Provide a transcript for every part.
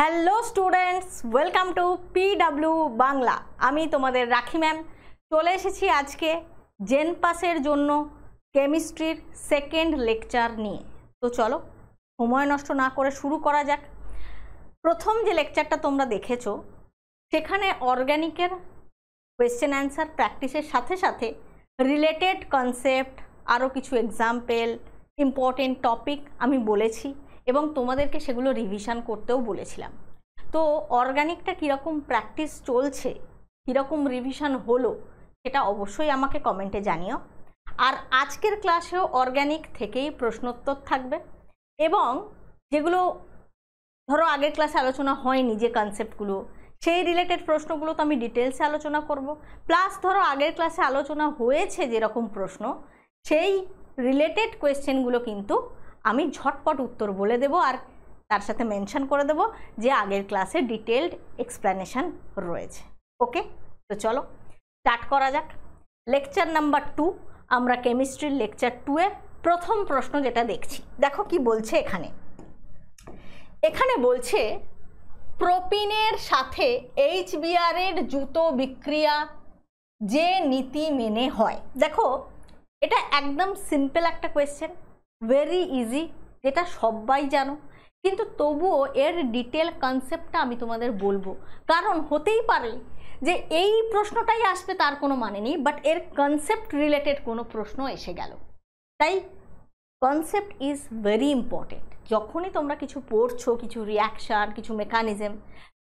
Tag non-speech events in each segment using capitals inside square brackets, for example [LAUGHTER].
Hello students welcome to PW Bangla আমি তোমাদের রাখি ম্যাম চলে এসেছি আজকে জেন পাসের জন্য কেমিস্ট্রির সেকেন্ড লেকচার নিয়ে তো চলো সময় নষ্ট না করে শুরু করা যাক প্রথম যে লেকচারটা তোমরা দেখেছো সেখানে অর্গ্যানিকের কোয়েশ্চেন অ্যান্সার প্র্যাকটিসের সাথে সাথে রিলেটেড কনসেপ্ট আরও কিছু এক্সাম্পেল ইম্পর্টেন্ট টপিক আমি বলেছি এবং তোমাদেরকে সেগুলো রিভিশন করতেও বলেছিলাম তো অর্গানিকটা কীরকম প্র্যাকটিস চলছে কীরকম রিভিশন হলো সেটা অবশ্যই আমাকে কমেন্টে জানিও আর আজকের ক্লাসেও অর্গ্যানিক থেকেই প্রশ্নোত্তর থাকবে এবং যেগুলো ধরো আগের ক্লাসে আলোচনা হয়নি যে কনসেপ্টগুলো সেই রিলেটেড প্রশ্নগুলো তো আমি ডিটেলসে আলোচনা করব প্লাস ধরো আগের ক্লাসে আলোচনা হয়েছে যেরকম প্রশ্ন সেই রিলেটেড কোয়েশ্চেনগুলো কিন্তু আমি ঝটপট উত্তর বলে দেব আর তার সাথে মেনশন করে দেব যে আগের ক্লাসে ডিটেলড এক্সপ্লানেশান রয়েছে ওকে তো চলো স্টার্ট করা যাক লেকচার নাম্বার টু আমরা কেমিস্ট্রির লেকচার টুয়ের প্রথম প্রশ্ন যেটা দেখছি দেখো কি বলছে এখানে এখানে বলছে প্রোপিনের সাথে এইচ বিআরের জুতো বিক্রিয়া যে নীতি মেনে হয় দেখো এটা একদম সিম্পল একটা কোয়েশ্চেন ভেরি ইজি যেটা সবাই জানো কিন্তু তবুও এর ডিটেল কনসেপ্টটা আমি তোমাদের বলবো কারণ হতেই পারে যে এই প্রশ্নটাই আসবে তার কোনো মানে নেই বাট এর কনসেপ্ট রিলেটেড কোনো প্রশ্ন এসে গেল তাই কনসেপ্ট ইজ ভেরি ইম্পর্টেন্ট যখনই তোমরা কিছু পড়ছো কিছু রিয়াকশান কিছু মেকানিজম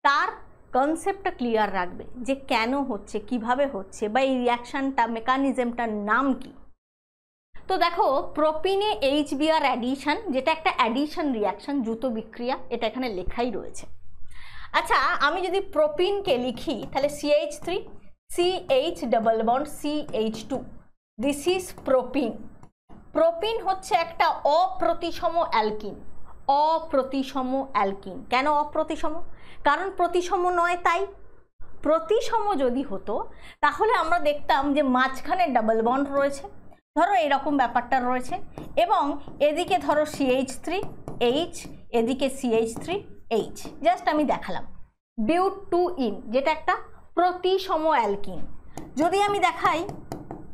তার কনসেপ্টটা ক্লিয়ার রাখবে যে কেন হচ্ছে কিভাবে হচ্ছে বা এই রিয়াকশানটা মেকানিজমটার নাম কী তো দেখো প্রোপিনে এইচ বিআর অ্যাডিশন যেটা একটা অ্যাডিশন রিয়াকশন দ্রুত বিক্রিয়া এটা এখানে লেখাই রয়েছে আচ্ছা আমি যদি প্রোপিনকে লিখি তাহলে CH three CH double bond CH two this is propyne propyne হচ্ছে একটা অপ্রতিসম অ্যালকিন অপ্রতিসম অ্যালকিন কেন অপ্রতিসম কারণ প্রতিসম নয় তাই প্রতিসম যদি হতো তাহলে আমরা দেখতাম যে মাঝখানে ডাবল বন্ড রয়েছে ধরো এরকম ব্যাপারটা রয়েছে এবং এদিকে ধরো সিএইচ থ্রি এইচ এদিকে সিএইচ থ্রি এইচ জাস্ট আমি দেখালাম বিউট টু ইন যেটা একটা প্রতিসম অ্যালকিন যদি আমি দেখাই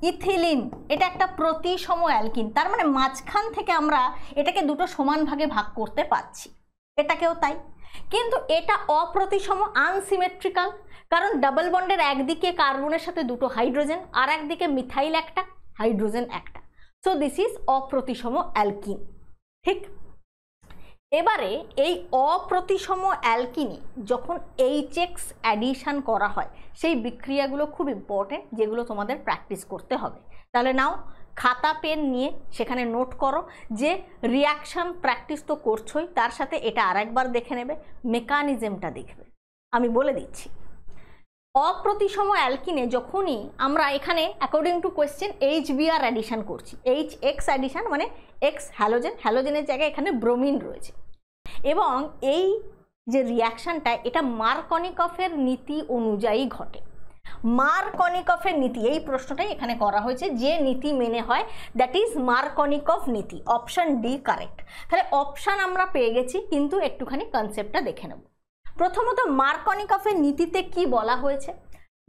ইথিলিন এটা একটা প্রতিসম অ্যালকিন তার মানে মাঝখান থেকে আমরা এটাকে দুটো সমান ভাগে ভাগ করতে পারছি এটাকেও তাই কিন্তু এটা অপ্রতিসম আনসিমেট্রিক্যাল কারণ ডাবল বন্ডের একদিকে কার্বনের সাথে দুটো হাইড্রোজেন আর একদিকে মিথাইল একটা হাইড্রোজেন একটা সো দিস ইজ অপ্রতিসম অ্যালকিন ঠিক এবারে এই অপ্রতিসম অ্যালকিনে যখন এইচ এক্স অ্যাডিশান করা হয় সেই বিক্রিয়াগুলো খুব ইম্পর্টেন্ট যেগুলো তোমাদের প্র্যাকটিস করতে হবে তাহলে নাও খাতা পেন নিয়ে সেখানে নোট করো যে রিয়াকশান প্র্যাকটিস তো করছোই তার সাথে এটা আরেকবার দেখে নেবে মেকানিজমটা দেখবে আমি বলে দিচ্ছি অপ্রতিসম অ্যালকিনে যখনই আমরা এখানে according to question H BR addition করছি এইচ এক্স অ্যাডিশান মানে এক্স হ্যালোজেন হ্যালোজেনের জায়গায় এখানে ব্রোমিন রয়েছে এবং এই যে রিয়াকশানটা এটা মার্কনিকফের নীতি অনুযায়ী ঘটে মার্কনিকফের নীতি এই প্রশ্নটাই এখানে করা হয়েছে যে নীতি মেনে হয় দ্যাট ইজ মার্কনিকফ নীতি অপশান ডি কারেক্ট তাহলে অপশান আমরা পেয়ে গেছি কিন্তু একটুখানি কনসেপ্টটা দেখে নেব প্রথমত মার্কনিকফের নীতিতে কি বলা হয়েছে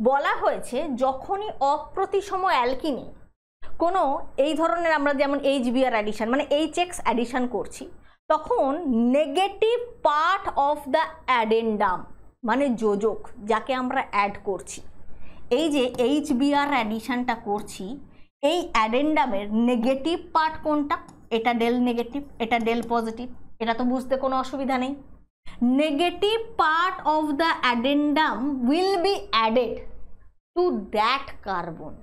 বলা হয়েছে যখনই অপ্রতিসম অ্যালকিনে কোনো এই ধরনের আমরা যেমন এইচ বিআর অ্যাডিশান মানে এইচ এক্স অ্যাডিশান করছি তখন negative part of the addendum মানে যোজক যাকে আমরা অ্যাড করছি এই যে এইচ বিআর অ্যাডিশানটা করছি এই অ্যাডেন্ডামের নেগেটিভ পার্ট কোনটা এটা ডেল নেগেটিভ এটা ডেল পজিটিভ এটা তো বুঝতে কোনো অসুবিধা নেই negative part of the addendum will be added to that carbon.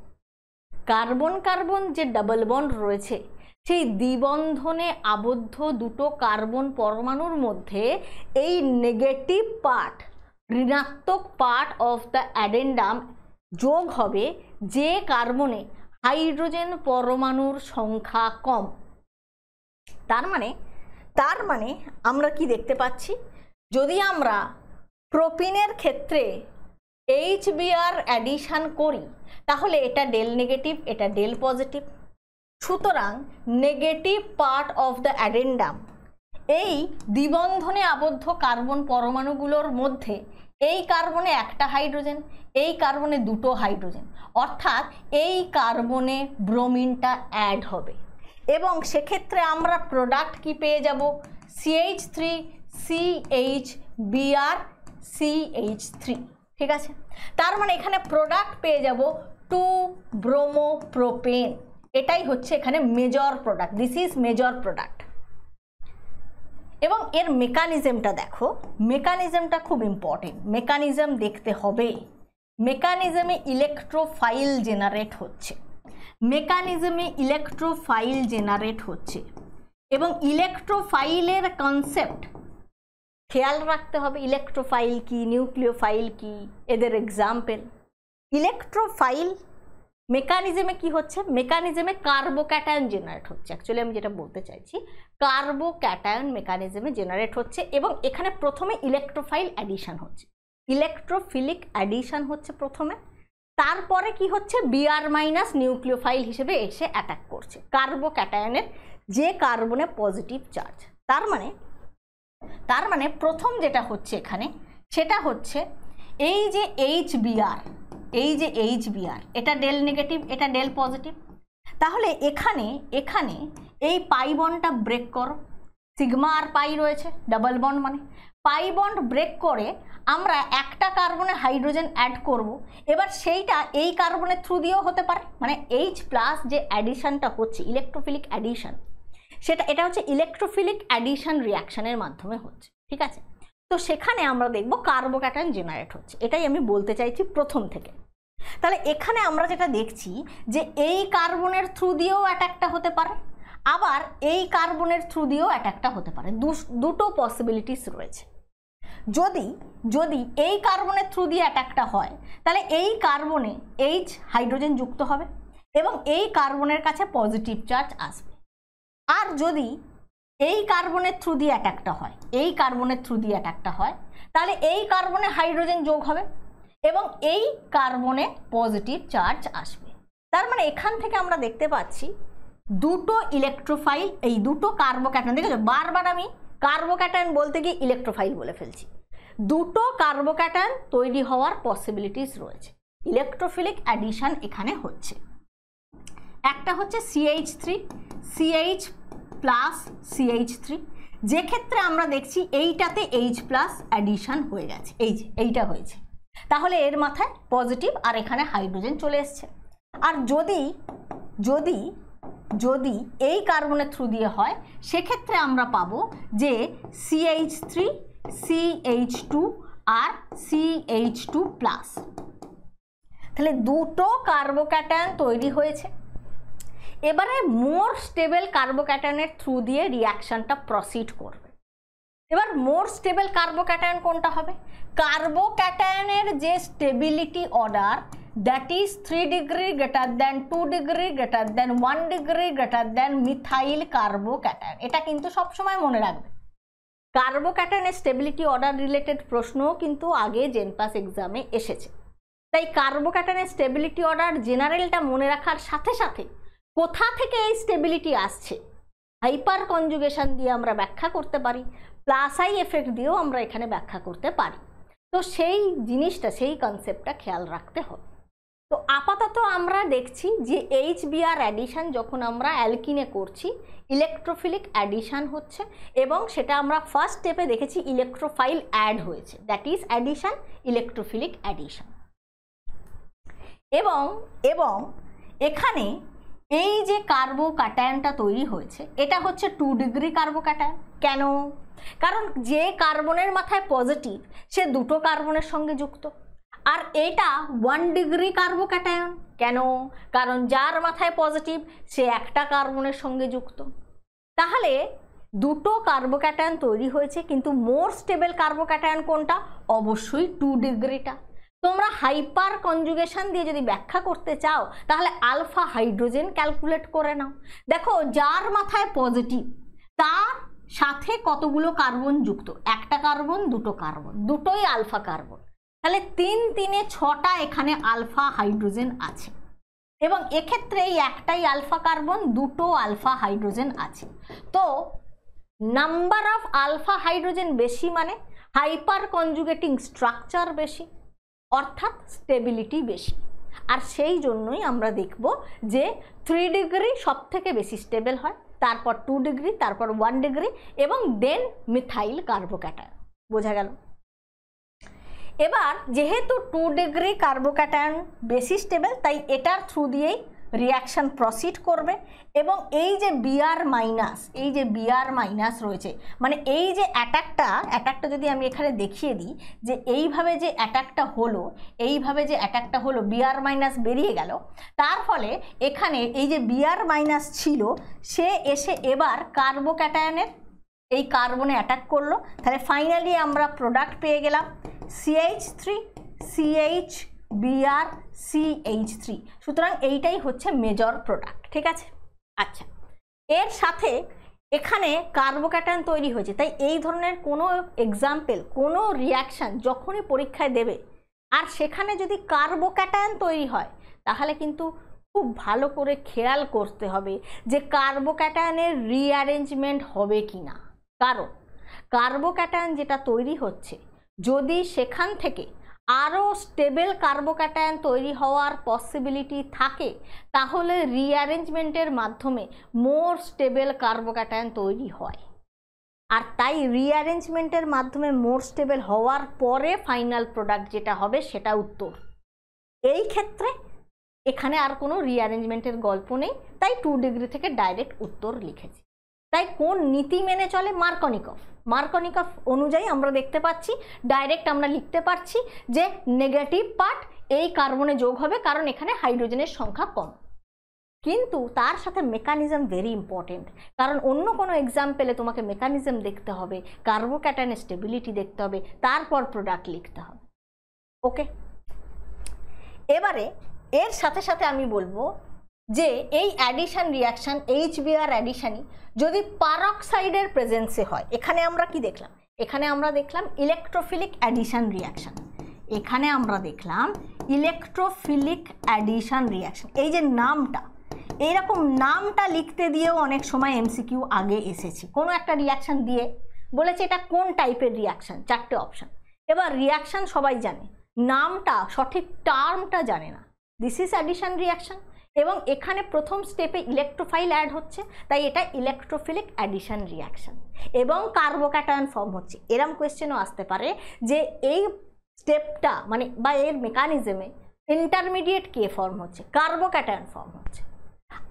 Carbon carbon যে double bond রয়েছে সেই দ্বিবন্ধনে আবদ্ধ দুটো কার্বন পরমাণুর মধ্যে এই নেগেটিভ পার্ট ঋণাত্মক পার্ট অফ দ্য অ্যাডেন্ডাম যোগ হবে যে কার্বনে হাইড্রোজেন পরমাণুর সংখ্যা কম তার মানে তার মানে আমরা কি দেখতে পাচ্ছি যদি আমরা প্রোপিনের ক্ষেত্রে এইচ বিআর অ্যাডিশান করি তাহলে এটা ডেল নেগেটিভ এটা ডেল পজিটিভ সুতরাং negative part of the addendum এই দ্বিবন্ধনে আবদ্ধ কার্বন পরমাণুগুলোর মধ্যে এই কার্বনে একটা হাইড্রোজেন এই কার্বনে দুটো হাইড্রোজেন অর্থাৎ এই কার্বনে ব্রোমিনটা অ্যাড হবে এবং সেক্ষেত্রে আমরা প্রোডাক্ট কি পেয়ে যাব CH three CH BR CH three ঠিক আছে তার মানে এখানে প্রোডাক্ট পেয়ে যাব টু ব্রোমো প্রোপেন এটাই হচ্ছে এখানে major product this is major product এবং এর মেকানিজমটা দেখো মেকানিজমটা খুব ইম্পর্টেন্ট মেকানিজম দেখতে হবে মেকানিজমে ইলেকট্রোফাইল জেনারেট হচ্ছে মেকানিজমে ইলেকট্রোফাইল জেনারেট হচ্ছে এবং ইলেকট্রোফাইলের কনসেপ্ট খেয়াল রাখতে হবে ইলেকট্রোফাইল কি নিউক্লিওফাইল কি এদের এক্সাম্পল ইলেকট্রোফাইল মেকানিজমে কি হচ্ছে মেকানিজমে কার্বোক্যাটায়ন জেনারেট হচ্ছে অ্যাকচুয়ালি আমি যেটা বলতে চাইছি কার্বোক্যাটায়ন মেকানিজমে জেনারেট হচ্ছে এবং এখানে প্রথমে ইলেকট্রোফাইল অ্যাডিশান হচ্ছে ইলেকট্রোফিলিক অ্যাডিশান হচ্ছে প্রথমে তারপরে কি হচ্ছে বিআর মাইনাস নিউক্লিওফাইল হিসেবে এসে অ্যাটাক করছে কার্বো ক্যাটায়নের যে কার্বনে পজিটিভ চার্জ তার মানে তার মানে প্রথম যেটা হচ্ছে এখানে সেটা হচ্ছে এই যে এইচ বিআর এই যে এইচ বিআর এটা ডেল নেগেটিভ এটা ডেল পজিটিভ তাহলে এখানে এখানে এই পাই বনটা ব্রেক করো সিগমা আর পাই রয়েছে ডাবল বন মানে পাই বন্ড ব্রেক করে আমরা একটা কার্বনে হাইড্রোজেন অ্যাড করব। এবার সেইটা এই কার্বনের থ্রু দিয়েও হতে পারে মানে এইচ প্লাস যে অ্যাডিশানটা হচ্ছে ইলেকট্রোফিলিক অ্যাডিশান সেটা এটা হচ্ছে ইলেকট্রোফিলিক অ্যাডিশান রিয়াকশানের মাধ্যমে হচ্ছে ঠিক আছে তো সেখানে আমরা দেখব কার্বোক্যাটান জেনারেট হচ্ছে এটাই আমি বলতে চাইছি প্রথম থেকে তাহলে এখানে আমরা যেটা দেখছি যে এই কার্বনের থ্রু দিয়েও অ্যাটাকটা হতে পারে আবার এই কার্বনের থ্রু দিয়েও অ্যাটাকটা হতে পারে দুটো পসিবিলিটিস রয়েছে যদি যদি এই কার্বনের থ্রু দিয়ে অ্যাটাকটা হয় তাহলে এই কার্বনে এইচ হাইড্রোজেন যুক্ত হবে এবং এই কার্বনের কাছে পজিটিভ চার্জ আসবে আর যদি এই কার্বনের থ্রু দিয়ে অ্যাটাকটা হয় এই কার্বনের থ্রু দিয়ে অ্যাটাকটা হয় তাহলে এই কার্বনে হাইড্রোজেন যোগ হবে এবং এই কার্বনে পজিটিভ চার্জ আসবে তার মানে এখান থেকে আমরা দেখতে পাচ্ছি দুটো ইলেকট্রোফাইল এই দুটো কার্বোক্যাটন দেখেছো বারবার আমি কার্বোক্যাটান বলতে গিয়ে ইলেকট্রোফাইল বলে ফেলছি দুটো কার্বোক্যাটান তৈরি হওয়ার পসিবিলিটিস রয়েছে ইলেকট্রোফিলিক অ্যাডিশান এখানে হচ্ছে একটা হচ্ছে CH three CH plus CH three যে ক্ষেত্রে আমরা দেখছি এইটাতে এইচ প্লাস অ্যাডিশান হয়ে গেছে এই যে এইটা হয়েছে তাহলে এর মাথায় পজিটিভ আর এখানে হাইড্রোজেন চলে এসছে আর যদি যদি যদি এই কার্বনের থ্রু দিয়ে হয় সেক্ষেত্রে আমরা পাবো যে সিএইচ থ্রি সিএইচ টু আর সিএইচ টু প্লাস তাহলে দুটো কার্বোক্যাটায়ন তৈরি হয়েছে এবারে মোর স্টেবল কার্বোক্যাটায়নের থ্রু দিয়ে রিয়াকশানটা প্রসিড করবে এবার মোর স্টেবল কার্বোক্যাটায়ন কোনটা হবে কার্বোক্যাটায়নের যে stability order that is 3 degree greater than 2 degree greater than 1 degree greater than methyl carbocation এটা কিন্তু সবসময় মনে রাখবে কার্বোক্যাটায়নের স্টেবিলিটি অর্ডার রিলেটেড প্রশ্নও কিন্তু আগে জেনপাস এক্সামে এসেছে তাই কার্বোক্যাটায়নের স্টেবিলিটি অর্ডার জেনারেলটা মনে রাখার সাথে সাথে কোথা থেকে এই স্টেবিলিটি আসছে হাইপার কনজুগেশন দিয়ে আমরা ব্যাখ্যা করতে পারি প্লাস আই এফেক্ট দিয়েও আমরা এখানে ব্যাখ্যা করতে পারি তো সেই জিনিসটা সেই কনসেপ্টটা খেয়াল রাখতে হবে তো আপাতত আমরা দেখছি যে এইচ বিআর অ্যাডিশান যখন আমরা অ্যালকিনে করছি ইলেকট্রোফিলিক অ্যাডিশান হচ্ছে এবং সেটা আমরা ফার্স্ট স্টেপে দেখেছি ইলেকট্রোফাইল অ্যাড হয়েছে that is addition electrophilic addition এবং এবং এখানে এই যে কার্বো কাটায়নটা তৈরি হয়েছে এটা হচ্ছে টু ডিগ্রি কার্বো কাটায়ন কেন কারণ যে কার্বনের মাথায় পজিটিভ সে দুটো কার্বনের সঙ্গে যুক্ত আর এটা ওয়ান ডিগ্রি ক্যাটায়ন কেন কারণ যার মাথায় পজিটিভ সে একটা কার্বনের সঙ্গে যুক্ত তাহলে দুটো ক্যাটায়ন তৈরি হয়েছে কিন্তু মোর স্টেবল ক্যাটায়ন কোনটা অবশ্যই টু ডিগ্রিটা তোমরা হাইপার কনজুগেশন দিয়ে যদি ব্যাখ্যা করতে চাও তাহলে আলফা হাইড্রোজেন ক্যালকুলেট করে নাও দেখো যার মাথায় পজিটিভ তার সাথে কতগুলো কার্বন যুক্ত একটা কার্বন দুটো কার্বন দুটোই আলফা কার্বন তাহলে তিন তিনে ছটা এখানে আলফা হাইড্রোজেন আছে এবং এক্ষেত্রে এই একটাই আলফা কার্বন দুটো আলফা হাইড্রোজেন আছে তো নাম্বার অফ আলফা হাইড্রোজেন বেশি মানে হাইপার কনজুগেটিং স্ট্রাকচার বেশি অর্থাৎ স্টেবিলিটি বেশি আর সেই জন্যই আমরা দেখব যে থ্রি ডিগ্রি সব থেকে বেশি স্টেবল হয় তারপর টু ডিগ্রি তারপর ওয়ান ডিগ্রি এবং দেন মিথাইল কার্বোক্যাটায় বোঝা গেল এবার যেহেতু টু ডিগ্রি কার্বোক্যাটায়ন বেশি স্টেবেল তাই এটার থ্রু দিয়েই রিয়াকশান প্রসিড করবে এবং এই যে বিআর মাইনাস এই যে বিআর মাইনাস রয়েছে মানে এই যে অ্যাটাকটা অ্যাটাকটা যদি আমি এখানে দেখিয়ে দিই যে এইভাবে যে অ্যাটাকটা হলো এইভাবে যে অ্যাটাকটা হলো বিআর মাইনাস বেরিয়ে গেল তার ফলে এখানে এই যে বিআর মাইনাস ছিল সে এসে এবার কার্বোক্যাটায়নের এই কার্বনে অ্যাটাক করলো তাহলে ফাইনালি আমরা প্রোডাক্ট পেয়ে গেলাম CH three CH BR CH three সুতরাং এইটাই হচ্ছে মেজর প্রোডাক্ট ঠিক আছে আচ্ছা এর সাথে এখানে কার্বোক্যাটান তৈরি হয়েছে তাই এই ধরনের কোনো এক্সাম্পল কোনো রিয়াকশান যখনই পরীক্ষায় দেবে আর সেখানে যদি কার্বোক্যাটায়ন তৈরি হয় তাহলে কিন্তু খুব ভালো করে খেয়াল করতে হবে যে কার্বোক্যাটায়নের রিঅ্যারেঞ্জমেন্ট হবে কি না কারণ কার্বোক্যাটায়ন যেটা তৈরি হচ্ছে যদি সেখান থেকে আরও স্টেবেল কার্বোক্যাটায়ন তৈরি হওয়ার পসিবিলিটি থাকে তাহলে রিঅ্যারেঞ্জমেন্টের মাধ্যমে মোর স্টেবেল কার্বোক্যাটায়ন তৈরি হয় আর তাই রিঅ্যারেঞ্জমেন্টের মাধ্যমে মোর স্টেবেল হওয়ার পরে ফাইনাল প্রোডাক্ট যেটা হবে সেটা উত্তর এই ক্ষেত্রে এখানে আর কোনো রিঅ্যারেঞ্জমেন্টের গল্প নেই তাই টু ডিগ্রি থেকে ডাইরেক্ট উত্তর লিখেছি তাই কোন নীতি মেনে চলে মার্কনিকফ মার্কনিকফ অনুযায়ী আমরা দেখতে পাচ্ছি ডাইরেক্ট আমরা লিখতে পারছি যে নেগেটিভ পার্ট এই কার্বনে যোগ হবে কারণ এখানে হাইড্রোজেনের সংখ্যা কম কিন্তু তার সাথে মেকানিজম ভেরি ইম্পর্টেন্ট কারণ অন্য কোনো এক্সাম্পেলে তোমাকে মেকানিজম দেখতে হবে কার্বোক্যাটানের স্টেবিলিটি দেখতে হবে তারপর প্রোডাক্ট লিখতে হবে ওকে এবারে এর সাথে সাথে আমি বলবো যে এই অ্যাডিশান রিয়াকশান এইচ বিআর অ্যাডিশানই যদি পারক্সাইডের প্রেজেন্সে হয় এখানে আমরা কি দেখলাম এখানে আমরা দেখলাম ইলেকট্রোফিলিক অ্যাডিশান রিয়াকশান এখানে আমরা দেখলাম ইলেকট্রোফিলিক অ্যাডিশান রিয়াকশান এই যে নামটা এইরকম নামটা লিখতে দিয়েও অনেক সময় এমসিকিউ আগে এসেছে কোনো একটা রিয়াকশান দিয়ে বলেছে এটা কোন টাইপের রিয়াকশান চারটে অপশান এবার রিয়াকশান সবাই জানে নামটা সঠিক টার্মটা জানে না দিস ইজ অ্যাডিশান রিয়াকশান এবং এখানে প্রথম স্টেপে ইলেকট্রোফাইল অ্যাড হচ্ছে তাই এটা ইলেকট্রোফিলিক অ্যাডিশন রিয়াকশান এবং কার্বোক্যাটায়ন ফর্ম হচ্ছে এরম কোয়েশ্চেনও আসতে পারে যে এই স্টেপটা মানে বা এর মেকানিজমে ইন্টারমিডিয়েট কে ফর্ম হচ্ছে কার্বোক্যাটায়ন ফর্ম হচ্ছে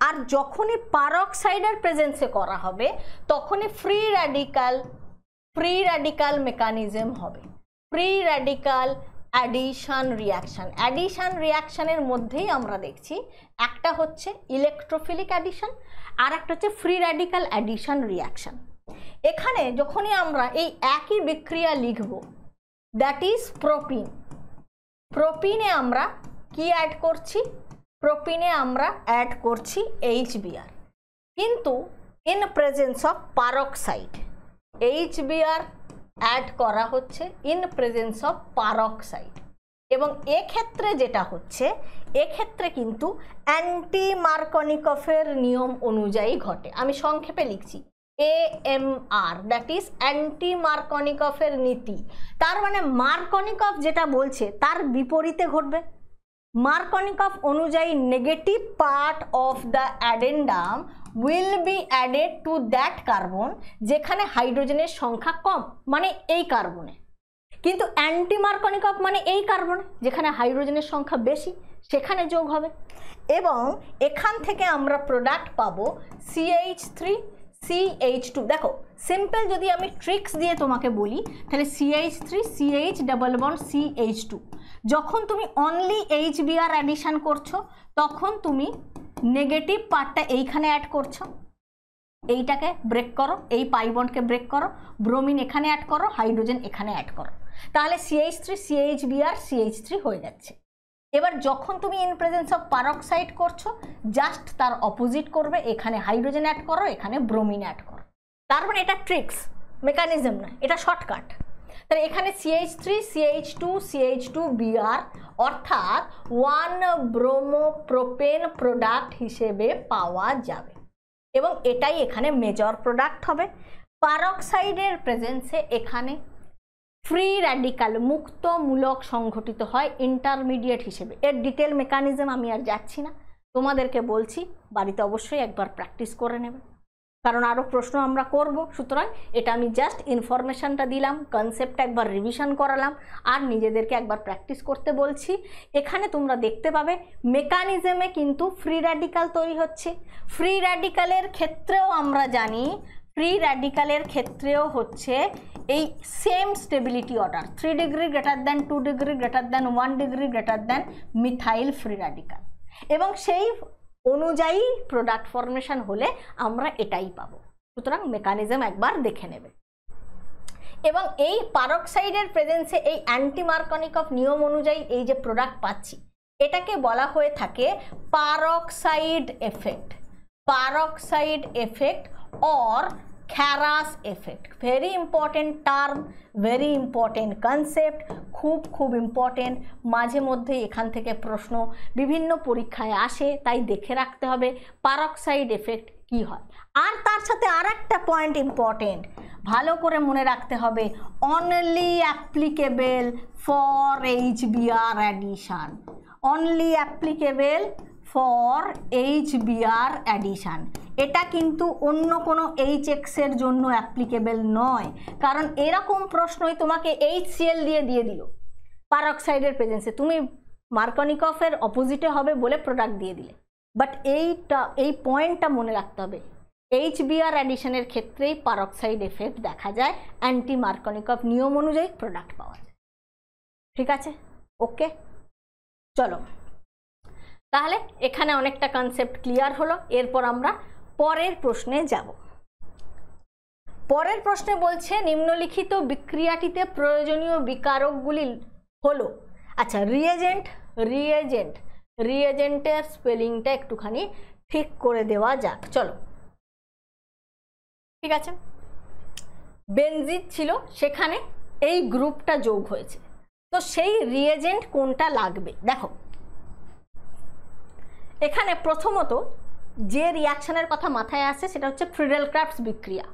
আর যখনই পারক্সাইডের প্রেজেন্সে করা হবে তখনই free radical free radical mechanism হবে free radical addition reaction addition রিয়াকশানের মধ্যেই আমরা দেখছি একটা হচ্ছে ইলেকট্রোফিলিক অ্যাডিশান আর একটা হচ্ছে ফ্রি র্যাডিক্যাল অ্যাডিশান রিয়াকশান এখানে যখনই আমরা এই একই বিক্রিয়া লিখব দ্যাট ইজ প্রোপিন প্রোপিনে আমরা কি অ্যাড করছি প্রোপিনে আমরা অ্যাড করছি এইচ কিন্তু in presence of peroxide H BR add করা হচ্ছে ইন প্রেজেন্স অফ পারক্সাইড এবং এক্ষেত্রে যেটা হচ্ছে এক্ষেত্রে কিন্তু অ্যান্টি মার্কনিকফের নিয়ম অনুযায়ী ঘটে আমি সংক্ষেপে লিখছি A M R that is anti মার্কনিকফের নীতি তার মানে মার্কনিকফ যেটা বলছে তার বিপরীতে ঘটবে মার্কনিকফ অনুযায়ী negative part of the addendum will be added to that carbon যেখানে হাইড্রোজেনের সংখ্যা কম মানে এই কার্বনে কিন্তু অ্যান্টি অফ মানে এই কার্বন যেখানে হাইড্রোজেনের সংখ্যা বেশি সেখানে যোগ হবে এবং এখান থেকে আমরা প্রোডাক্ট পাবো সিএইচ থ্রি সিএইচ টু দেখো সিম্পল যদি আমি ট্রিক্স দিয়ে তোমাকে বলি তাহলে CH three CH double C CH two যখন তুমি অনলি এইচ বিআর অ্যাডিশান করছো তখন তুমি নেগেটিভ পার্টটা এইখানে অ্যাড করছো এইটাকে ব্রেক করো এই পাই বন্ডকে ব্রেক করো ব্রোমিন এখানে অ্যাড করো হাইড্রোজেন এখানে অ্যাড করো তাহলে CH three CH BR CH three হয়ে যাচ্ছে এবার যখন তুমি ইন প্রেজেন্স অফ পারক্সাইড করছো জাস্ট তার অপোজিট করবে এখানে হাইড্রোজেন অ্যাড করো এখানে ব্রোমিন অ্যাড করো তারপরে মানে এটা ট্রিক্স মেকানিজম না এটা শর্টকাট তাহলে এখানে CH three CH two CH two BR অর্থাৎ ওয়ান ব্রোমোপ্রোপেন প্রোডাক্ট হিসেবে পাওয়া যাবে এবং এটাই এখানে মেজর প্রোডাক্ট হবে পারক্সাইডের প্রেজেন্সে এখানে ফ্রি র্যাডিক্যাল মুক্তমূলক সংঘটিত হয় ইন্টারমিডিয়েট হিসেবে এর ডিটেল মেকানিজম আমি আর যাচ্ছি না তোমাদেরকে বলছি বাড়িতে অবশ্যই একবার প্র্যাকটিস করে নেবে কারণ আরও প্রশ্ন আমরা করব সুতরাং এটা আমি জাস্ট ইনফরমেশানটা দিলাম কনসেপ্টটা একবার রিভিশন করালাম আর নিজেদেরকে একবার প্র্যাকটিস করতে বলছি এখানে তোমরা দেখতে পাবে মেকানিজমে কিন্তু ফ্রি র্যাডিক্যাল তৈরি হচ্ছে ফ্রি র্যাডিক্যালের ক্ষেত্রেও আমরা জানি ফ্রি র্যাডিক্যালের ক্ষেত্রেও হচ্ছে এই same stability order three degree greater than two degree greater than one degree greater than methyl free radical এবং সেই অনুযায়ী প্রোডাক্ট ফরমেশন হলে আমরা এটাই পাবো সুতরাং মেকানিজম একবার দেখে নেবে এবং এই পারক্সাইডের প্রেজেন্সে এই অ্যান্টিমার্কনিক অফ নিয়ম অনুযায়ী এই যে প্রোডাক্ট পাচ্ছি এটাকে বলা হয়ে থাকে peroxide effect peroxide effect or Kharasch effect very important term very important concept খুব খুব ইম্পর্টেন্ট মাঝে মধ্যে এখান থেকে প্রশ্ন বিভিন্ন পরীক্ষায় আসে তাই দেখে রাখতে হবে পারক্সাইড এফেক্ট কি হয় আর তার সাথে আর একটা পয়েন্ট ইম্পর্টেন্ট ভালো করে মনে রাখতে হবে only applicable for H BR addition only applicable for H BR addition এটা কিন্তু অন্য কোনো এইচ এক্সের জন্য অ্যাপ্লিকেবেল নয় কারণ এরকম প্রশ্নই তোমাকে এইচ সিএল দিয়ে দিয়ে দিল পারঅক্সাইডের প্রেজেন্সে তুমি মার্কনিকফের অপোজিটে হবে বলে প্রোডাক্ট দিয়ে দিলে বাট এইটা এই পয়েন্টটা মনে রাখতে হবে এইচ বিআর অ্যাডিশানের ক্ষেত্রেই পারঅক্সাইড এফেক্ট দেখা যায় অ্যান্টি মার্কনিকফ নিয়ম অনুযায়ী প্রোডাক্ট পাওয়া যায় ঠিক আছে ওকে চলো তাহলে এখানে অনেকটা কনসেপ্ট ক্লিয়ার হলো এরপর আমরা পরের প্রশ্নে যাব পরের প্রশ্নে বলছে নিম্নলিখিত বিক্রিয়াটিতে প্রয়োজনীয় বিকারকগুলি হলো আচ্ছা রিয়েজেন্ট রিয়েজেন্ট রিয়েজেন্টের স্পেলিংটা একটুখানি ঠিক করে দেওয়া যাক চলো ঠিক আছে বেনজিত ছিল সেখানে এই গ্রুপটা যোগ হয়েছে তো সেই রিয়েজেন্ট কোনটা লাগবে দেখো এখানে প্রথমত যে রিয়াকশানের কথা মাথায় আসে সেটা হচ্ছে ফ্রিডেল ক্রাফ্টস বিক্রিয়া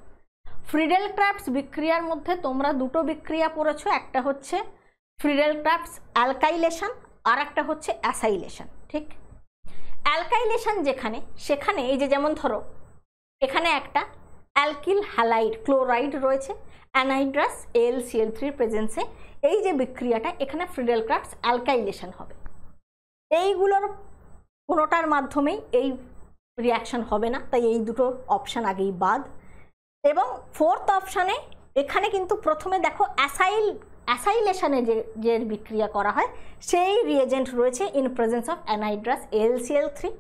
ফ্রিডেল ক্রাফটস বিক্রিয়ার মধ্যে তোমরা দুটো বিক্রিয়া পড়েছো একটা হচ্ছে ফ্রিডেল ক্রাফ্টস অ্যালকাইলেশন আর একটা হচ্ছে অ্যাসাইলেশন ঠিক অ্যালকাইলেশন যেখানে সেখানে এই যে যেমন ধরো এখানে একটা অ্যালকিল হ্যালাইড ক্লোরাইড রয়েছে অ্যানাইড্রাস এল এল থ্রির প্রেজেন্সে এই যে বিক্রিয়াটা এখানে ফ্রিডেল ক্রাফ্টস অ্যালকাইলেশন হবে এইগুলোর কোনোটার মাধ্যমেই এই রিয়াকশান হবে না তাই এই দুটো অপশান আগেই বাদ এবং ফোর্থ অপশানে এখানে কিন্তু প্রথমে দেখো অ্যাসাইল অ্যাসাইলেশানে যে যে বিক্রিয়া করা হয় সেই রিয়েজেন্ট রয়েছে in presence of anhydrous LCL three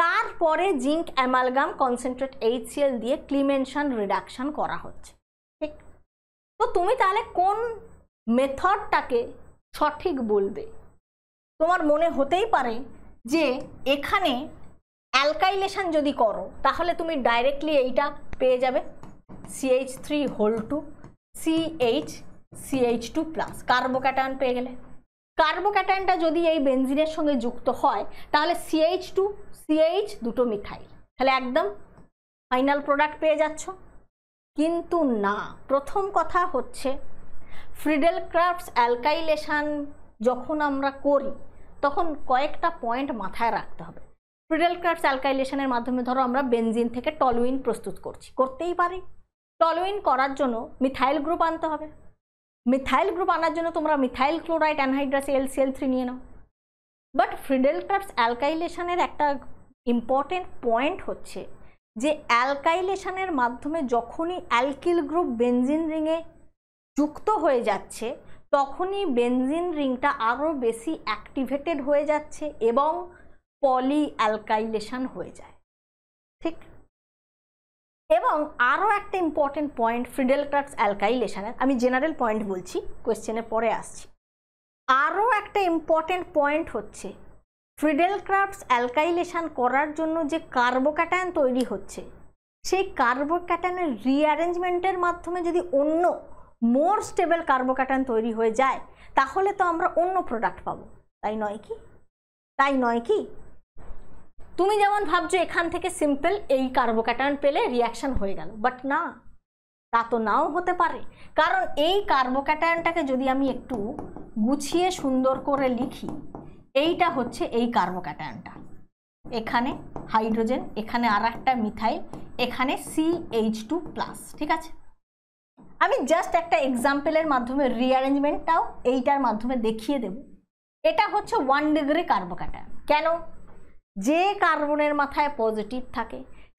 তারপরে জিঙ্ক অ্যামালগাম কনসেন্ট্রেট এইচসিএল দিয়ে ক্লিমেনশান রিডাকশান করা হচ্ছে ঠিক তো তুমি তাহলে কোন মেথডটাকে সঠিক বলবে তোমার মনে হতেই পারে যে এখানে অ্যালকাইলেশান যদি করো তাহলে তুমি ডাইরেক্টলি এইটা পেয়ে যাবে CH three whole two CH CH two plus carbocation পেয়ে গেলে কার্বোক্যাটায়নটা যদি এই বেনজিনের সঙ্গে যুক্ত হয় তাহলে সিএইচ টু সিএইচ দুটো মিথাইল তাহলে একদম ফাইনাল প্রোডাক্ট পেয়ে যাচ্ছ কিন্তু না প্রথম কথা হচ্ছে ফ্রিডেল ক্রাফটস অ্যালকাইলেশান যখন আমরা করি তখন কয়েকটা পয়েন্ট মাথায় রাখতে হবে ফ্রিডেল ক্রাফ্টস অ্যালকাইলেশনের মাধ্যমে ধরো আমরা বেনজিন থেকে টলুইন প্রস্তুত করছি করতেই পারি টলুইন করার জন্য মিথাইল গ্রুপ আনতে হবে মিথাইল গ্রুপ আনার জন্য তোমরা methyl chloride anhydrous L CL three নিয়ে নাও বাট ফ্রিডেল ক্রাফ্টস অ্যালকাইলেশনের একটা ইম্পর্টেন্ট পয়েন্ট হচ্ছে যে অ্যালকাইলেশনের মাধ্যমে যখনই অ্যালকিল গ্রুপ বেনজিন রিংয়ে যুক্ত হয়ে যাচ্ছে তখনই বেনজিন রিংটা আরও বেশি অ্যাক্টিভেটেড হয়ে যাচ্ছে এবং পলি অ্যালকাইলেশান হয়ে যায় ঠিক এবং আরও একটা ইম্পর্টেন্ট পয়েন্ট ফ্রিডেল ক্লার্কস অ্যালকাইলেশানের আমি জেনারেল পয়েন্ট বলছি কোয়েশ্চেনে পরে আসছি আরও একটা ইম্পর্টেন্ট পয়েন্ট হচ্ছে ফ্রিডেল ক্রাফটস অ্যালকাইলেশান করার জন্য যে কার্বোক্যাটায়ন তৈরি হচ্ছে সেই কার্বোক্যাটায়নের রিঅ্যারেঞ্জমেন্টের মাধ্যমে যদি অন্য মোর স্টেবল কার্বোক্যাটান তৈরি হয়ে যায় তাহলে তো আমরা অন্য প্রোডাক্ট পাবো তাই নয় কি তাই নয় কি তুমি যেমন ভাবছো এখান থেকে সিম্পল এই কার্বোক্যাটান পেলে রিয়াকশান হয়ে গেল বাট না তা তো নাও হতে পারে কারণ এই কার্বোক্যাটায়নটাকে যদি আমি একটু গুছিয়ে সুন্দর করে লিখি এইটা হচ্ছে এই কার্বোক্যাটায়নটা এখানে হাইড্রোজেন এখানে আর একটা মিথাইল এখানে সি এইচ টু প্লাস ঠিক আছে আমি জাস্ট একটা এক্সাম্পলের মাধ্যমে রিঅ্যারেঞ্জমেন্টটাও এইটার মাধ্যমে দেখিয়ে দেব এটা হচ্ছে ওয়ান ডিগ্রি কার্বোকাটা কেন যে কার্বনের মাথায় পজিটিভ থাকে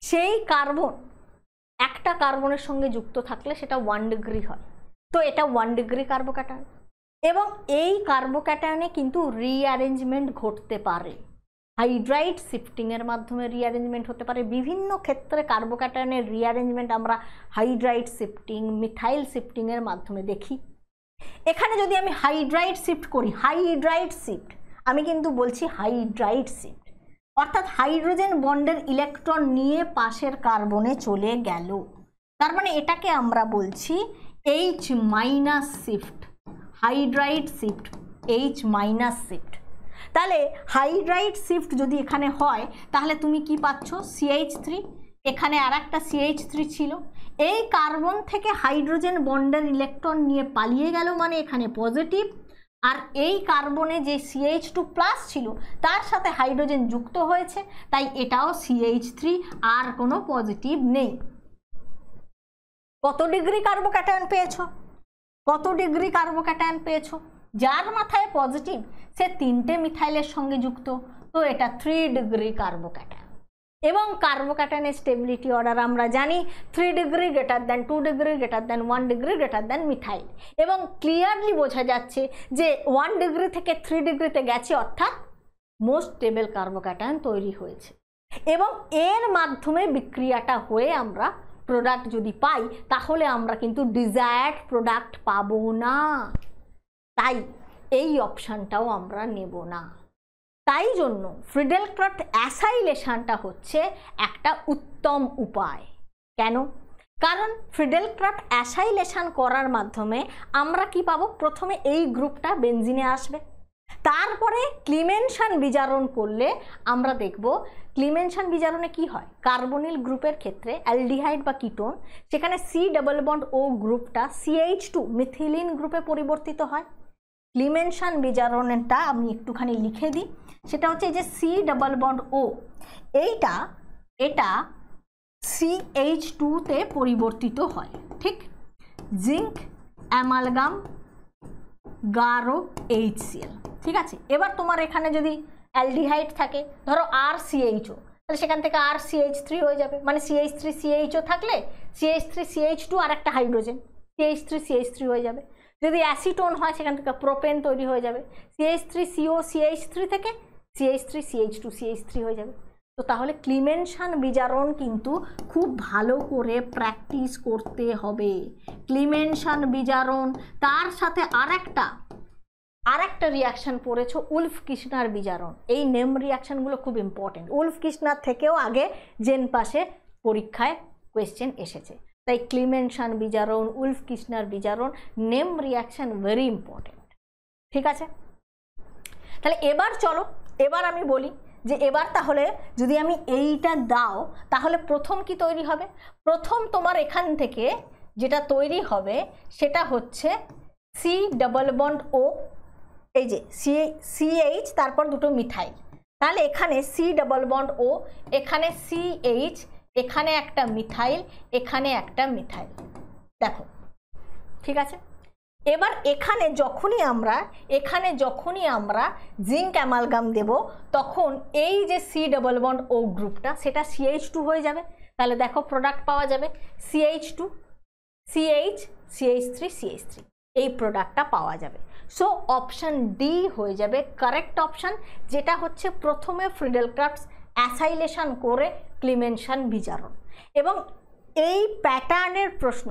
সেই কার্বন একটা কার্বনের সঙ্গে যুক্ত থাকলে সেটা ওয়ান ডিগ্রি হয় তো এটা ওয়ান ডিগ্রি কার্বোক্যাটায়ন এবং এই কার্বোক্যাটায়নে কিন্তু রিঅ্যারেঞ্জমেন্ট ঘটতে পারে হাইড্রাইট শিফটিংয়ের মাধ্যমে রিঅ্যারেঞ্জমেন্ট হতে পারে বিভিন্ন ক্ষেত্রে কার্বোক্যাটায়নের রিঅ্যারেঞ্জমেন্ট আমরা হাইড্রাইট শিফটিং মিথাইল শিফটিংয়ের মাধ্যমে দেখি এখানে যদি আমি হাইড্রাইট শিফট করি হাইড্রাইট শিফট আমি কিন্তু বলছি হাইড্রাইড শিফট অর্থাৎ হাইড্রোজেন বন্ডের ইলেকট্রন নিয়ে পাশের কার্বনে চলে গেল তার মানে এটাকে আমরা বলছি H minus shift hydride shift H minus shift তাহলে হাইড্রাইড শিফট যদি এখানে হয় তাহলে তুমি কি পাচ্ছ সিএইচ থ্রি এখানে আর একটা সিএইচ থ্রি ছিল এই কার্বন থেকে হাইড্রোজেন বন্ডের ইলেকট্রন নিয়ে পালিয়ে গেল মানে এখানে পজিটিভ আর এই কার্বনে যে সিএইচ টু প্লাস ছিল তার সাথে হাইড্রোজেন যুক্ত হয়েছে তাই এটাও সিএইচ থ্রি আর কোনো পজিটিভ নেই কত ডিগ্রি কার্বোক্যাটায়ন পেয়েছো কত ডিগ্রি কার্বোক্যাটায়ন পেয়েছো যার মাথায় পজিটিভ সে তিনটে মিথাইলের সঙ্গে যুক্ত তো এটা থ্রি ডিগ্রি কার্বোক্যাটান এবং কার্বোক্যাটানের স্টেবিলিটি অর্ডার আমরা জানি three degree greater than two degree greater than one degree greater than methyl এবং ক্লিয়ারলি বোঝা যাচ্ছে যে ওয়ান ডিগ্রি থেকে থ্রি ডিগ্রিতে গেছে অর্থাৎ মোস্ট স্টেবল কার্বোক্যাটান তৈরি হয়েছে এবং এর মাধ্যমে বিক্রিয়াটা হয়ে আমরা প্রোডাক্ট যদি পাই তাহলে আমরা কিন্তু ডিজায়ার্ড প্রোডাক্ট পাবো না তাই এই অপশানটাও আমরা নেব না তাই জন্য ফ্রিডেল ক্রট অ্যাসাইলেশানটা হচ্ছে একটা উত্তম উপায় কেন কারণ ফ্রিডেল ক্রট অ্যাসাইলেশান করার মাধ্যমে আমরা কি পাবো প্রথমে এই গ্রুপটা বেঞ্জিনে আসবে তারপরে ক্লিমেনশন বিজারণ করলে আমরা দেখব ক্লিমেনশান বিজারণে কি হয় কার্বনিল গ্রুপের ক্ষেত্রে অ্যালডিহাইড বা কিটোন সেখানে সি ডাবল বন্ড ও গ্রুপটা সিএইচ টু মিথিলিন গ্রুপে পরিবর্তিত হয় লিমেনশন বিজারণটা আমি একটুখানি লিখে দিই সেটা হচ্ছে এই যে সি ডাবল বন্ড ও এইটা এটা সি এইচ টুতে পরিবর্তিত হয় ঠিক জিঙ্ক অ্যামালগাম গারো এইচ সিএল ঠিক আছে এবার তোমার এখানে যদি অ্যালডিহাইড থাকে ধরো আর সিএইচও তাহলে সেখান থেকে আর সিএইচ থ্রি হয়ে যাবে মানে সিএইচ থ্রি ও থাকলে সিএইচ থ্রি এইচ টু আর একটা hydrogen H three CH three হয়ে যাবে যদি অ্যাসিটোন হয় সেখান থেকে প্রোপেন তৈরি হয়ে যাবে CH three CO CH three থেকে CH three CH two CH three হয়ে যাবে তো তাহলে ক্লিমেনশান বিজারণ কিন্তু খুব ভালো করে প্র্যাকটিস করতে হবে ক্লিমেনশান বিজারণ তার সাথে আরেকটা আরেকটা রিয়াকশান পড়েছ উলফ কৃষ্ণার বিজারণ এই নেম রিয়াকশানগুলো খুব ইম্পর্টেন্ট উলফ কৃষ্ণার থেকেও আগে জেন পাশে পরীক্ষায় কোয়েশ্চেন এসেছে তাই ক্লিমেনশান বিজারণ Bijaron, কৃষ্ণার বিজারণ নেম name reaction ইম্পর্টেন্ট ঠিক আছে তাহলে এবার চলো এবার আমি বলি যে এবার তাহলে যদি আমি এইটা দাও তাহলে প্রথম কি তৈরি হবে প্রথম তোমার এখান থেকে যেটা তৈরি হবে সেটা হচ্ছে সি ডাবল বন্ড ও এই যে সি সিএইচ তারপর দুটো মিঠাই তাহলে এখানে সি ডাবল বন্ড ও এখানে সিএইচ এখানে একটা মিথাইল এখানে একটা মিথাইল দেখো ঠিক আছে এবার এখানে যখনই আমরা এখানে যখনই আমরা জিঙ্ক অ্যামালগাম দেব তখন এই যে সি ডবল বন্ড ও গ্রুপটা সেটা সিএইচ টু হয়ে যাবে তাহলে দেখো প্রোডাক্ট পাওয়া যাবে CH two CH CH three CH three এই প্রোডাক্টটা পাওয়া যাবে সো অপশান ডি হয়ে যাবে কারেক্ট অপশান যেটা হচ্ছে প্রথমে ফ্রিডেল ক্রাফটস অ্যাসাইলেশন করে ক্লিমেনশন বিচারণ এবং এই প্যাটার্নের প্রশ্ন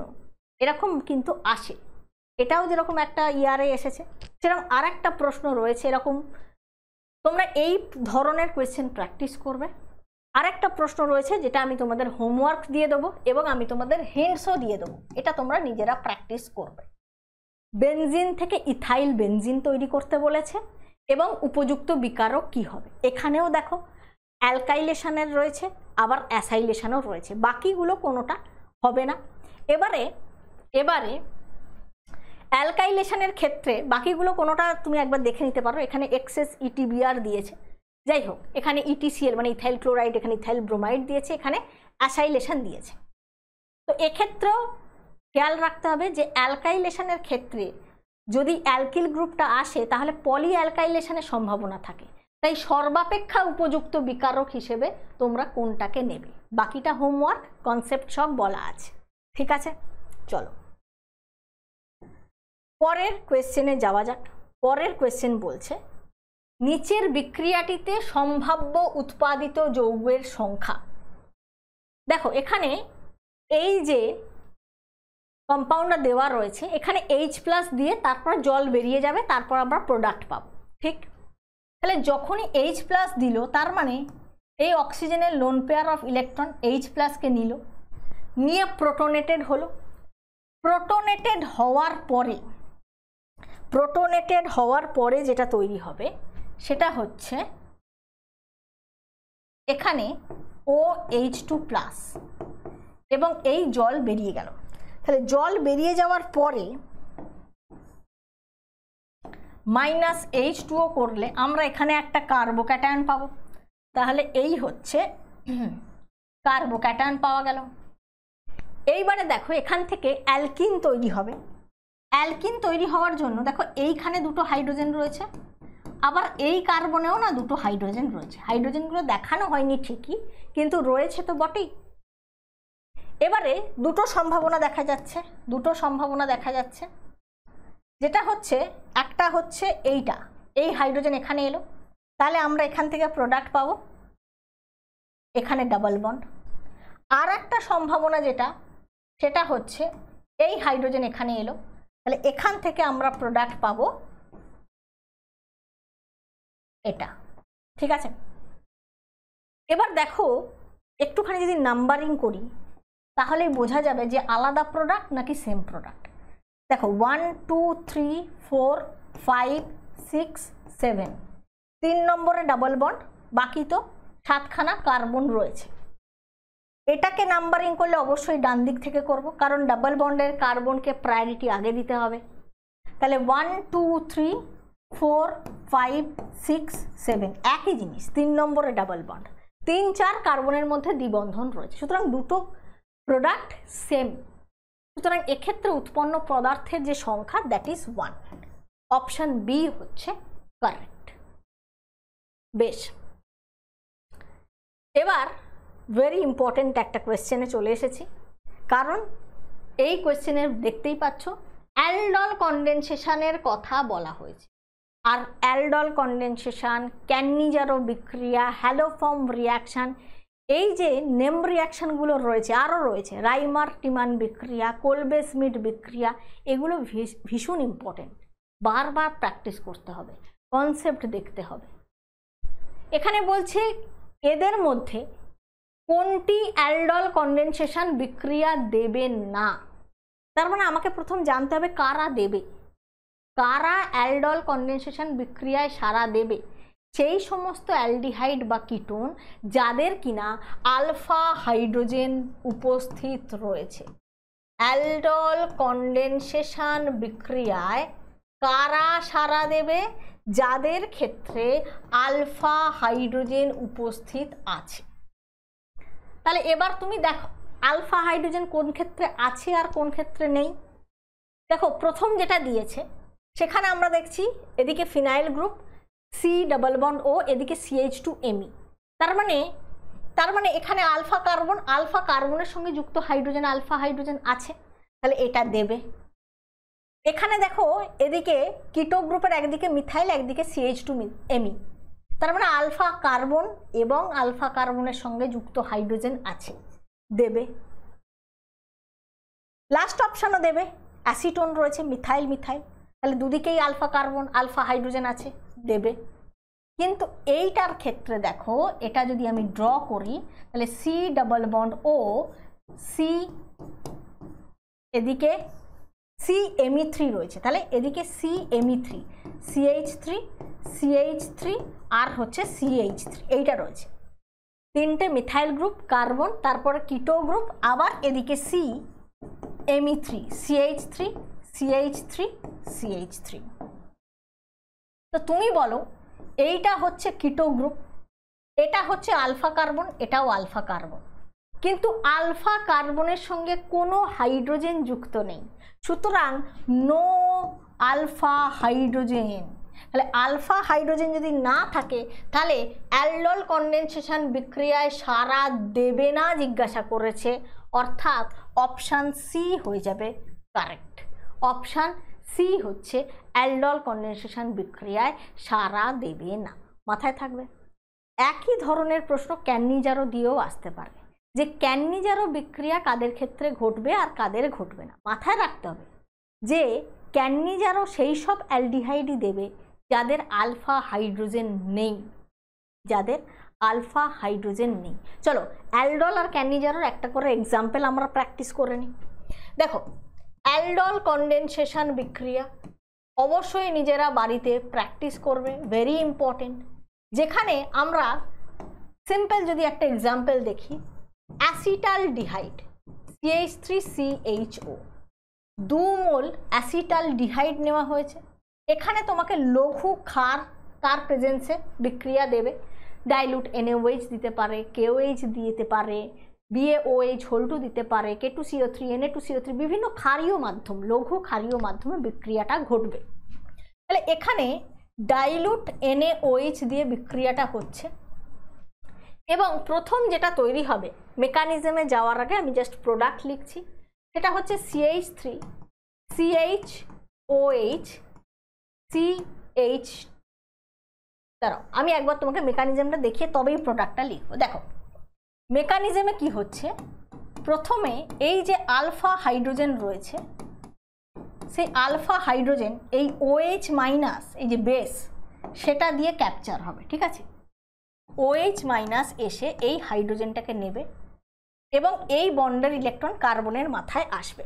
এরকম কিন্তু আসে এটাও যেরকম একটা ইয়ারে এসেছে সেরকম আর একটা প্রশ্ন রয়েছে এরকম তোমরা এই ধরনের কোয়েশ্চেন প্র্যাকটিস করবে আর একটা প্রশ্ন রয়েছে যেটা আমি তোমাদের হোমওয়ার্ক দিয়ে দেবো এবং আমি তোমাদের হেন্ডসও দিয়ে দেবো এটা তোমরা নিজেরা প্র্যাকটিস করবে বেনজিন থেকে ইথাইল বেনজিন তৈরি করতে বলেছে এবং উপযুক্ত বিকারক কি হবে এখানেও দেখো অ্যালকাইলেশানের রয়েছে আবার অ্যাসাইলেশানও রয়েছে বাকিগুলো কোনোটা হবে না এবারে এবারে অ্যালকাইলেশানের ক্ষেত্রে বাকিগুলো কোনোটা তুমি একবার দেখে নিতে পারো এখানে এক্সেস ইটিবিআর e দিয়েছে যাই হোক এখানে ইটিসিএল e মানে ইথাইল ক্লোরাইড এখানে ইথাইল ব্রোমাইড দিয়েছে এখানে অ্যাসাইলেশান দিয়েছে তো এক্ষেত্রেও খেয়াল রাখতে হবে যে অ্যালকাইলেশানের ক্ষেত্রে যদি অ্যালকিল গ্রুপটা আসে তাহলে পলি অ্যালকাইলেশানের সম্ভাবনা থাকে তাই সর্বাপেক্ষা উপযুক্ত বিকারক হিসেবে তোমরা কোনটাকে নেবে বাকিটা হোমওয়ার্ক কনসেপ্ট সব বলা আছে ঠিক আছে চলো পরের কোয়েশ্চেনে যাওয়া যাক পরের কোয়েশ্চেন বলছে নিচের বিক্রিয়াটিতে সম্ভাব্য উৎপাদিত যৌগের সংখ্যা দেখো এখানে এই যে কম্পাউন্ডটা দেওয়া রয়েছে এখানে এইচ প্লাস দিয়ে তারপর জল বেরিয়ে যাবে তারপর আমরা প্রোডাক্ট পাবো ঠিক তাহলে যখনই এইচ প্লাস দিল তার মানে এই অক্সিজেনের lone pair of electron H প্লাসকে নিল নিয়ে প্রোটোনেটেড হলো প্রোটোনেটেড হওয়ার পরে প্রোটোনেটেড হওয়ার পরে যেটা তৈরি হবে সেটা হচ্ছে এখানে ও এইচ টু প্লাস এবং এই জল বেরিয়ে গেল তাহলে জল বেরিয়ে যাওয়ার পরে মাইনাস এইচ টুও করলে আমরা এখানে একটা কার্বোক্যাটায়ন পাবো তাহলে এই হচ্ছে কার্বোক্যাটায়ন পাওয়া গেল এইবারে দেখো এখান থেকে অ্যালকিন তৈরি হবে অ্যালকিন তৈরি হওয়ার জন্য দেখো এইখানে দুটো হাইড্রোজেন রয়েছে আবার এই কার্বনেও না দুটো হাইড্রোজেন রয়েছে হাইড্রোজেনগুলো দেখানো হয়নি ঠিকই কিন্তু রয়েছে তো বটেই এবারে দুটো সম্ভাবনা দেখা যাচ্ছে দুটো সম্ভাবনা দেখা যাচ্ছে যেটা হচ্ছে একটা হচ্ছে এইটা এই হাইড্রোজেন এখানে এলো তাহলে আমরা এখান থেকে প্রোডাক্ট পাবো এখানে ডাবল বন্ড আর একটা সম্ভাবনা যেটা সেটা হচ্ছে এই হাইড্রোজেন এখানে এলো তাহলে এখান থেকে আমরা প্রোডাক্ট পাবো এটা ঠিক আছে এবার দেখো একটুখানি যদি নাম্বারিং করি তাহলে বোঝা যাবে যে আলাদা প্রোডাক্ট নাকি সেম প্রোডাক্ট দেখো one two three four five six seven তিন নম্বরে ডাবল বন্ড বাকি তো সাতখানা কার্বন রয়েছে এটাকে নাম্বারিং করলে অবশ্যই ডান দিক থেকে করব কারণ ডাবল বন্ডের কার্বনকে প্রায়োরিটি আগে দিতে হবে তাহলে one two three four five six seven একই জিনিস তিন নম্বরে ডাবল বন্ড তিন চার কার্বনের মধ্যে দ্বিবন্ধন রয়েছে সুতরাং দুটো প্রোডাক্ট সেম সুতরাং এক্ষেত্রে উৎপন্ন পদার্থের যে সংখ্যা that is one option B হচ্ছে কারেক্ট বেশ এবার ভেরি ইম্পর্টেন্ট একটা কোয়েশ্চেনে চলে এসেছি কারণ এই কোয়েশ্চেনের দেখতেই পাচ্ছ অ্যালডল কন্ডেনসেশনের কথা বলা হয়েছে আর অ্যালডল কন্ডেনসেশান ক্যান্নিজারো বিক্রিয়া হ্যালোফর্ম রিয়াকশান এই যে নেম রিয়াকশানগুলো রয়েছে আরও রয়েছে রাইমার টিমান বিক্রিয়া কোলবেসমিড বিক্রিয়া এগুলো ভীষণ ইম্পর্টেন্ট বারবার প্র্যাকটিস করতে হবে কনসেপ্ট দেখতে হবে এখানে বলছে এদের মধ্যে কোনটি অ্যালডল কন্ডেনসেশন বিক্রিয়া দেবে না তার মানে আমাকে প্রথম জানতে হবে কারা দেবে কারা অ্যালডল কন্ডেনসেশন বিক্রিয়ায় সারা দেবে সেই সমস্ত অ্যালডিহাইড বা কিটোন যাদের কিনা আলফা হাইড্রোজেন উপস্থিত রয়েছে অ্যালডল কন্ডেনসেশন বিক্রিয়ায় কারা সারা দেবে যাদের ক্ষেত্রে আলফা হাইড্রোজেন উপস্থিত আছে তাহলে এবার তুমি দেখো আলফা হাইড্রোজেন কোন ক্ষেত্রে আছে আর কোন ক্ষেত্রে নেই দেখো প্রথম যেটা দিয়েছে সেখানে আমরা দেখছি এদিকে phenyl group C double bond O এদিকে সিএইচ টু এমই তার মানে তার মানে এখানে আলফা কার্বন আলফা কার্বনের সঙ্গে যুক্ত হাইড্রোজেন আলফা হাইড্রোজেন আছে তাহলে এটা দেবে এখানে দেখো এদিকে কিটো গ্রুপের একদিকে মিথাইল একদিকে সিএইচ টু এমই তার মানে আলফা কার্বন এবং আলফা কার্বনের সঙ্গে যুক্ত হাইড্রোজেন আছে দেবে লাস্ট অপশানও দেবে অ্যাসিটোন রয়েছে মিথাইল মিথাইল তাহলে দুদিকেই আলফা কার্বন আলফা হাইড্রোজেন আছে দেবে কিন্তু এইটার ক্ষেত্রে দেখো এটা যদি আমি ড্র করি তাহলে C double bond O C এদিকে সি এমই থ্রি রয়েছে তাহলে এদিকে C Me three CH three CH three আর হচ্ছে সিএইচ থ্রি এইটা রয়েছে তিনটে মিথাইল গ্রুপ কার্বন তারপর কিটো গ্রুপ আবার এদিকে C Me three CH three CH3 three CH three তো তুমি বলো এইটা হচ্ছে কিটো গ্রুপ এটা হচ্ছে আলফা কার্বন এটাও আলফা কার্বন কিন্তু আলফা কার্বনের সঙ্গে কোনো হাইড্রোজেন যুক্ত নেই সুতরাং নো আলফা হাইড্রোজেন তাহলে আলফা হাইড্রোজেন যদি না থাকে তাহলে অ্যালডল কন্ডেনসেশন বিক্রিয়ায় সারা দেবে না জিজ্ঞাসা করেছে অর্থাৎ অপশান সি হয়ে যাবে কারেক্ট অপশান সি হচ্ছে অ্যালডল কন্ডেনসেশন বিক্রিয়ায় সারা দেবে না মাথায় থাকবে একই ধরনের প্রশ্ন ক্যান্নিজারও দিয়েও আসতে পারে যে ক্যান্নিজারও বিক্রিয়া কাদের ক্ষেত্রে ঘটবে আর কাদের ঘটবে না মাথায় রাখতে হবে যে ক্যান্নিজারও সেই সব অ্যালডিহাইডই দেবে যাদের আলফা হাইড্রোজেন নেই যাদের আলফা হাইড্রোজেন নেই চলো অ্যালডল আর ক্যান্নিজারোর একটা করে এক্সাম্পল আমরা প্র্যাকটিস করে নিই দেখো অ্যালডল কন্ডেনসেশন বিক্রিয়া অবশ্যই নিজেরা বাড়িতে প্র্যাকটিস করবে ভেরি ইম্পর্টেন্ট যেখানে আমরা সিম্পল যদি একটা এক্সাম্পল দেখি acetaldehyde CH three CHO দু মোল অ্যাসিটাল ডিহাইড নেওয়া হয়েছে এখানে তোমাকে লঘু খার তার প্রেজেন্সে বিক্রিয়া দেবে ডাইলুট এনএওএইচ দিতে পারে কেওএইচ দিতে পারে বিএওএইচ হোল্টু দিতে পারে K two CO three N A two CO three বিভিন্ন ক্ষারীয় মাধ্যম লঘু ক্ষারীয় মাধ্যমে বিক্রিয়াটা ঘটবে তাহলে এখানে ডাইলুট এনএওএইচ দিয়ে বিক্রিয়াটা হচ্ছে এবং প্রথম যেটা তৈরি হবে মেকানিজমে যাওয়ার আগে আমি জাস্ট প্রোডাক্ট লিখছি সেটা হচ্ছে CH three CH OH CH দাঁড়াও আমি একবার তোমাকে মেকানিজমটা দেখিয়ে তবেই প্রোডাক্টটা লিখবো দেখো মেকানিজমে কি হচ্ছে প্রথমে এই যে আলফা হাইড্রোজেন রয়েছে সেই আলফা হাইড্রোজেন এই ওএইচ মাইনাস এই যে বেস সেটা দিয়ে ক্যাপচার হবে ঠিক আছে ওএইচ মাইনাস এসে এই হাইড্রোজেনটাকে নেবে এবং এই বন্ডের ইলেকট্রন কার্বনের মাথায় আসবে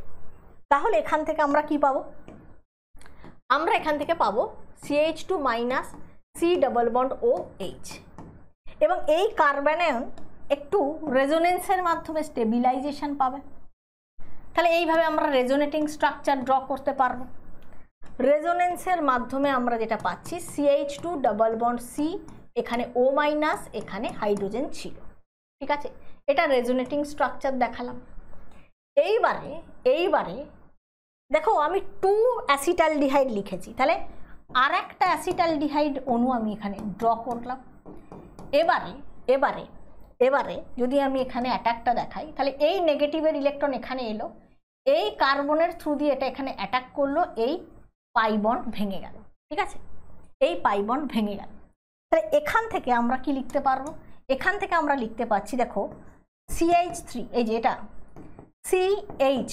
তাহলে এখান থেকে আমরা কি পাবো আমরা এখান থেকে পাবো CH two minus C double bond O H এবং এই কার্বনায়ন একটু রেজোনেন্সের মাধ্যমে স্টেবিলাইজেশন পাবে তাহলে এইভাবে আমরা রেজোনেটিং স্ট্রাকচার ড্র করতে পারবো রেজোনেন্সের মাধ্যমে আমরা যেটা পাচ্ছি CH two double bond C এখানে ও মাইনাস এখানে হাইড্রোজেন ছিল ঠিক আছে এটা রেজোনেটিং স্ট্রাকচার দেখালাম এইবারে এইবারে দেখো আমি টু অ্যাসিটালডিহাইড লিখেছি তাহলে আর একটা অ্যাসিটালডিহাইড অণু আমি এখানে ড্র করলাম এবারে এবারে এবারে যদি আমি এখানে অ্যাটাকটা দেখাই তাহলে এই নেগেটিভের ইলেকট্রন এখানে এলো এই কার্বনের থ্রু দিয়ে এটা এখানে অ্যাটাক করলো এই পাইবন ভেঙে গেল ঠিক আছে এই পাইবন ভেঙে গেল তাহলে এখান থেকে আমরা কি লিখতে পারবো এখান থেকে আমরা লিখতে পাচ্ছি দেখো সিএইচ থ্রি এই যে এটা সিএইচ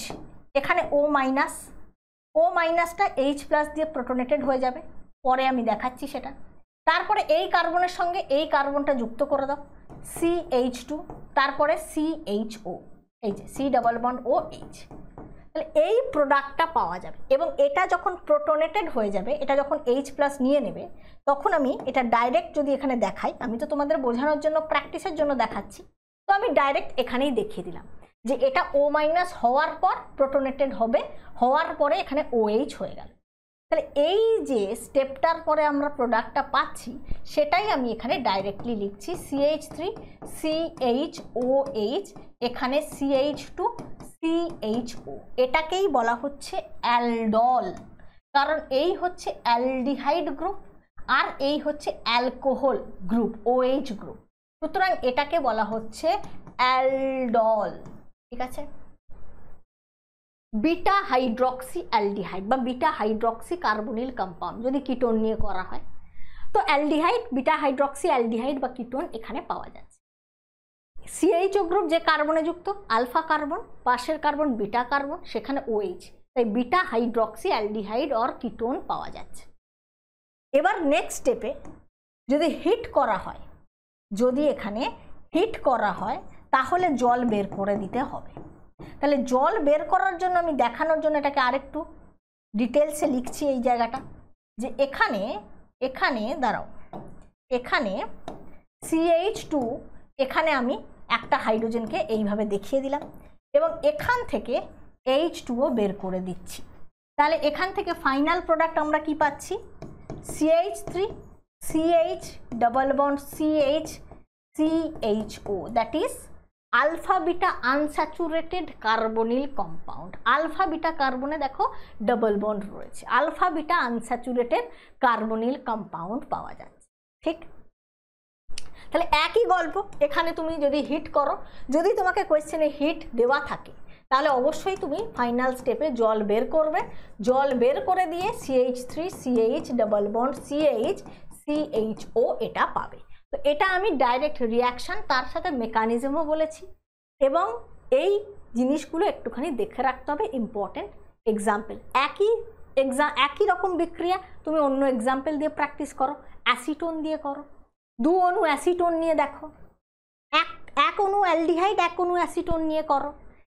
এখানে ও মাইনাস ও মাইনাসটা এইচ প্লাস দিয়ে প্রোটোনেটেড হয়ে যাবে পরে আমি দেখাচ্ছি সেটা তারপরে এই কার্বনের সঙ্গে এই কার্বনটা যুক্ত করে দাও সি এইচ টু তারপরে সি এইচ ও এই যে C double one O H তাহলে এই প্রোডাক্টটা পাওয়া যাবে এবং এটা যখন প্রোটোনেটেড হয়ে যাবে এটা যখন এইচ প্লাস নিয়ে নেবে তখন আমি এটা ডাইরেক্ট যদি এখানে দেখাই আমি তো তোমাদের বোঝানোর জন্য প্র্যাকটিসের জন্য দেখাচ্ছি তো আমি ডাইরেক্ট এখানেই দেখিয়ে দিলাম যে এটা ও মাইনাস হওয়ার পর প্রোটোনেটেড হবে হওয়ার পরে এখানে ও এইচ হয়ে গেল তাহলে এই যে স্টেপটার পরে আমরা প্রোডাক্টটা পাচ্ছি সেটাই আমি এখানে ডাইরেক্টলি লিখছি CH three CH O H এখানে সিএইচ টু সিএইচ ও এটাকেই বলা হচ্ছে অ্যালডল কারণ এই হচ্ছে অ্যালডিহাইড গ্রুপ আর এই হচ্ছে অ্যালকোহল গ্রুপ ওএইচ গ্রুপ সুতরাং এটাকে বলা হচ্ছে অ্যালডল ঠিক আছে বিটা হাইড্রক্সি অ্যালডিহাইড বা বিটা হাইড্রক্সি কার্বনিল কম্পাউন্ড যদি কিটোন নিয়ে করা হয় তো অ্যালডিহাইড বিটা হাইড্রক্সি অ্যালডিহাইড বা কিটোন এখানে পাওয়া যাচ্ছে সিএইচও গ্রুপ যে কার্বনে যুক্ত আলফা কার্বন পাশের কার্বন বিটা কার্বন সেখানে ওএইচ তাই beta hydroxy aldehyde or ketone পাওয়া যাচ্ছে এবার নেক্সট স্টেপে যদি হিট করা হয় যদি এখানে হিট করা হয় তাহলে জল বের করে দিতে হবে তাহলে জল বের করার জন্য আমি দেখানোর জন্য এটাকে আরেকটু ডিটেলসে লিখছি এই জায়গাটা যে এখানে এখানে দাঁড়াও এখানে সিএইচ টু এখানে আমি একটা হাইড্রোজেনকে এইভাবে দেখিয়ে দিলাম এবং এখান থেকে এইচ টুও বের করে দিচ্ছি তাহলে এখান থেকে ফাইনাল প্রোডাক্ট আমরা কি পাচ্ছি CH three CH double bond CH O that is alpha beta unsaturated carbonyl compound alpha beta কার্বনে দেখো ডবল বন্ড রয়েছে alpha beta unsaturated carbonyl compound পাওয়া যাচ্ছে ঠিক তাহলে একই গল্প এখানে তুমি যদি হিট করো যদি তোমাকে কোয়েশ্চেনে হিট দেওয়া থাকে তাহলে অবশ্যই তুমি ফাইনাল স্টেপে জল বের করবে জল বের করে দিয়ে CH three CH double bond CH O এটা পাবে তো এটা আমি ডাইরেক্ট রিয়াকশান তার সাথে মেকানিজমও বলেছি এবং এই জিনিসগুলো একটুখানি দেখে রাখতে হবে ইম্পর্টেন্ট এক্সাম্পল একই এক্সাম একই রকম বিক্রিয়া তুমি অন্য এক্সাম্পল দিয়ে প্র্যাকটিস করো অ্যাসিটোন দিয়ে করো দু অণু অ্যাসিটোন নিয়ে দেখো এক এক অণু অ্যালডিহাইড এক অণু অ্যাসিটোন নিয়ে করো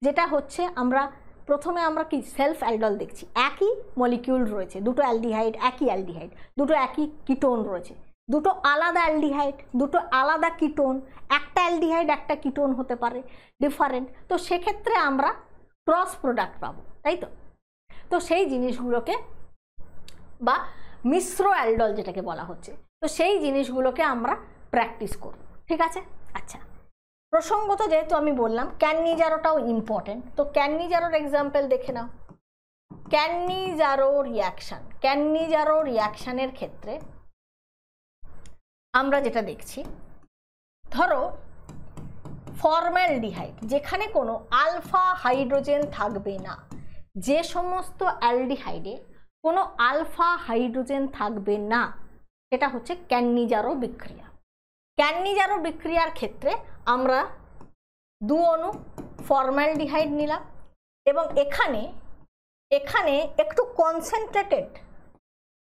যেটা হচ্ছে আমরা প্রথমে আমরা কি সেলফ অ্যালডল দেখছি একই মলিকিউল রয়েছে দুটো অ্যালডিহাইড একই অ্যালডিহাইড দুটো একই কিটোন রয়েছে দুটো আলাদা অ্যালডিহাইড দুটো আলাদা কিটোন একটা অ্যালডিহাইড একটা কিটোন হতে পারে ডিফারেন্ট তো সেক্ষেত্রে আমরা ক্রস প্রোডাক্ট পাবো তাই তো তো সেই জিনিসগুলোকে বা মিশ্র অ্যালডল যেটাকে বলা হচ্ছে তো সেই জিনিসগুলোকে আমরা প্র্যাকটিস করব ঠিক আছে আচ্ছা প্রসঙ্গত যেহেতু আমি বললাম ক্যান্নিজারোটাও ইম্পর্টেন্ট তো জারোর এক্সাম্পল দেখে নাও ক্যান্নিজারো রিয়াকশান জারো রিয়াকশানের ক্ষেত্রে আমরা যেটা দেখছি ধরো ডিহাইড যেখানে কোনো আলফা হাইড্রোজেন থাকবে না যে সমস্ত অ্যালডিহাইডে কোনো আলফা হাইড্রোজেন থাকবে না সেটা হচ্ছে ক্যান্নিজারো বিক্রিয়া ক্যান্নিজারো বিক্রিয়ার ক্ষেত্রে আমরা দু অণু ফর্ম্যালডিহাইড নিলাম এবং এখানে এখানে একটু কনসেন্ট্রেটেড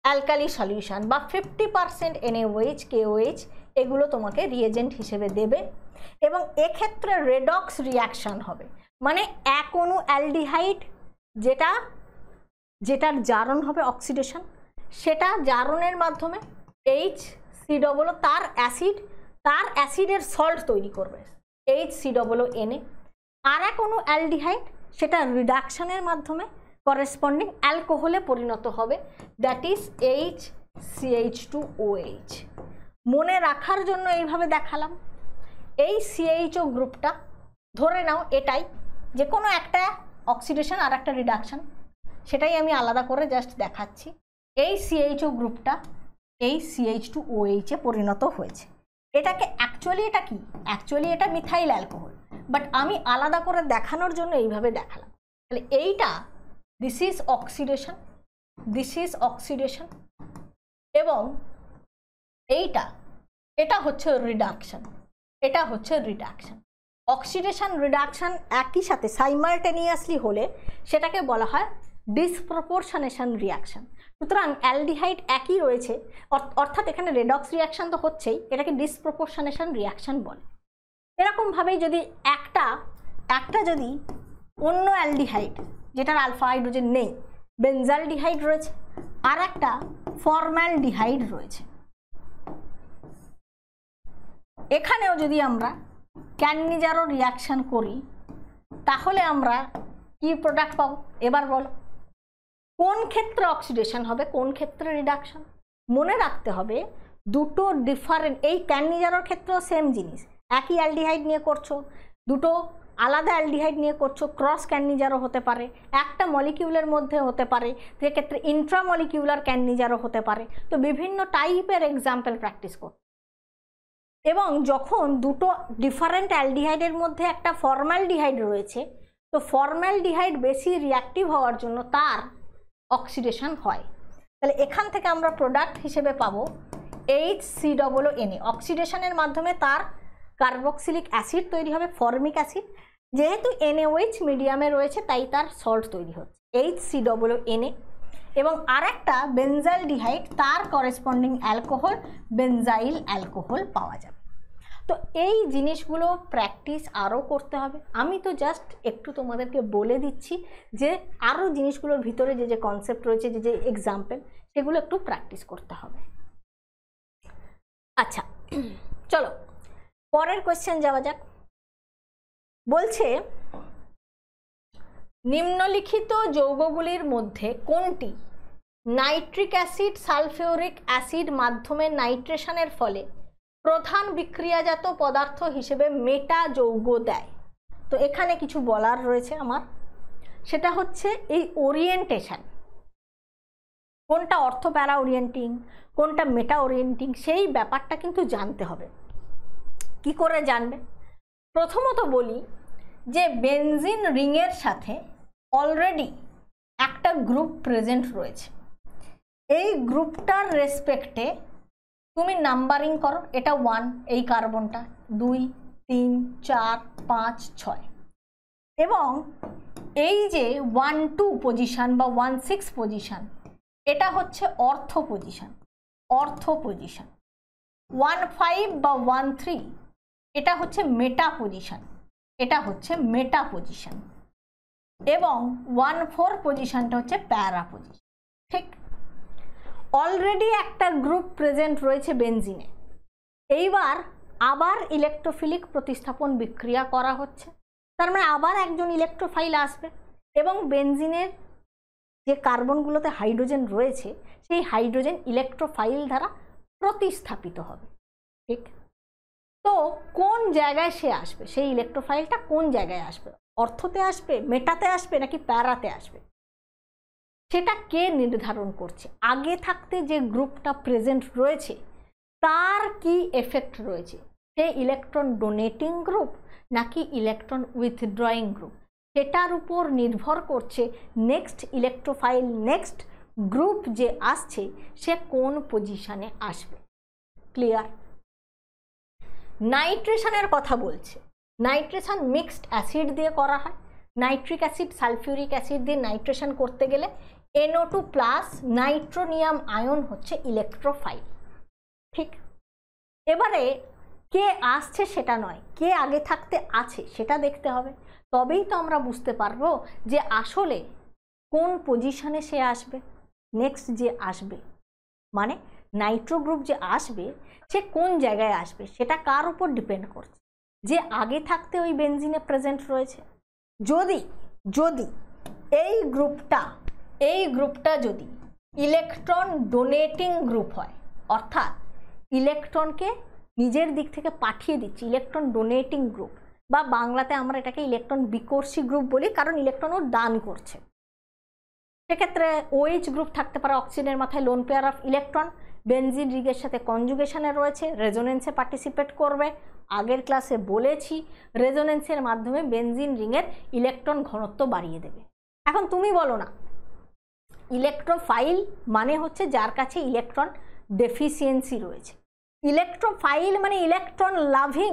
অ্যালকালি সলিউশান বা ফিফটি পারসেন্ট এনএওএইচ কেওএইচ এগুলো তোমাকে রিয়েজেন্ট হিসেবে দেবে এবং এক্ষেত্রে রেডক্স রিয়াকশান হবে মানে এক অনু অ্যালডিহাইড যেটা যেটার জারণ হবে অক্সিডেশন সেটা জারণের মাধ্যমে এইচ সি ডবল তার অ্যাসিড তার অ্যাসিডের সল্ট তৈরি করবে এইচ সি ডবল এনে আর এক অনু অ্যালডিহাইড সেটা রিডাকশানের মাধ্যমে করেসপন্ডিং অ্যালকোহলে পরিণত হবে that is H CH two OH মনে রাখার জন্য এইভাবে দেখালাম এই সিএইচও গ্রুপটা ধরে নাও এটাই যে কোনো একটা অক্সিডেশন আর একটা রিডাকশান সেটাই আমি আলাদা করে জাস্ট দেখাচ্ছি এই সিএইচও গ্রুপটা এই সিএইচ টু ওএইচে পরিণত হয়েছে এটাকে অ্যাকচুয়ালি এটা কি অ্যাকচুয়ালি এটা মিথাইল অ্যালকোহল বাট আমি আলাদা করে দেখানোর জন্য এইভাবে দেখালাম তাহলে এইটা this is oxidation this is oxidation এবং এইটা এটা হচ্ছে রিডাকশান এটা হচ্ছে রিডাকশান অক্সিডেশন রিডাকশান একই সাথে সাইমালটেনিয়াসলি হলে সেটাকে বলা হয় ডিসপ্রপোর্শনেশন রিয়াকশান সুতরাং অ্যালডিহাইড একই রয়েছে অর্থাৎ এখানে রেডক্স রিয়াকশন তো হচ্ছেই এটাকে ডিসপ্রপোর্শনেশন রিয়াকশন বলে এরকমভাবেই যদি একটা একটা যদি অন্য অ্যালডিহাইড যেটার আলফা হাইড্রোজেন নেই বেঞ্জাল ডিহাইড রয়েছে আর একটা ফর্ম্যাল ডিহাইড রয়েছে এখানেও যদি আমরা ক্যাননিজারও রিয়াকশান করি তাহলে আমরা কি প্রোডাক্ট পাবো এবার বলো কোন ক্ষেত্রে অক্সিডেশন হবে কোন ক্ষেত্রে রিডাকশন মনে রাখতে হবে দুটো ডিফারেন্ট এই ক্যাননিজারোর ক্ষেত্রেও সেম জিনিস একই অ্যালডিহাইড নিয়ে করছো দুটো আলাদা অ্যালডিহাইড নিয়ে করছো ক্রস ক্যান্নিজারও হতে পারে একটা মলিকিউলের মধ্যে হতে পারে সেক্ষেত্রে ইন্ট্রামলিকিউলার ক্যান্নিজারও হতে পারে তো বিভিন্ন টাইপের এক্সাম্পল প্র্যাকটিস কর এবং যখন দুটো ডিফারেন্ট অ্যালডিহাইডের মধ্যে একটা ডিহাইড রয়েছে তো ডিহাইড বেশি রিয়াক্টিভ হওয়ার জন্য তার অক্সিডেশন হয় তাহলে এখান থেকে আমরা প্রোডাক্ট হিসেবে পাবো এইচ সি ডবল এনএ অক্সিডেশনের মাধ্যমে তার কার্বক্সিলিক অ্যাসিড তৈরি হবে ফর্মিক অ্যাসিড যেহেতু এনএওএইচ মিডিয়ামে রয়েছে তাই তার সল্ট তৈরি হচ্ছে এইচ সি ডবলও এনএ এবং আর একটা বেনজাইল ডিহাইড তার করেসপন্ডিং অ্যালকোহল বেনজাইল অ্যালকোহল পাওয়া যাবে তো এই জিনিসগুলো প্র্যাকটিস আরও করতে হবে আমি তো জাস্ট একটু তোমাদেরকে বলে দিচ্ছি যে আরও জিনিসগুলোর ভিতরে যে যে কনসেপ্ট রয়েছে যে যে এক্সাম্পল সেগুলো একটু প্র্যাকটিস করতে হবে আচ্ছা চলো পরের কোয়েশ্চেন যাওয়া যাক বলছে নিম্নলিখিত যৌগগুলির মধ্যে কোনটি নাইট্রিক অ্যাসিড সালফিউরিক অ্যাসিড মাধ্যমে নাইট্রেশনের ফলে প্রধান বিক্রিয়াজাত পদার্থ হিসেবে মেটা যৌগ দেয় তো এখানে কিছু বলার রয়েছে আমার সেটা হচ্ছে এই ওরিয়েন্টেশন কোনটা প্যারা ওরিয়েন্টিং কোনটা মেটা ওরিয়েন্টিং সেই ব্যাপারটা কিন্তু জানতে হবে কি করে জানবে প্রথমত বলি যে বেনজিন রিংয়ের সাথে অলরেডি একটা গ্রুপ প্রেজেন্ট রয়েছে এই গ্রুপটার রেসপেক্টে তুমি নাম্বারিং করো এটা ওয়ান এই কার্বনটা দুই তিন চার পাঁচ ছয় এবং এই যে ওয়ান টু পজিশান বা ওয়ান সিক্স পজিশান এটা হচ্ছে ortho position ortho position one five বা ওয়ান থ্রি এটা হচ্ছে মেটা পজিশন এটা হচ্ছে মেটা পজিশন এবং ওয়ান ফোর পজিশনটা হচ্ছে প্যারা পজিশন ঠিক অলরেডি একটা গ্রুপ প্রেজেন্ট রয়েছে বেনজিনে এইবার আবার ইলেকট্রোফিলিক প্রতিস্থাপন বিক্রিয়া করা হচ্ছে তার মানে আবার একজন ইলেকট্রোফাইল আসবে এবং বেনজিনের যে কার্বনগুলোতে হাইড্রোজেন রয়েছে সেই হাইড্রোজেন ইলেকট্রোফাইল দ্বারা প্রতিস্থাপিত হবে ঠিক তো কোন জায়গায় সে আসবে সেই ইলেকট্রোফাইলটা কোন জায়গায় আসবে অর্থতে আসবে মেটাতে আসবে নাকি প্যারাতে আসবে সেটা কে নির্ধারণ করছে আগে থাকতে যে গ্রুপটা প্রেজেন্ট রয়েছে তার কি এফেক্ট রয়েছে সে ইলেকট্রন ডোনেটিং গ্রুপ নাকি ইলেকট্রন উইথড্রয়িং গ্রুপ সেটার উপর নির্ভর করছে নেক্সট ইলেকট্রোফাইল নেক্সট গ্রুপ যে আসছে সে কোন পজিশানে আসবে ক্লিয়ার নাইট্রেশনের কথা বলছে নাইট্রেশন মিক্সড অ্যাসিড দিয়ে করা হয় নাইট্রিক অ্যাসিড সালফিউরিক অ্যাসিড দিয়ে নাইট্রেশন করতে গেলে NO two plus nitronium ion হচ্ছে ইলেকট্রোফাইল ঠিক এবারে কে আসছে সেটা নয় কে আগে থাকতে আছে সেটা দেখতে হবে তবেই তো আমরা বুঝতে পারবো যে আসলে কোন পজিশনে সে আসবে নেক্সট যে আসবে মানে নাইট্রো গ্রুপ যে আসবে সে কোন জায়গায় আসবে সেটা কার উপর ডিপেন্ড করছে যে আগে থাকতে ওই বেনজিনে প্রেজেন্ট রয়েছে যদি যদি এই গ্রুপটা এই গ্রুপটা যদি ইলেকট্রন ডোনেটিং গ্রুপ হয় অর্থাৎ ইলেকট্রনকে নিজের দিক থেকে পাঠিয়ে দিচ্ছে ইলেকট্রন ডোনেটিং গ্রুপ বা বাংলাতে আমরা এটাকে ইলেকট্রন বিকর্সি গ্রুপ বলি কারণ ইলেকট্রন ও দান করছে সেক্ষেত্রে ওএইচ গ্রুপ থাকতে পারে অক্সিজেনের মাথায় lone pair of electron benzene রিগের সাথে কনজুগেশানে রয়েছে রেজোনেন্সে পার্টিসিপেট করবে আগের ক্লাসে বলেছি রেজোনেন্সের মাধ্যমে বেনজিন রিংয়ের ইলেকট্রন ঘনত্ব বাড়িয়ে দেবে এখন তুমি বলো না ইলেকট্রোফাইল মানে হচ্ছে যার কাছে ইলেকট্রন ডেফিসিয়েন্সি রয়েছে ইলেকট্রোফাইল মানে ইলেকট্রন লাভিং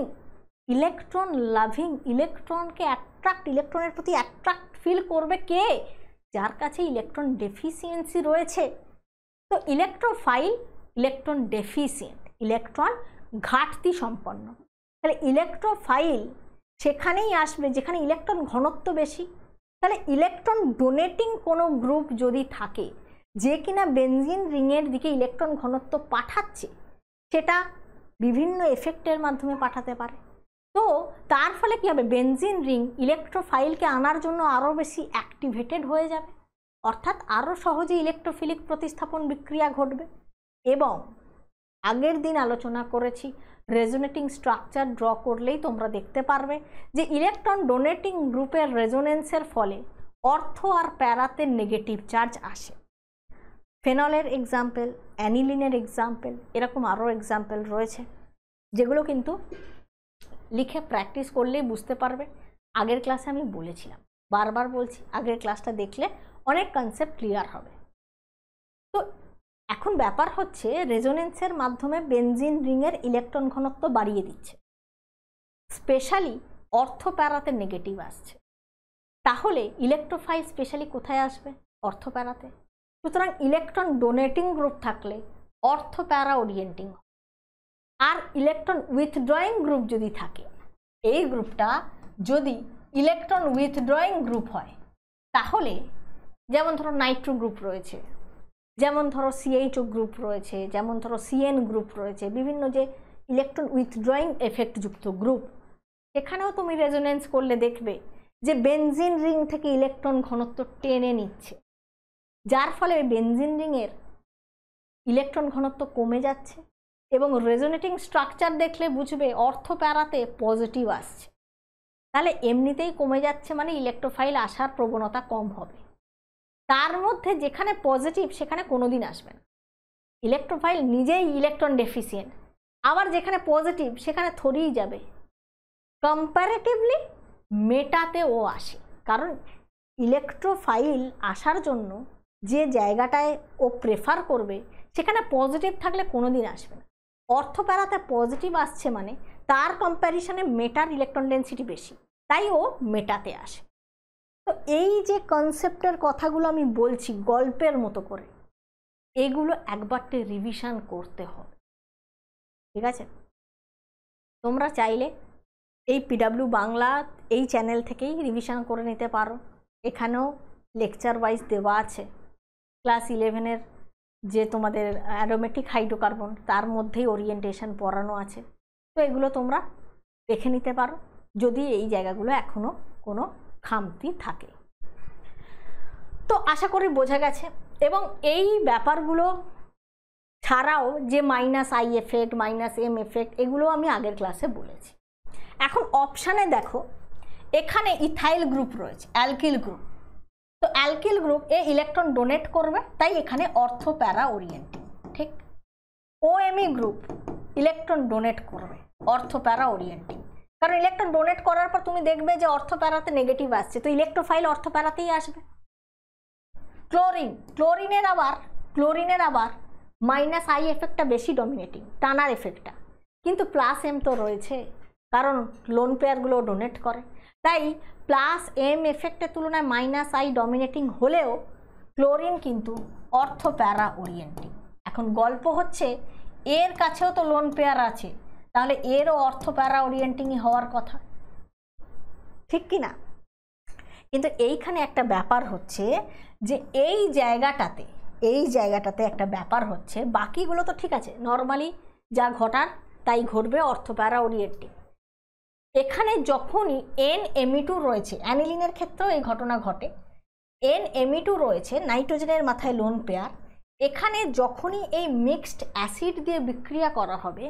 ইলেকট্রন লাভিং ইলেকট্রনকে অ্যাট্রাক্ট ইলেকট্রনের প্রতি অ্যাট্রাক্ট ফিল করবে কে যার কাছে ইলেকট্রন ডেফিসিয়েন্সি রয়েছে তো ইলেকট্রোফাইল ইলেকট্রন ডেফিসিয়েন্ট ইলেকট্রন ঘাটতি সম্পন্ন তাহলে ইলেকট্রোফাইল সেখানেই আসবে যেখানে ইলেকট্রন ঘনত্ব বেশি তাহলে ইলেকট্রন ডোনেটিং কোনো গ্রুপ যদি থাকে যে কিনা বেঞ্জিন রিংয়ের দিকে ইলেকট্রন ঘনত্ব পাঠাচ্ছে সেটা বিভিন্ন এফেক্টের মাধ্যমে পাঠাতে পারে তো তার ফলে কী হবে বেঞ্জিন রিং ইলেকট্রোফাইলকে আনার জন্য আরও বেশি অ্যাক্টিভেটেড হয়ে যাবে অর্থাৎ আরও সহজে ইলেকট্রোফিলিক প্রতিস্থাপন বিক্রিয়া ঘটবে এবং আগের দিন আলোচনা করেছি রেজোনেটিং স্ট্রাকচার ড্র করলেই তোমরা দেখতে পারবে যে ইলেকট্রন ডোনেটিং গ্রুপের রেজোনেন্সের ফলে অর্থ আর প্যারাতে নেগেটিভ চার্জ আসে ফেনলের এক্সাম্পল অ্যানিলিনের এক্সাম্পল এরকম আরও এক্সাম্পল রয়েছে যেগুলো কিন্তু লিখে প্র্যাকটিস করলেই বুঝতে পারবে আগের ক্লাসে আমি বলেছিলাম বারবার বলছি আগের ক্লাসটা দেখলে অনেক কনসেপ্ট ক্লিয়ার হবে তো এখন ব্যাপার হচ্ছে রেজোনেন্সের মাধ্যমে বেনজিন রিংয়ের ইলেকট্রন ঘনত্ব বাড়িয়ে দিচ্ছে স্পেশালি অর্থপ্যারাতে নেগেটিভ আসছে তাহলে ইলেকট্রোফাইল স্পেশালি কোথায় আসবে অর্থপ্যারাতে সুতরাং ইলেকট্রন ডোনেটিং গ্রুপ থাকলে অর্থপ্যারা ওরিয়েন্টিং আর ইলেকট্রন উইথড্রয়িং গ্রুপ যদি থাকে এই গ্রুপটা যদি ইলেকট্রন উইথড্রয়িং গ্রুপ হয় তাহলে যেমন ধরো নাইট্রো গ্রুপ রয়েছে যেমন ধরো সিএইচও গ্রুপ রয়েছে যেমন ধরো সিএন গ্রুপ রয়েছে বিভিন্ন যে ইলেকট্রন উইথড্রয়িং এফেক্টযুক্ত গ্রুপ এখানেও তুমি রেজোনেন্স করলে দেখবে যে বেনজিন রিং থেকে ইলেকট্রন ঘনত্ব টেনে নিচ্ছে যার ফলে বেনজিন রিংয়ের ইলেকট্রন ঘনত্ব কমে যাচ্ছে এবং রেজোনেটিং স্ট্রাকচার দেখলে বুঝবে অর্থ প্যারাতে পজিটিভ আসছে তাহলে এমনিতেই কমে যাচ্ছে মানে ইলেকট্রোফাইল আসার প্রবণতা কম হবে তার মধ্যে যেখানে পজিটিভ সেখানে কোনো দিন আসবে না ইলেকট্রোফাইল নিজেই ইলেকট্রন ডেফিসিয়েন্ট আবার যেখানে পজিটিভ সেখানে থরিই যাবে কম্পারেটিভলি মেটাতে ও আসে কারণ ইলেকট্রোফাইল আসার জন্য যে জায়গাটায় ও প্রেফার করবে সেখানে পজিটিভ থাকলে কোনো দিন আসবে না অর্থপ্যারাতে পজিটিভ আসছে মানে তার কম্প্যারিশনে মেটার ইলেকট্রন ডেন্সিটি বেশি তাই ও মেটাতে আসে তো এই যে কনসেপ্টের কথাগুলো আমি বলছি গল্পের মতো করে এগুলো একবারটি রিভিশন করতে হবে ঠিক আছে তোমরা চাইলে এই পিডাব্লিউ বাংলা এই চ্যানেল থেকেই রিভিশন করে নিতে পারো এখানেও লেকচার ওয়াইজ দেওয়া আছে ক্লাস ইলেভেনের যে তোমাদের অ্যারোমেটিক হাইড্রোকার্বন তার মধ্যেই ওরিয়েন্টেশন পড়ানো আছে তো এগুলো তোমরা দেখে নিতে পারো যদি এই জায়গাগুলো এখনও কোনো খামতি থাকে তো আশা করি বোঝা গেছে এবং এই ব্যাপারগুলো ছাড়াও যে minus I effect minus M effect এগুলো আমি আগের ক্লাসে বলেছি এখন অপশানে দেখো এখানে ইথাইল গ্রুপ রয়েছে অ্যালকিল গ্রুপ তো অ্যালকিল গ্রুপ এ ইলেকট্রন ডোনেট করবে তাই এখানে অর্থ প্যারা ওরিয়েন্টিং ঠিক ওএমই গ্রুপ ইলেকট্রন ডোনেট করবে অর্থ প্যারা ওরিয়েন্টিং কারণ ইলেকট্রন ডোনেট করার পর তুমি দেখবে যে অর্থ প্যারাতে নেগেটিভ আসছে তো ইলেকট্রোফাইল অর্থ প্যারাতেই আসবে ক্লোরিন ক্লোরিনের আবার ক্লোরিনের আবার মাইনাস আই এফেক্টটা বেশি ডমিনেটিং টানার এফেক্টটা কিন্তু প্লাস এম তো রয়েছে কারণ লোন পেয়ারগুলো ডোনেট করে তাই প্লাস এম এফেক্টের তুলনায় মাইনাস আই ডমিনেটিং হলেও ক্লোরিন কিন্তু অর্থ প্যারা ওরিয়েন্টিং এখন গল্প হচ্ছে এর কাছেও তো লোন পেয়ার আছে তাহলে এরও অর্থ প্যারা ওরিয়েন্টিংই হওয়ার কথা ঠিক কি না কিন্তু এইখানে একটা ব্যাপার হচ্ছে যে এই জায়গাটাতে এই জায়গাটাতে একটা ব্যাপার হচ্ছে বাকিগুলো তো ঠিক আছে নর্মালি যা ঘটার তাই ঘটবে অর্থ প্যারা ওরিয়েন্টিং এখানে যখনই এন এমিটু e রয়েছে অ্যানিলিনের ক্ষেত্রেও এই ঘটনা ঘটে এন এমিটু e রয়েছে নাইট্রোজেনের মাথায় লোন পেয়ার এখানে যখনই এই মিক্সড অ্যাসিড দিয়ে বিক্রিয়া করা হবে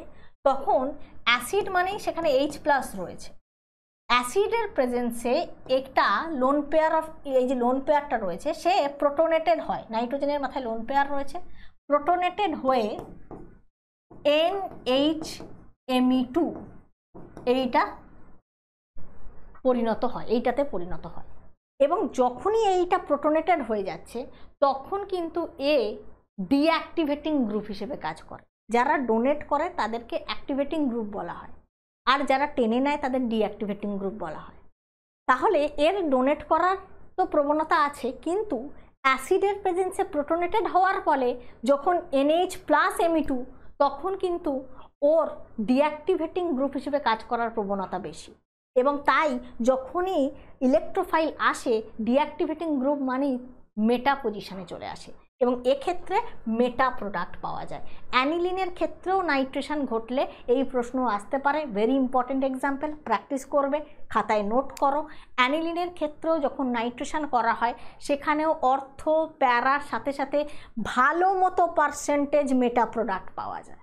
তখন অ্যাসিড মানেই সেখানে এইচ প্লাস রয়েছে অ্যাসিডের প্রেজেন্সে একটা লোন পেয়ার অফ এই যে লোন পেয়ারটা রয়েছে সে প্রোটোনেটেড হয় নাইট্রোজেনের মাথায় লোন পেয়ার রয়েছে প্রোটোনেটেড হয়ে এন এইচ এমই টু এইটা পরিণত হয় এইটাতে পরিণত হয় এবং যখনই এইটা প্রোটোনেটেড হয়ে যাচ্ছে তখন কিন্তু এ ডিঅ্যাক্টিভেটিং গ্রুপ হিসেবে কাজ করে যারা ডোনেট করে তাদেরকে অ্যাক্টিভেটিং গ্রুপ বলা হয় আর যারা টেনে নেয় তাদের ডিঅ্যাক্টিভেটিং গ্রুপ বলা হয় তাহলে এর ডোনেট করার তো প্রবণতা আছে কিন্তু অ্যাসিডের প্রেজেন্সে প্রোটোনেটেড হওয়ার ফলে যখন এনএইচ প্লাস এমই টু তখন কিন্তু ওর ডিঅ্যাক্টিভেটিং গ্রুপ হিসেবে কাজ করার প্রবণতা বেশি এবং তাই যখনই ইলেকট্রোফাইল আসে ডিঅ্যাক্টিভেটিং গ্রুপ মানেই মেটা পজিশনে চলে আসে এবং এক্ষেত্রে মেটা প্রোডাক্ট পাওয়া যায় অ্যানিলিনের ক্ষেত্রেও নাইট্রেশন ঘটলে এই প্রশ্ন আসতে পারে ভেরি ইম্পর্ট্যান্ট এক্সাম্পল প্র্যাকটিস করবে খাতায় নোট করো অ্যানিলিনের ক্ষেত্রেও যখন নাইট্রেশন করা হয় সেখানেও অর্থ প্যারার সাথে সাথে ভালো মতো পার্সেন্টেজ মেটা প্রোডাক্ট পাওয়া যায়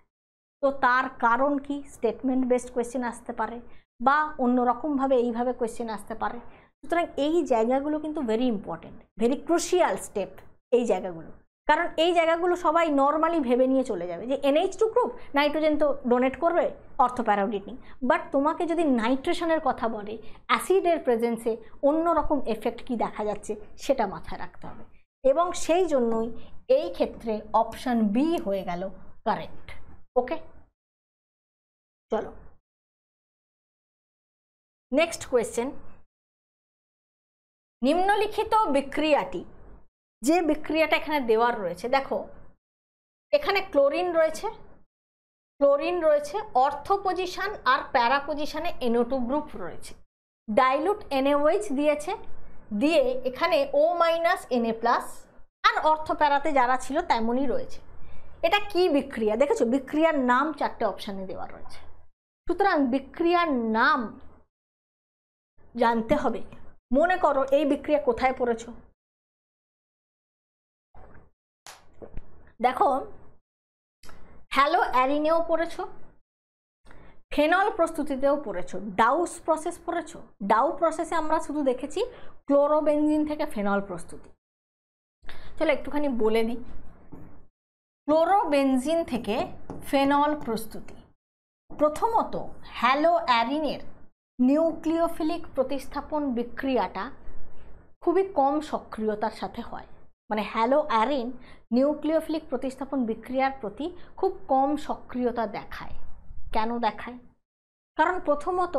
তো তার কারণ কি স্টেটমেন্ট বেসড কোয়েশ্চেন আসতে পারে বা অন্যরকমভাবে এইভাবে কোয়েশ্চেন আসতে পারে সুতরাং এই জায়গাগুলো কিন্তু very important very crucial step এই জায়গাগুলো কারণ এই জায়গাগুলো সবাই নর্মালি ভেবে নিয়ে চলে যাবে যে এনএইচ টু গ্রুপ নাইট্রোজেন তো ডোনেট করবে প্যারাউডিটিং বাট তোমাকে যদি নাইট্রেশনের কথা বলে অ্যাসিডের প্রেজেন্সে অন্য রকম এফেক্ট কি দেখা যাচ্ছে সেটা মাথায় রাখতে হবে এবং সেই জন্যই এই ক্ষেত্রে অপশান বি হয়ে গেল কারেক্ট ওকে চলো নেক্সট কোয়েশ্চেন নিম্নলিখিত বিক্রিয়াটি যে বিক্রিয়াটা এখানে দেওয়ার রয়েছে দেখো এখানে ক্লোরিন রয়েছে ক্লোরিন রয়েছে অর্থ পজিশান আর প্যারা পজিশানে এনওটু গ্রুপ রয়েছে ডাইলুট এনএওএইচ দিয়েছে দিয়ে এখানে ও মাইনাস এনএ প্লাস আর অর্থ প্যারাতে যারা ছিল তেমনই রয়েছে এটা কি বিক্রিয়া দেখেছো বিক্রিয়ার নাম চারটে অপশানে দেওয়া রয়েছে সুতরাং বিক্রিয়ার নাম জানতে হবে মনে করো এই বিক্রিয়া কোথায় পড়েছো দেখো হ্যালো অ্যারিনেও পড়েছো ফেনল প্রস্তুতিতেও পড়েছো ডাউস প্রসেস পড়েছো ডাউ প্রসেসে আমরা শুধু দেখেছি ক্লোরোবেনজিন থেকে ফেনল প্রস্তুতি চলো একটুখানি বলে দিই ক্লোরোবেনজিন থেকে ফেনল প্রস্তুতি প্রথমত হ্যালো অ্যারিনের নিউক্লিওফিলিক প্রতিস্থাপন বিক্রিয়াটা খুবই কম সক্রিয়তার সাথে হয় মানে হ্যালো অ্যারিন নিউক্লিওফিলিক প্রতিস্থাপন বিক্রিয়ার প্রতি খুব কম সক্রিয়তা দেখায় কেন দেখায় কারণ প্রথমত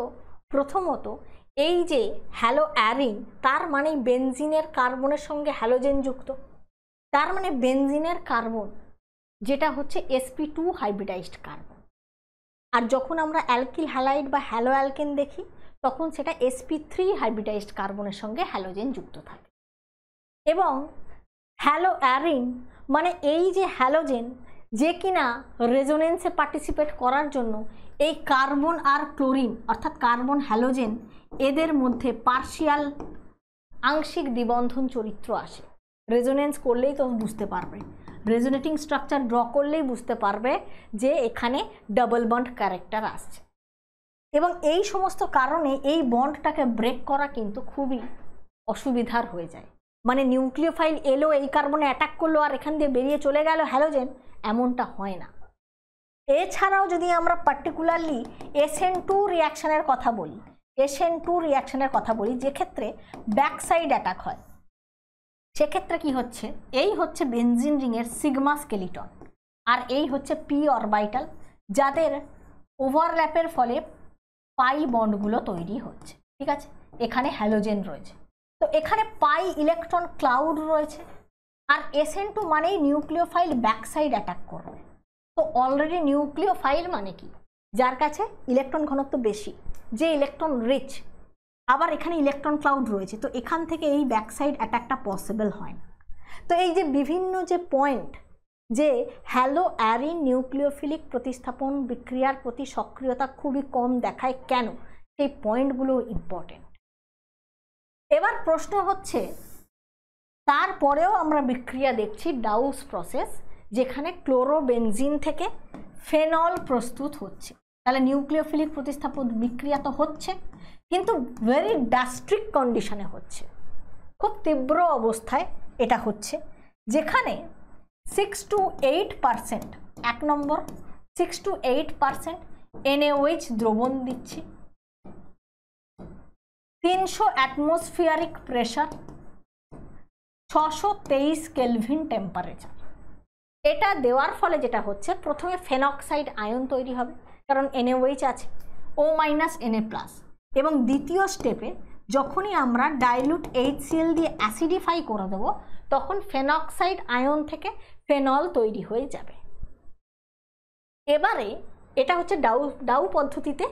প্রথমত এই যে হ্যালো অ্যারিন তার মানে বেনজিনের কার্বনের সঙ্গে হ্যালোজেন যুক্ত তার মানে বেনজিনের কার্বন যেটা হচ্ছে এসপি টু হাইব্রিডাইজড কার্বন আর যখন আমরা অ্যালকিল হ্যালাইড বা হ্যালো অ্যালকেন দেখি তখন সেটা এসপি থ্রি হাইব্রিডাইজড কার্বনের সঙ্গে হ্যালোজেন যুক্ত থাকে এবং হ্যালো অ্যারিন মানে এই যে হ্যালোজেন যে কিনা রেজোনেন্সে পার্টিসিপেট করার জন্য এই কার্বন আর ক্লোরিন অর্থাৎ কার্বন হ্যালোজেন এদের মধ্যে পার্শিয়াল আংশিক দিবন্ধন চরিত্র আসে রেজোনেন্স করলেই তো বুঝতে পারবে রেজোনেটিং স্ট্রাকচার ড্র করলেই বুঝতে পারবে যে এখানে ডাবল বন্ড ক্যারেক্টার আসছে এবং এই সমস্ত কারণে এই বন্ডটাকে ব্রেক করা কিন্তু খুবই অসুবিধার হয়ে যায় মানে নিউক্লিওফাইল এলো এই কার্বনে অ্যাটাক করলো আর এখান দিয়ে বেরিয়ে চলে গেল হ্যালোজেন এমনটা হয় না এছাড়াও যদি আমরা পার্টিকুলারলি এসএন টু রিয়াকশানের কথা বলি এসএন টু রিয়াকশানের কথা বলি যে ক্ষেত্রে ব্যাকসাইড অ্যাটাক হয় সেক্ষেত্রে কি হচ্ছে এই হচ্ছে বেনজিন রিংয়ের সিগমা স্কেলিটন আর এই হচ্ছে পি অরবাইটাল যাদের ওভারল্যাপের ফলে পাই বন্ডগুলো তৈরি হচ্ছে ঠিক আছে এখানে হ্যালোজেন রয়েছে তো এখানে পাই ইলেকট্রন ক্লাউড রয়েছে আর এসএন টু মানেই নিউক্লিওফাইল ব্যাকসাইড অ্যাটাক করবে তো অলরেডি নিউক্লিওফাইল মানে কি যার কাছে ইলেকট্রন ঘনত্ব বেশি যে ইলেকট্রন রিচ আবার এখানে ইলেকট্রন ক্লাউড রয়েছে তো এখান থেকে এই ব্যাকসাইড অ্যাটাকটা পসিবল হয় না তো এই যে বিভিন্ন যে পয়েন্ট যে হ্যালো অ্যারিন নিউক্লিওফিলিক প্রতিস্থাপন বিক্রিয়ার প্রতি সক্রিয়তা খুবই কম দেখায় কেন সেই পয়েন্টগুলো ইম্পর্টেন্ট এবার প্রশ্ন হচ্ছে তারপরেও আমরা বিক্রিয়া দেখছি ডাউস প্রসেস যেখানে ক্লোরোবেনজিন থেকে ফেনল প্রস্তুত হচ্ছে তাহলে নিউক্লিওফিলিক প্রতিস্থাপন বিক্রিয়া তো হচ্ছে কিন্তু ভেরি ডাস্ট্রিক কন্ডিশনে হচ্ছে খুব তীব্র অবস্থায় এটা হচ্ছে যেখানে সিক্স টু এইট পারসেন্ট এক নম্বর six two eight percent NaOH দ্রবণ দিচ্ছে তিনশো অ্যাটমসফিয়ারিক প্রেশার ছশো তেইশ কেলভিন টেম্পারেচার এটা দেওয়ার ফলে যেটা হচ্ছে প্রথমে ফেনক্সাইড আয়ন তৈরি হবে কারণ এনএওএইচ আছে ও মাইনাস এনএ প্লাস এবং দ্বিতীয় স্টেপে যখনই আমরা ডাইলুট এইচ সিএল দিয়ে অ্যাসিডিফাই করে দেবো তখন ফেনক্সাইড আয়ন থেকে ফেনল তৈরি হয়ে যাবে এবারে এটা হচ্ছে ডাউ ডাউ পদ্ধতিতে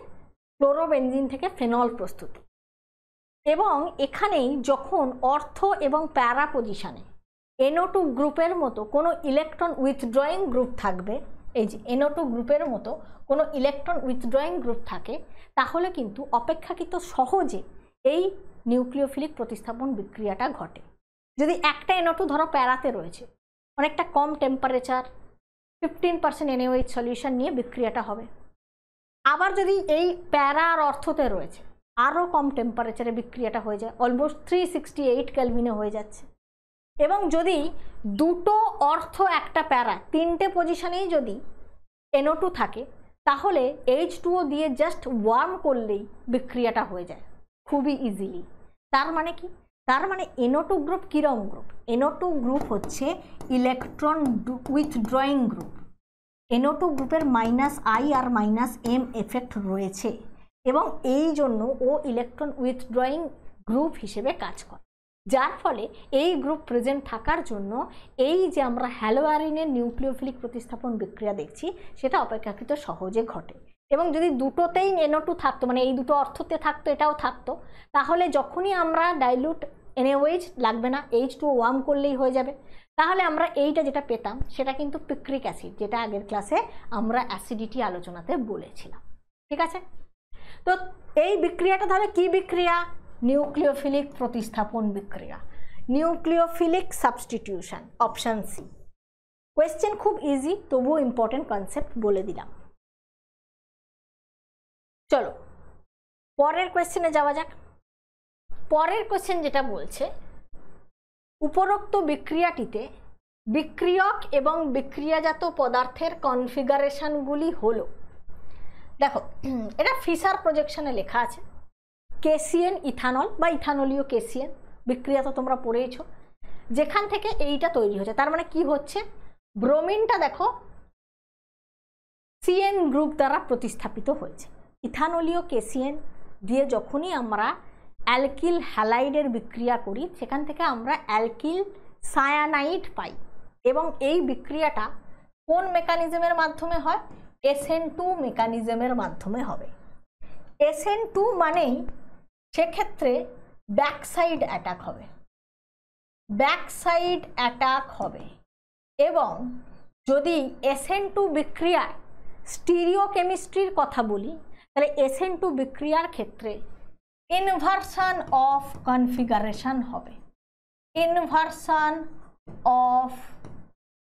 ক্লোরোবেনজিন থেকে ফেনল প্রস্তুতি এবং এখানেই যখন অর্থ এবং প্যারা পজিশানে এনও টু গ্রুপের মতো কোনো ইলেকট্রন উইথড্রয়িং গ্রুপ থাকবে এই যে এনও টু গ্রুপের মতো কোনো ইলেকট্রন উইথড্রয়িং গ্রুপ থাকে তাহলে কিন্তু অপেক্ষাকৃত সহজে এই নিউক্লিওফিলিক প্রতিস্থাপন বিক্রিয়াটা ঘটে যদি একটা এনও টু ধরো প্যারাতে রয়েছে অনেকটা কম temperature fifteen percent NaOH solution নিয়ে বিক্রিয়াটা হবে আবার যদি এই প্যারা আর অর্থতে রয়েছে আরও কম টেম্পারেচারে বিক্রিয়াটা হয়ে যায় অলমোস্ট থ্রি সিক্সটি এইট ক্যালভিনে হয়ে যাচ্ছে এবং যদি দুটো অর্থ একটা প্যারা তিনটে পজিশানেই যদি এনও টু থাকে তাহলে এইচ টুও দিয়ে জাস্ট ওয়ার্ম করলেই বিক্রিয়াটা হয়ে যায় খুবই ইজিলি তার মানে কি তার মানে এনও টু গ্রুপ কীরম গ্রুপ এনও টু গ্রুপ হচ্ছে electron withdrawing group NO two গ্রুপের মাইনাস আই আর মাইনাস এম এফেক্ট রয়েছে এবং এই জন্য ও ইলেকট্রন উইথড্রয়িং গ্রুপ হিসেবে কাজ করে যার ফলে এই গ্রুপ প্রেজেন্ট থাকার জন্য এই যে আমরা হ্যালোয়ারিনের নিউক্লিওফিলিক প্রতিস্থাপন বিক্রিয়া দেখছি সেটা অপেক্ষাকৃত সহজে ঘটে এবং যদি দুটোতেই এনও টু থাকতো মানে এই দুটো অর্থতে থাকতো এটাও থাকতো তাহলে যখনই আমরা ডাইলুট এনএওএইচ লাগবে না এইচ টু ওয়ার্ম করলেই হয়ে যাবে তাহলে আমরা এইটা যেটা পেতাম সেটা কিন্তু পিক্রিক অ্যাসিড যেটা আগের ক্লাসে আমরা অ্যাসিডিটি আলোচনাতে বলেছিলাম ঠিক আছে তো এই বিক্রিয়াটা তাহলে কি বিক্রিয়া নিউক্লিওফিলিক প্রতিস্থাপন বিক্রিয়া nucleophilic substitution option C question খুব ইজি তবুও ইম্পর্টেন্ট কনসেপ্ট বলে দিলাম চলো পরের কোয়েশ্চেনে যাওয়া যাক পরের কোয়েশ্চেন যেটা বলছে উপরোক্ত বিক্রিয়াটিতে বিক্রিয়ক এবং বিক্রিয়াজাত পদার্থের কনফিগারেশনগুলি হলো দেখো [CLEARS THROAT] এটা ফিসার প্রজেকশনে লেখা আছে কেসিএন ইথানল বা ইথানলীয় কেসিএন বিক্রিয়া তো তোমরা পড়েইছ যেখান থেকে এইটা তৈরি হচ্ছে তার মানে কি হচ্ছে ব্রোমিনটা দেখো সিএন গ্রুপ দ্বারা প্রতিস্থাপিত হয়েছে ইথানলীয় কেসিএন দিয়ে যখনই আমরা অ্যালকিল হ্যালাইডের বিক্রিয়া করি সেখান থেকে আমরা অ্যালকিল সায়ানাইড পাই এবং এই বিক্রিয়াটা কোন মেকানিজমের মাধ্যমে হয় এসএন টু মেকানিজমের মাধ্যমে হবে এসএন টু মানেই সেক্ষেত্রে ব্যাকসাইড অ্যাটাক হবে ব্যাকসাইড অ্যাটাক হবে এবং যদি এসএন টু বিক্রিয়ায় স্টিরিওকেমিস্ট্রির কথা বলি তাহলে এসএন টু বিক্রিয়ার ক্ষেত্রে ইনভার্সান অফ কনফিগারেশন হবে ইনভার্সান অফ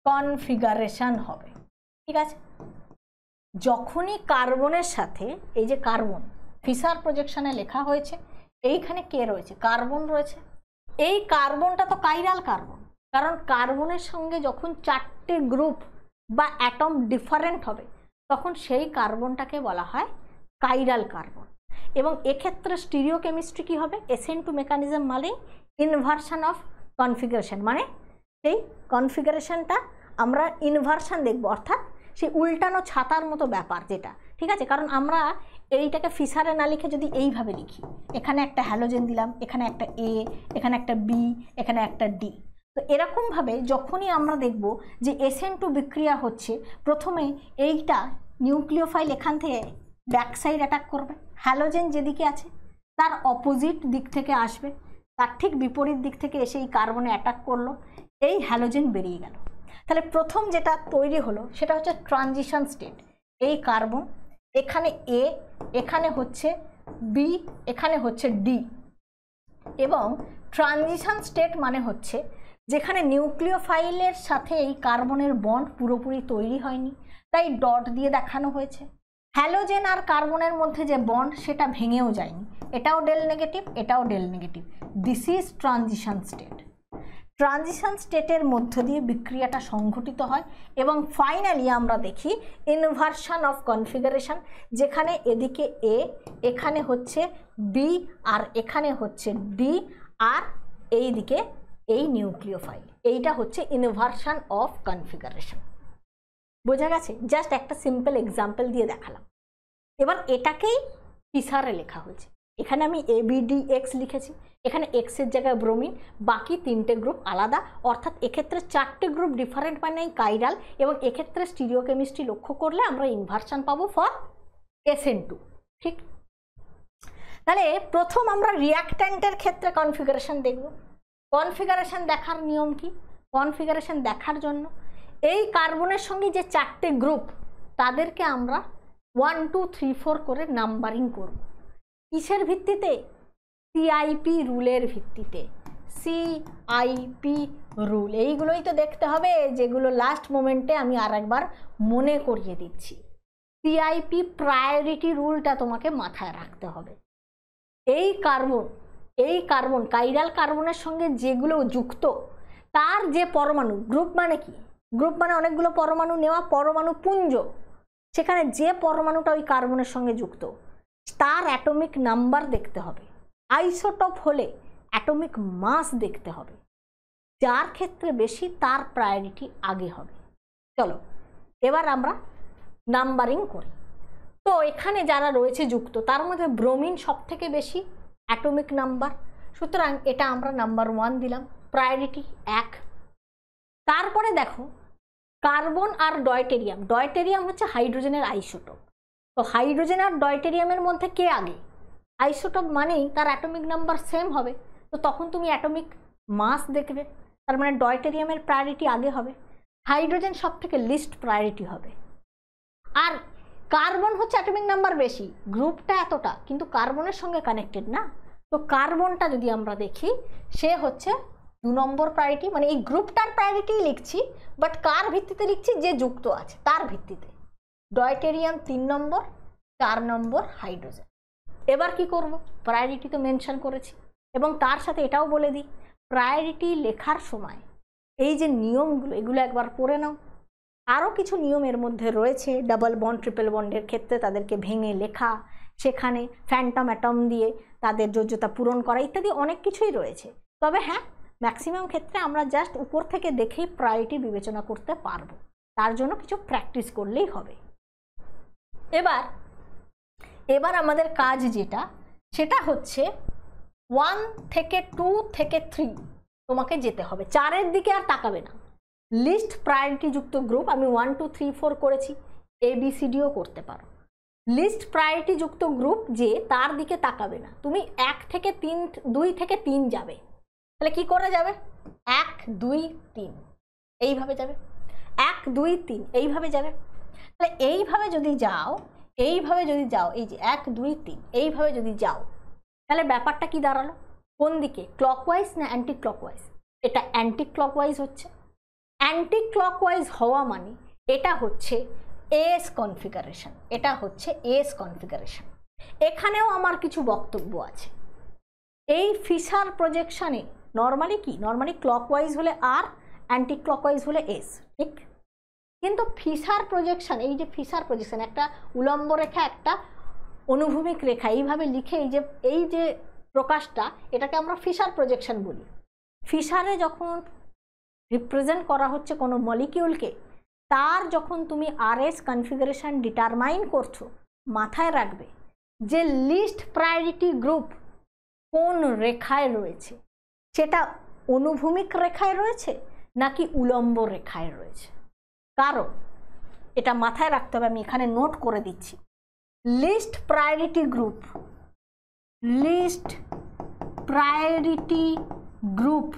কনফিগারেশন হবে ঠিক আছে যখনই কার্বনের সাথে এই যে কার্বন ফিসার প্রজেকশনে লেখা হয়েছে এইখানে কে রয়েছে কার্বন রয়েছে এই কার্বনটা তো কাইরাল কার্বন কারণ কার্বনের সঙ্গে যখন চারটে গ্রুপ বা অ্যাটম ডিফারেন্ট হবে তখন সেই কার্বনটাকে বলা হয় কাইরাল কার্বন এবং এক্ষেত্রে স্টিরিও কেমিস্ট্রি কী হবে এসেন টু মেকানিজম মানে ইনভার্সান অফ কনফিগারেশন মানে সেই কনফিগারেশনটা আমরা ইনভার্সান দেখব অর্থাৎ সেই উল্টানো ছাতার মতো ব্যাপার যেটা ঠিক আছে কারণ আমরা এইটাকে ফিসারে না লিখে যদি এইভাবে লিখি এখানে একটা হ্যালোজেন দিলাম এখানে একটা এ এখানে একটা বি এখানে একটা ডি তো এরকমভাবে যখনই আমরা দেখব যে এসএন টু বিক্রিয়া হচ্ছে প্রথমে এইটা নিউক্লিওফাইল এখান থেকে ব্যাকসাইড অ্যাটাক করবে হ্যালোজেন যেদিকে আছে তার অপোজিট দিক থেকে আসবে তার ঠিক বিপরীত দিক থেকে এসে এই কার্বনে অ্যাটাক করলো এই হ্যালোজেন বেরিয়ে গেল তাহলে প্রথম যেটা তৈরি হলো সেটা হচ্ছে ট্রানজিশন স্টেট এই কার্বন এখানে এ এখানে হচ্ছে বি এখানে হচ্ছে ডি এবং ট্রানজিশন স্টেট মানে হচ্ছে যেখানে নিউক্লিওফাইলের সাথে এই কার্বনের বন্ড পুরোপুরি তৈরি হয়নি তাই ডট দিয়ে দেখানো হয়েছে হ্যালোজেন আর কার্বনের মধ্যে যে বন্ড সেটা ভেঙেও যায়নি এটাও ডেল নেগেটিভ এটাও del negative this is transition state transition স্টেটের মধ্য দিয়ে বিক্রিয়াটা সংঘটিত হয় এবং ফাইনালি আমরা দেখি ইনভার্সান অফ কনফিগারেশন যেখানে এদিকে এ এখানে হচ্ছে বি আর এখানে হচ্ছে ডি আর এই দিকে এই নিউক্লিওফাইল এইটা হচ্ছে ইনভার্সান অফ কনফিগারেশন বোঝা গেছে জাস্ট একটা সিম্পল এক্সাম্পল দিয়ে দেখালাম এবার এটাকেই পিসারে লেখা হয়েছে এখানে আমি এক্স লিখেছি এখানে এক্সের জায়গায় ব্রোমিন বাকি তিনটে গ্রুপ আলাদা অর্থাৎ এক্ষেত্রে চারটে গ্রুপ ডিফারেন্ট মানে কাইরাল এবং এক্ষেত্রে স্টিরিওকেমিস্ট্রি লক্ষ্য করলে আমরা ইনভার্সান পাবো ফর এসএন টু ঠিক তাহলে প্রথম আমরা রিয়াক্ট্যান্টের ক্ষেত্রে কনফিগারেশন দেখব কনফিগারেশন দেখার নিয়ম কি কনফিগারেশন দেখার জন্য এই কার্বনের সঙ্গে যে চারটে গ্রুপ তাদেরকে আমরা ওয়ান টু থ্রি ফোর করে নাম্বারিং করবো কিসের ভিত্তিতে সিআইপি রুলের ভিত্তিতে সিআইপি রুল এইগুলোই তো দেখতে হবে যেগুলো লাস্ট মোমেন্টে আমি আর একবার মনে করিয়ে দিচ্ছি সিআইপি প্রায়োরিটি রুলটা তোমাকে মাথায় রাখতে হবে এই কার্বন এই কার্বন কাইরাল কার্বনের সঙ্গে যেগুলো যুক্ত তার যে পরমাণু গ্রুপ মানে কি গ্রুপ মানে অনেকগুলো পরমাণু নেওয়া পরমাণু পুঞ্জ সেখানে যে পরমাণুটা ওই কার্বনের সঙ্গে যুক্ত তার অ্যাটমিক নাম্বার দেখতে হবে আইসোটপ হলে অ্যাটমিক মাস দেখতে হবে যার ক্ষেত্রে বেশি তার প্রায়োরিটি আগে হবে চলো এবার আমরা নাম্বারিং করি তো এখানে যারা রয়েছে যুক্ত তার মধ্যে ব্রোমিন সব থেকে বেশি অ্যাটমিক নাম্বার সুতরাং এটা আমরা নাম্বার ওয়ান দিলাম প্রায়োরিটি এক তারপরে দেখো কার্বন আর ডয়টেরিয়াম ডয়টেরিয়াম হচ্ছে হাইড্রোজেনের আইসোটোপ তো হাইড্রোজেন আর ডয়টেরিয়ামের মধ্যে কে আগে আইসোটপ মানেই তার অ্যাটমিক নাম্বার সেম হবে তো তখন তুমি অ্যাটমিক মাস দেখবে তার মানে ডয়টেরিয়ামের প্রায়োরিটি আগে হবে হাইড্রোজেন সব থেকে লিস্ট প্রায়োরিটি হবে আর কার্বন হচ্ছে অ্যাটমিক নাম্বার বেশি গ্রুপটা এতটা কিন্তু কার্বনের সঙ্গে কানেক্টেড না তো কার্বনটা যদি আমরা দেখি সে হচ্ছে দু নম্বর প্রায়োরিটি মানে এই গ্রুপটার প্রায়োরিটি লিখছি বাট কার ভিত্তিতে লিখছি যে যুক্ত আছে তার ভিত্তিতে ডয়টেরিয়াম তিন নম্বর চার নম্বর হাইড্রোজেন এবার কি করব প্রায়োরিটি তো মেনশন করেছি এবং তার সাথে এটাও বলে দিই প্রায়োরিটি লেখার সময় এই যে নিয়মগুলো এগুলো একবার পড়ে নাও আরও কিছু নিয়ম এর মধ্যে রয়েছে ডাবল বন্ড ট্রিপল বন্ডের ক্ষেত্রে তাদেরকে ভেঙে লেখা সেখানে ফ্যান্টম অ্যাটম দিয়ে তাদের যোজ্যতা পূরণ করা ইত্যাদি অনেক কিছুই রয়েছে তবে হ্যাঁ ম্যাক্সিমাম ক্ষেত্রে আমরা জাস্ট উপর থেকে দেখেই প্রায়োরিটি বিবেচনা করতে পারবো তার জন্য কিছু প্র্যাকটিস করলেই হবে এবার এবার আমাদের কাজ যেটা সেটা হচ্ছে ওয়ান থেকে টু থেকে থ্রি তোমাকে যেতে হবে চারের দিকে আর তাকাবে না লিস্ট যুক্ত গ্রুপ আমি ওয়ান টু থ্রি ফোর করেছি এবিসিডিও করতে পারো লিস্ট যুক্ত গ্রুপ যে তার দিকে তাকাবে না তুমি এক থেকে তিন দুই থেকে তিন যাবে তাহলে কি করে যাবে এক দুই তিন এইভাবে যাবে এক দুই তিন এইভাবে যাবে তাহলে এইভাবে যদি যাও এইভাবে যদি যাও এই যে এক দুই তিন এইভাবে যদি যাও তাহলে ব্যাপারটা কি দাঁড়ালো কোন দিকে ক্লকওয়াইজ না অ্যান্টি ক্লকওয়াইজ এটা অ্যান্টি ক্লকওয়াইজ হচ্ছে অ্যান্টি ক্লকওয়াইজ হওয়া মানে এটা হচ্ছে এস কনফিগারেশন এটা হচ্ছে এস কনফিগারেশন এখানেও আমার কিছু বক্তব্য আছে এই ফিসার প্রজেকশানে নর্মালি কি নর্মালি ক্লকওয়াইজ হলে আর অ্যান্টি ক্লকওয়াইজ হলে এস ঠিক কিন্তু ফিসার প্রজেকশন এই যে ফিসার প্রজেকশন একটা উলম্ব রেখা একটা অনুভূমিক রেখা এইভাবে লিখে এই যে এই যে প্রকাশটা এটাকে আমরা ফিসার প্রজেকশন বলি ফিসারে যখন রিপ্রেজেন্ট করা হচ্ছে কোনো মলিকিউলকে তার যখন তুমি আরএস কনফিগারেশান ডিটারমাইন করছো মাথায় রাখবে যে লিস্ট প্রায়োরিটি গ্রুপ কোন রেখায় রয়েছে সেটা অনুভূমিক রেখায় রয়েছে নাকি উলম্ব রেখায় রয়েছে কারণ এটা মাথায় রাখতে হবে আমি এখানে নোট করে দিচ্ছি least priority group least priority group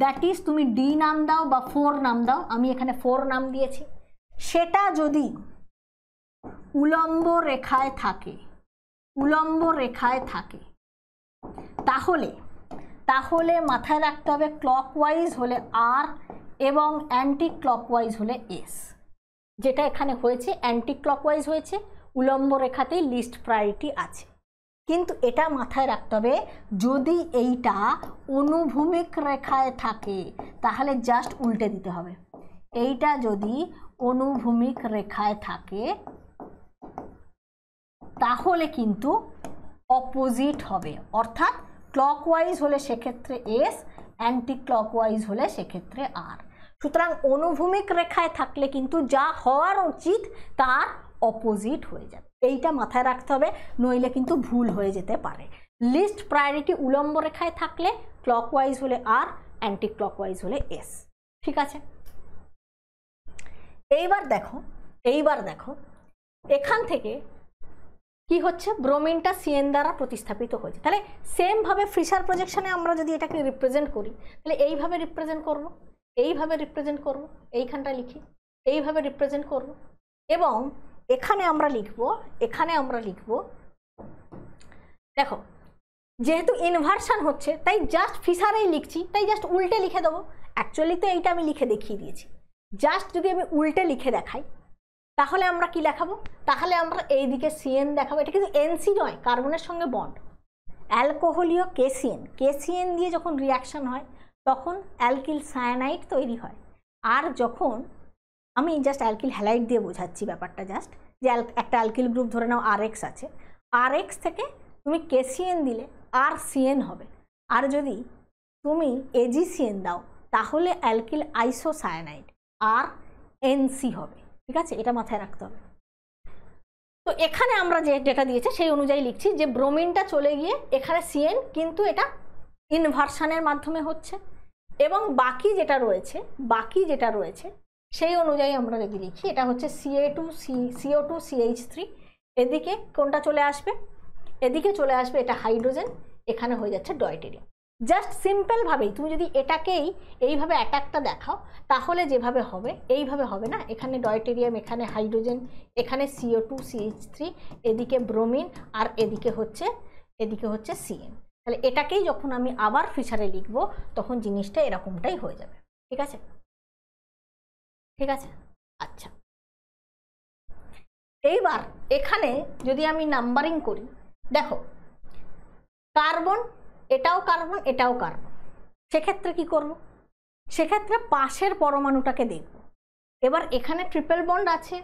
that is তুমি ডি নাম দাও বা ফোর নাম দাও আমি এখানে ফোর নাম দিয়েছি সেটা যদি উলম্ব রেখায় থাকে উলম্ব রেখায় থাকে তাহলে তাহলে মাথায় রাখতে হবে ওয়াইজ হলে আর এবং অ্যান্টি ক্লকওয়াইজ হলে এস যেটা এখানে হয়েছে অ্যান্টি ক্লকওয়াইজ হয়েছে উলম্ব রেখাতেই লিস্ট প্রায়োরিটি আছে কিন্তু এটা মাথায় রাখতে হবে যদি এইটা অনুভূমিক রেখায় থাকে তাহলে জাস্ট উল্টে দিতে হবে এইটা যদি অনুভূমিক রেখায় থাকে তাহলে কিন্তু অপোজিট হবে অর্থাৎ ক্লকওয়াইজ হলে সেক্ষেত্রে এস অ্যান্টি ক্লকওয়াইজ হলে সেক্ষেত্রে আর সুতরাং অনুভূমিক রেখায় থাকলে কিন্তু যা হওয়ার উচিত তার অপোজিট হয়ে যাবে এইটা মাথায় রাখতে হবে নইলে কিন্তু ভুল হয়ে যেতে পারে লিস্ট প্রায়োরিটি উলম্ব রেখায় থাকলে ক্লকওয়াইজ হলে আর অ্যান্টি ক্লকওয়াইজ হলে এস ঠিক আছে এইবার দেখো এইবার দেখো এখান থেকে কি হচ্ছে ব্রোমিনটা সিএন দ্বারা প্রতিস্থাপিত হয়েছে তাহলে সেমভাবে ফ্রিসার প্রজেকশনে আমরা যদি এটাকে রিপ্রেজেন্ট করি তাহলে এইভাবে রিপ্রেজেন্ট করবো এইভাবে রিপ্রেজেন্ট করব এইখানটা লিখি এইভাবে রিপ্রেজেন্ট করব এবং এখানে আমরা লিখব এখানে আমরা লিখব দেখো যেহেতু ইনভার্সান হচ্ছে তাই জাস্ট ফিসারেই লিখছি তাই জাস্ট উল্টে লিখে দেবো অ্যাকচুয়ালি তো এইটা আমি লিখে দেখিয়ে দিয়েছি জাস্ট যদি আমি উল্টে লিখে দেখাই তাহলে আমরা কি লেখাবো তাহলে আমরা এই দিকে সিএন দেখাবো এটা কিন্তু এনসি নয় কার্বনের সঙ্গে বন্ড অ্যালকোহলীয় কেসিএন কেসিএন দিয়ে যখন রিয়াকশান হয় তখন অ্যালকিল সায়ানাইট তৈরি হয় আর যখন আমি জাস্ট অ্যালকিল হ্যালাইট দিয়ে বোঝাচ্ছি ব্যাপারটা জাস্ট যে একটা অ্যালকিল গ্রুপ ধরে নাও আর এক্স আছে আর এক্স থেকে তুমি কেসিএন দিলে আর সিএন হবে আর যদি তুমি এজিসিএন দাও তাহলে অ্যালকিল সায়ানাইট আর এনসি হবে ঠিক আছে এটা মাথায় রাখতে হবে তো এখানে আমরা যে ডেটা দিয়েছে সেই অনুযায়ী লিখছি যে ব্রোমিনটা চলে গিয়ে এখানে সিএন কিন্তু এটা ইনভার্সানের মাধ্যমে হচ্ছে এবং বাকি যেটা রয়েছে বাকি যেটা রয়েছে সেই অনুযায়ী আমরা যদি লিখি এটা হচ্ছে CA two C CO two CH three এদিকে কোনটা চলে আসবে এদিকে চলে আসবে এটা হাইড্রোজেন এখানে হয়ে যাচ্ছে ডয়টেরিয়াম জাস্ট সিম্পলভাবেই তুমি যদি এটাকেই এইভাবে এক একটা দেখাও তাহলে যেভাবে হবে এইভাবে হবে না এখানে ডয়টেরিয়াম এখানে হাইড্রোজেন এখানে সিও টু সিএইচ থ্রি এদিকে ব্রোমিন আর এদিকে হচ্ছে এদিকে হচ্ছে সিএন তাহলে এটাকেই যখন আমি আবার ফিচারে লিখব তখন জিনিসটা এরকমটাই হয়ে যাবে ঠিক আছে ঠিক আছে আচ্ছা এইবার এখানে যদি আমি নাম্বারিং করি দেখো কার্বন এটাও কার্বন এটাও কার্বন সেক্ষেত্রে কি করব সেক্ষেত্রে পাশের পরমাণুটাকে দেখব এবার এখানে ট্রিপল বন্ড আছে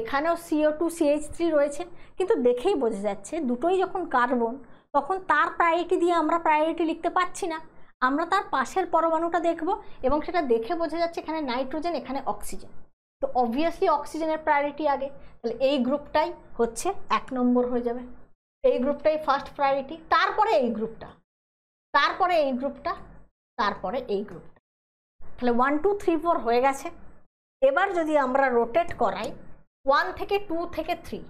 এখানেও সিও টু সিএইচ থ্রি রয়েছে কিন্তু দেখেই বোঝা যাচ্ছে দুটোই যখন কার্বন তখন তার প্রায়োরিটি দিয়ে আমরা প্রায়োরিটি লিখতে পাচ্ছি না আমরা তার পাশের পরমাণুটা দেখব এবং সেটা দেখে বোঝা যাচ্ছে এখানে নাইট্রোজেন এখানে অক্সিজেন তো অবভিয়াসলি অক্সিজেনের প্রায়োরিটি আগে তাহলে এই গ্রুপটাই হচ্ছে এক নম্বর হয়ে যাবে এই গ্রুপটাই ফার্স্ট প্রায়োরিটি তারপরে এই গ্রুপটা তারপরে এই গ্রুপটা তারপরে এই গ্রুপটা তাহলে ওয়ান টু থ্রি ফোর হয়ে গেছে এবার যদি আমরা রোটেট করাই ওয়ান থেকে টু থেকে থ্রি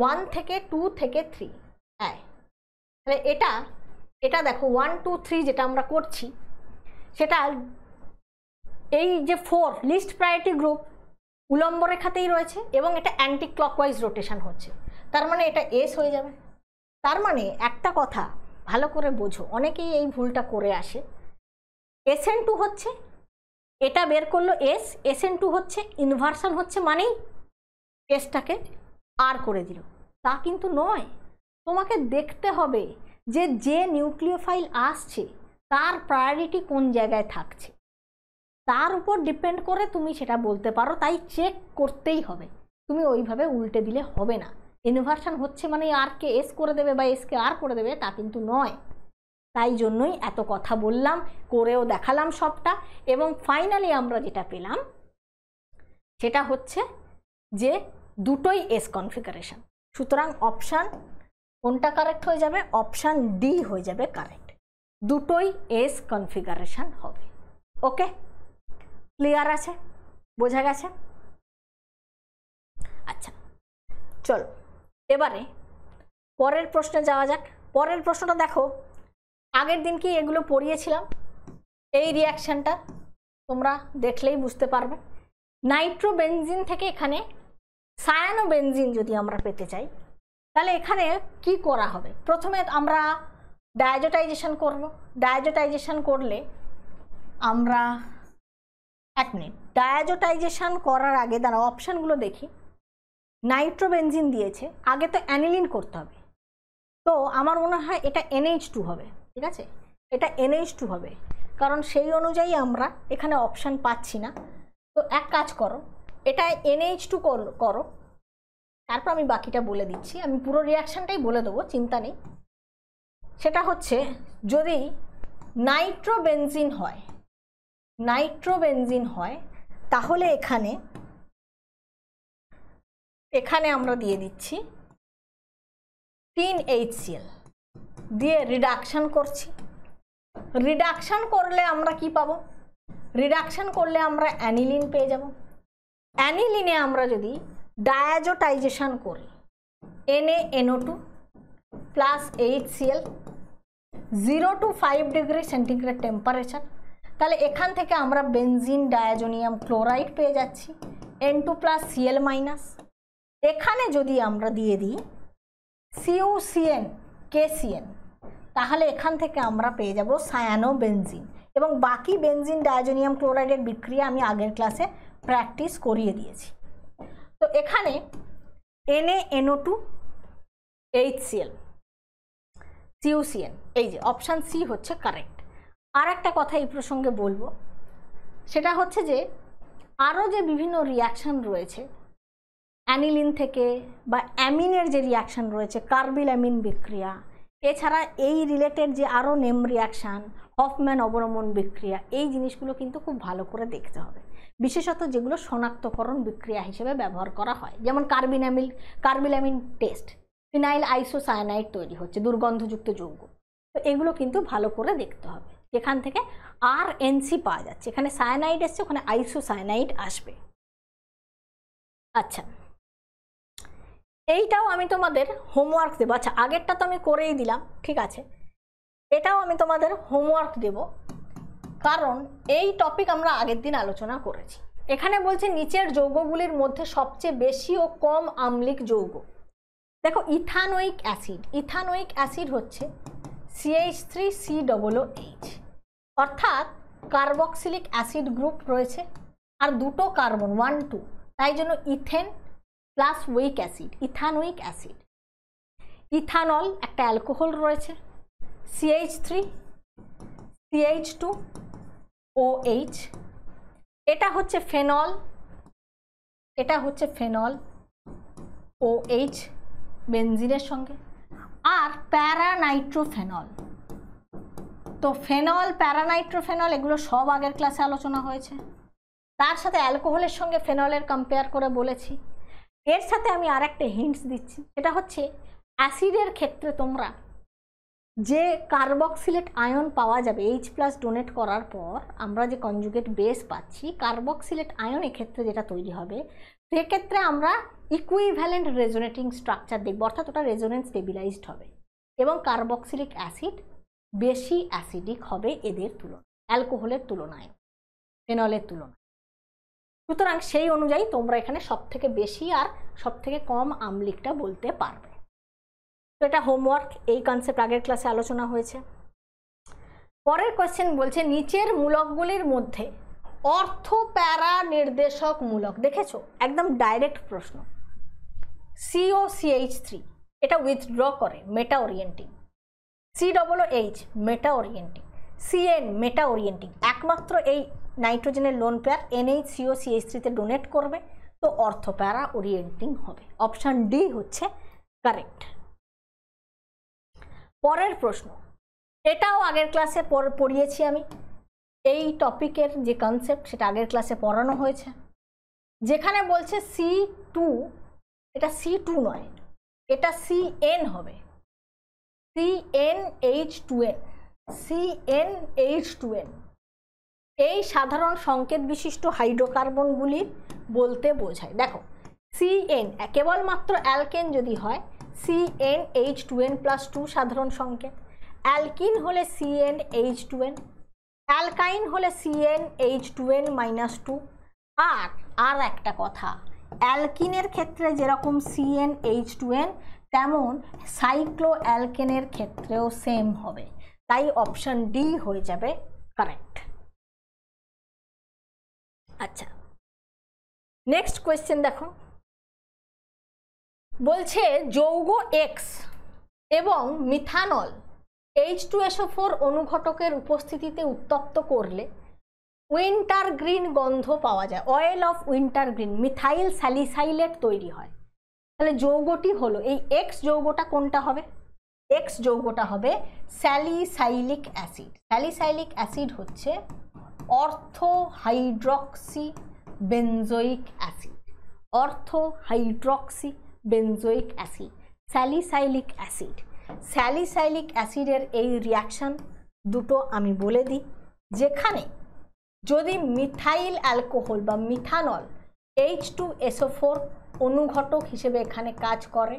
ওয়ান থেকে টু থেকে থ্রি হ্যাঁ মানে এটা এটা দেখো ওয়ান টু থ্রি যেটা আমরা করছি সেটা এই যে ফোর লিস্ট প্রায়োরিটি গ্রুপ উলম্ব রেখাতেই রয়েছে এবং এটা অ্যান্টি ক্লকওয়াইজ রোটেশন হচ্ছে তার মানে এটা এস হয়ে যাবে তার মানে একটা কথা ভালো করে বোঝো অনেকেই এই ভুলটা করে আসে এস এন টু হচ্ছে এটা বের করলো এস এস এন টু হচ্ছে ইনভার্সান হচ্ছে মানেই এসটাকে আর করে দিল তা কিন্তু নয় তোমাকে দেখতে হবে যে যে নিউক্লিওফাইল আসছে তার প্রায়োরিটি কোন জায়গায় থাকছে তার উপর ডিপেন্ড করে তুমি সেটা বলতে পারো তাই চেক করতেই হবে তুমি ওইভাবে উল্টে দিলে হবে না ইনভার্সান হচ্ছে মানে আর কে এস করে দেবে বা এসকে আর করে দেবে তা কিন্তু নয় তাই জন্যই এত কথা বললাম করেও দেখালাম সবটা এবং ফাইনালি আমরা যেটা পেলাম সেটা হচ্ছে যে দুটোই এস কনফিগারেশন সুতরাং অপশান কোনটা কারেক্ট হয়ে যাবে অপশান ডি হয়ে যাবে কারেক্ট দুটোই এস কনফিগারেশান হবে ওকে ক্লিয়ার আছে বোঝা গেছে আচ্ছা চলো এবারে পরের প্রশ্নে যাওয়া যাক পরের প্রশ্নটা দেখো আগের দিন কি এগুলো পড়িয়েছিলাম এই রিয়াকশানটা তোমরা দেখলেই বুঝতে পারবে নাইট্রোবেনজিন থেকে এখানে সায়ানোবেনজিন যদি আমরা পেতে চাই তাহলে এখানে কি করা হবে প্রথমে আমরা ডায়াজোটাইজেশান করব ডায়াজোটাইজেশান করলে আমরা এক মিনিট ডায়াজোটাইজেশান করার আগে দাঁড়া অপশানগুলো দেখি নাইট্রোবেনজিন দিয়েছে আগে তো অ্যানিলিন করতে হবে তো আমার মনে হয় এটা এনএইচ টু হবে ঠিক আছে এটা এনএইচ টু হবে কারণ সেই অনুযায়ী আমরা এখানে অপশান পাচ্ছি না তো এক কাজ করো এটা এনএইচ টু করো তারপর আমি বাকিটা বলে দিচ্ছি আমি পুরো রিয়াকশানটাই বলে দেবো চিন্তা নেই সেটা হচ্ছে যদি নাইট্রোবেনজিন হয় নাইট্রোবেনজিন হয় তাহলে এখানে এখানে আমরা দিয়ে দিচ্ছি তিন এইচসিএল দিয়ে রিডাকশান করছি রিডাকশান করলে আমরা কি পাবো রিডাকশান করলে আমরা অ্যানিলিন পেয়ে যাব অ্যানিলিনে আমরা যদি ডায়াজোটাইজেশন করে NA NO two plus H CL zero two five degree centigrade temperature তাহলে এখান থেকে আমরা বেনজিন ডায়াজোনিয়াম ক্লোরাইড পেয়ে যাচ্ছি N two plus CL minus এখানে যদি আমরা দিয়ে দিই সিউসিএন কেসিএন তাহলে এখান থেকে আমরা পেয়ে যাব সায়ানো বেনজিন এবং বাকি বেনজিন ডায়াজোনিয়াম ক্লোরাইডের বিক্রিয়া আমি আগের ক্লাসে প্র্যাকটিস করিয়ে দিয়েছি তো এখানে NA NO two HCL CUCN এই যে অপশান সি হচ্ছে কারেক্ট আর একটা কথা এই প্রসঙ্গে বলবো সেটা হচ্ছে যে আরও যে বিভিন্ন রিয়াকশান রয়েছে অ্যানিলিন থেকে বা অ্যামিনের যে রিয়াকশান রয়েছে কার্বিল অ্যামিন বিক্রিয়া এছাড়া এই রিলেটেড যে আরও নেম রিয়াকশান হফম্যান অবনমন বিক্রিয়া এই জিনিসগুলো কিন্তু খুব ভালো করে দেখতে হবে বিশেষত যেগুলো শনাক্তকরণ বিক্রিয়া হিসেবে ব্যবহার করা হয় যেমন carbylamine carbylamine test phenyl isocyanide তৈরি হচ্ছে দুর্গন্ধযুক্ত যৌগ তো এগুলো কিন্তু ভালো করে দেখতে হবে যেখান থেকে আর এনসি পাওয়া যাচ্ছে এখানে সায়ানাইড এসছে ওখানে আইসোসায়ানাইড আসবে আচ্ছা এইটাও আমি তোমাদের হোমওয়ার্ক দেবো আচ্ছা আগেরটা তো আমি করেই দিলাম ঠিক আছে এটাও আমি তোমাদের হোমওয়ার্ক দেবো কারণ এই টপিক আমরা আগের দিন আলোচনা করেছি এখানে বলছে নিচের যৌগগুলির মধ্যে সবচেয়ে বেশি ও কম আম্লিক যৌগ দেখো ইথানোয়িক অ্যাসিড ইথানোয়িক অ্যাসিড হচ্ছে CH three C double O H অর্থাৎ কার্বক্সিলিক অ্যাসিড গ্রুপ রয়েছে আর দুটো কার্বন ওয়ান টু তাই জন্য ethane plus weak acid ethanoic acid ethanol একটা অ্যালকোহল রয়েছে CH three CH two OH এটা হচ্ছে ফেনল এটা হচ্ছে ফেনল ওএইচ বেনজিনের সঙ্গে আর প্যারানাইট্রোফেনল তো ফেনল প্যারানাইট্রোফেনল এগুলো সব আগের ক্লাসে আলোচনা হয়েছে তার সাথে অ্যালকোহলের সঙ্গে ফেনলের কম্পেয়ার করে বলেছি এর সাথে আমি আর একটা হিন্টস দিচ্ছি এটা হচ্ছে অ্যাসিডের ক্ষেত্রে তোমরা যে কার্বক্সিলেট আয়ন পাওয়া যাবে এইচ প্লাস ডোনেট করার পর আমরা যে কনজুগেট বেস পাচ্ছি কার্বক্সিলেট আয়ন এক্ষেত্রে যেটা তৈরি হবে সেক্ষেত্রে আমরা ইকুইভ্যালেন্ট রেজোনেটিং স্ট্রাকচার দেখব অর্থাৎ ওটা রেজোনেন্স স্টেবিলাইজড হবে এবং কার্বক্সিলিক অ্যাসিড বেশি অ্যাসিডিক হবে এদের তুলনায় অ্যালকোহলের তুলনায় ফেনলের তুলনায় সুতরাং সেই অনুযায়ী তোমরা এখানে সবথেকে বেশি আর সবথেকে কম আমলিকটা বলতে পারবে তো এটা হোমওয়ার্ক এই কনসেপ্ট আগের ক্লাসে আলোচনা হয়েছে পরের কোয়েশ্চেন বলছে নিচের মূলকগুলির মধ্যে অর্থ প্যারা নির্দেশক মূলক দেখেছো একদম ডাইরেক্ট প্রশ্ন সিও সিএইচ থ্রি এটা উইথড্র করে meta orienting C double H meta orienting CN meta orienting একমাত্র এই নাইট্রোজেনের lone pair NH CO CH থ্রিতে ডোনেট করবে তো অর্থ প্যারা ওরিয়েন্টিং হবে অপশান ডি হচ্ছে কারেক্ট পরের প্রশ্ন এটাও আগের ক্লাসে পড়িয়েছি আমি এই টপিকের যে কনসেপ্ট সেটা আগের ক্লাসে পড়ানো হয়েছে যেখানে বলছে সি টু এটা সি টু নয় এটা সি এন হবে C N H two N C N H two N এই সাধারণ সংকেত বিশিষ্ট হাইড্রোকার্বনগুলি বলতে বোঝায় দেখো এন কেবলমাত্র অ্যালকেন যদি হয় N H two plus two সাধারণ সংকেত অ্যালকিন হলে CN H two N alkyne হলে N H two minus two আর আর একটা কথা অ্যালকিনের ক্ষেত্রে যেরকম এন এইচ টু তেমন সাইক্লো অ্যালকেনের ক্ষেত্রেও সেম হবে তাই অপশান ডি হয়ে যাবে কারেক্ট আচ্ছা নেক্সট কোয়েশ্চেন দেখো বলছে যৌগ এক্স এবং methanol H two SO four অনুঘটকের উপস্থিতিতে উত্তপ্ত করলে উইন্টার গ্রিন গন্ধ পাওয়া যায় oil of winter green methyl salicylate তৈরি হয় তাহলে যৌগটি হলো এই এক্স যৌগটা কোনটা হবে এক্স যৌগটা হবে স্যালিসাইলিক অ্যাসিড স্যালিসাইলিক অ্যাসিড হচ্ছে orthohydroxy hydroxy acid orthohydroxy benzoic acid salicylic acid salicylic অ্যাসিডের এই রিয়াকশান দুটো আমি বলে দিই যেখানে যদি মিথাইল অ্যালকোহল বা methanol H two SO four four অনুঘটক হিসেবে এখানে কাজ করে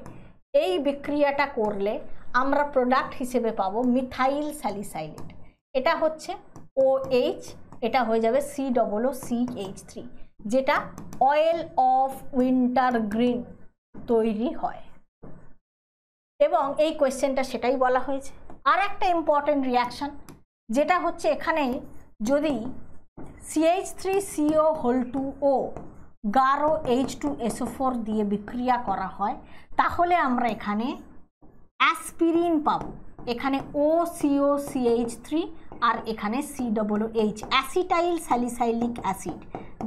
এই বিক্রিয়াটা করলে আমরা প্রোডাক্ট হিসেবে পাবো মিথাইল স্যালিসাইলেট এটা হচ্ছে ও এইচ এটা হয়ে যাবে C double O C H three যেটা অয়েল অফ উইন্টার গ্রিন তৈরি হয় এবং এই কোয়েশ্চেনটা সেটাই বলা হয়েছে আর একটা ইম্পর্টেন্ট রিয়াকশান যেটা হচ্ছে এখানে যদি CH three CO whole two O গারো এইচ টু এসও ফোর দিয়ে বিক্রিয়া করা হয় তাহলে আমরা এখানে অ্যাসপিরিন পাব এখানে ও সিও সিএইচ থ্রি আর এখানে C double H acetyl salicylic acid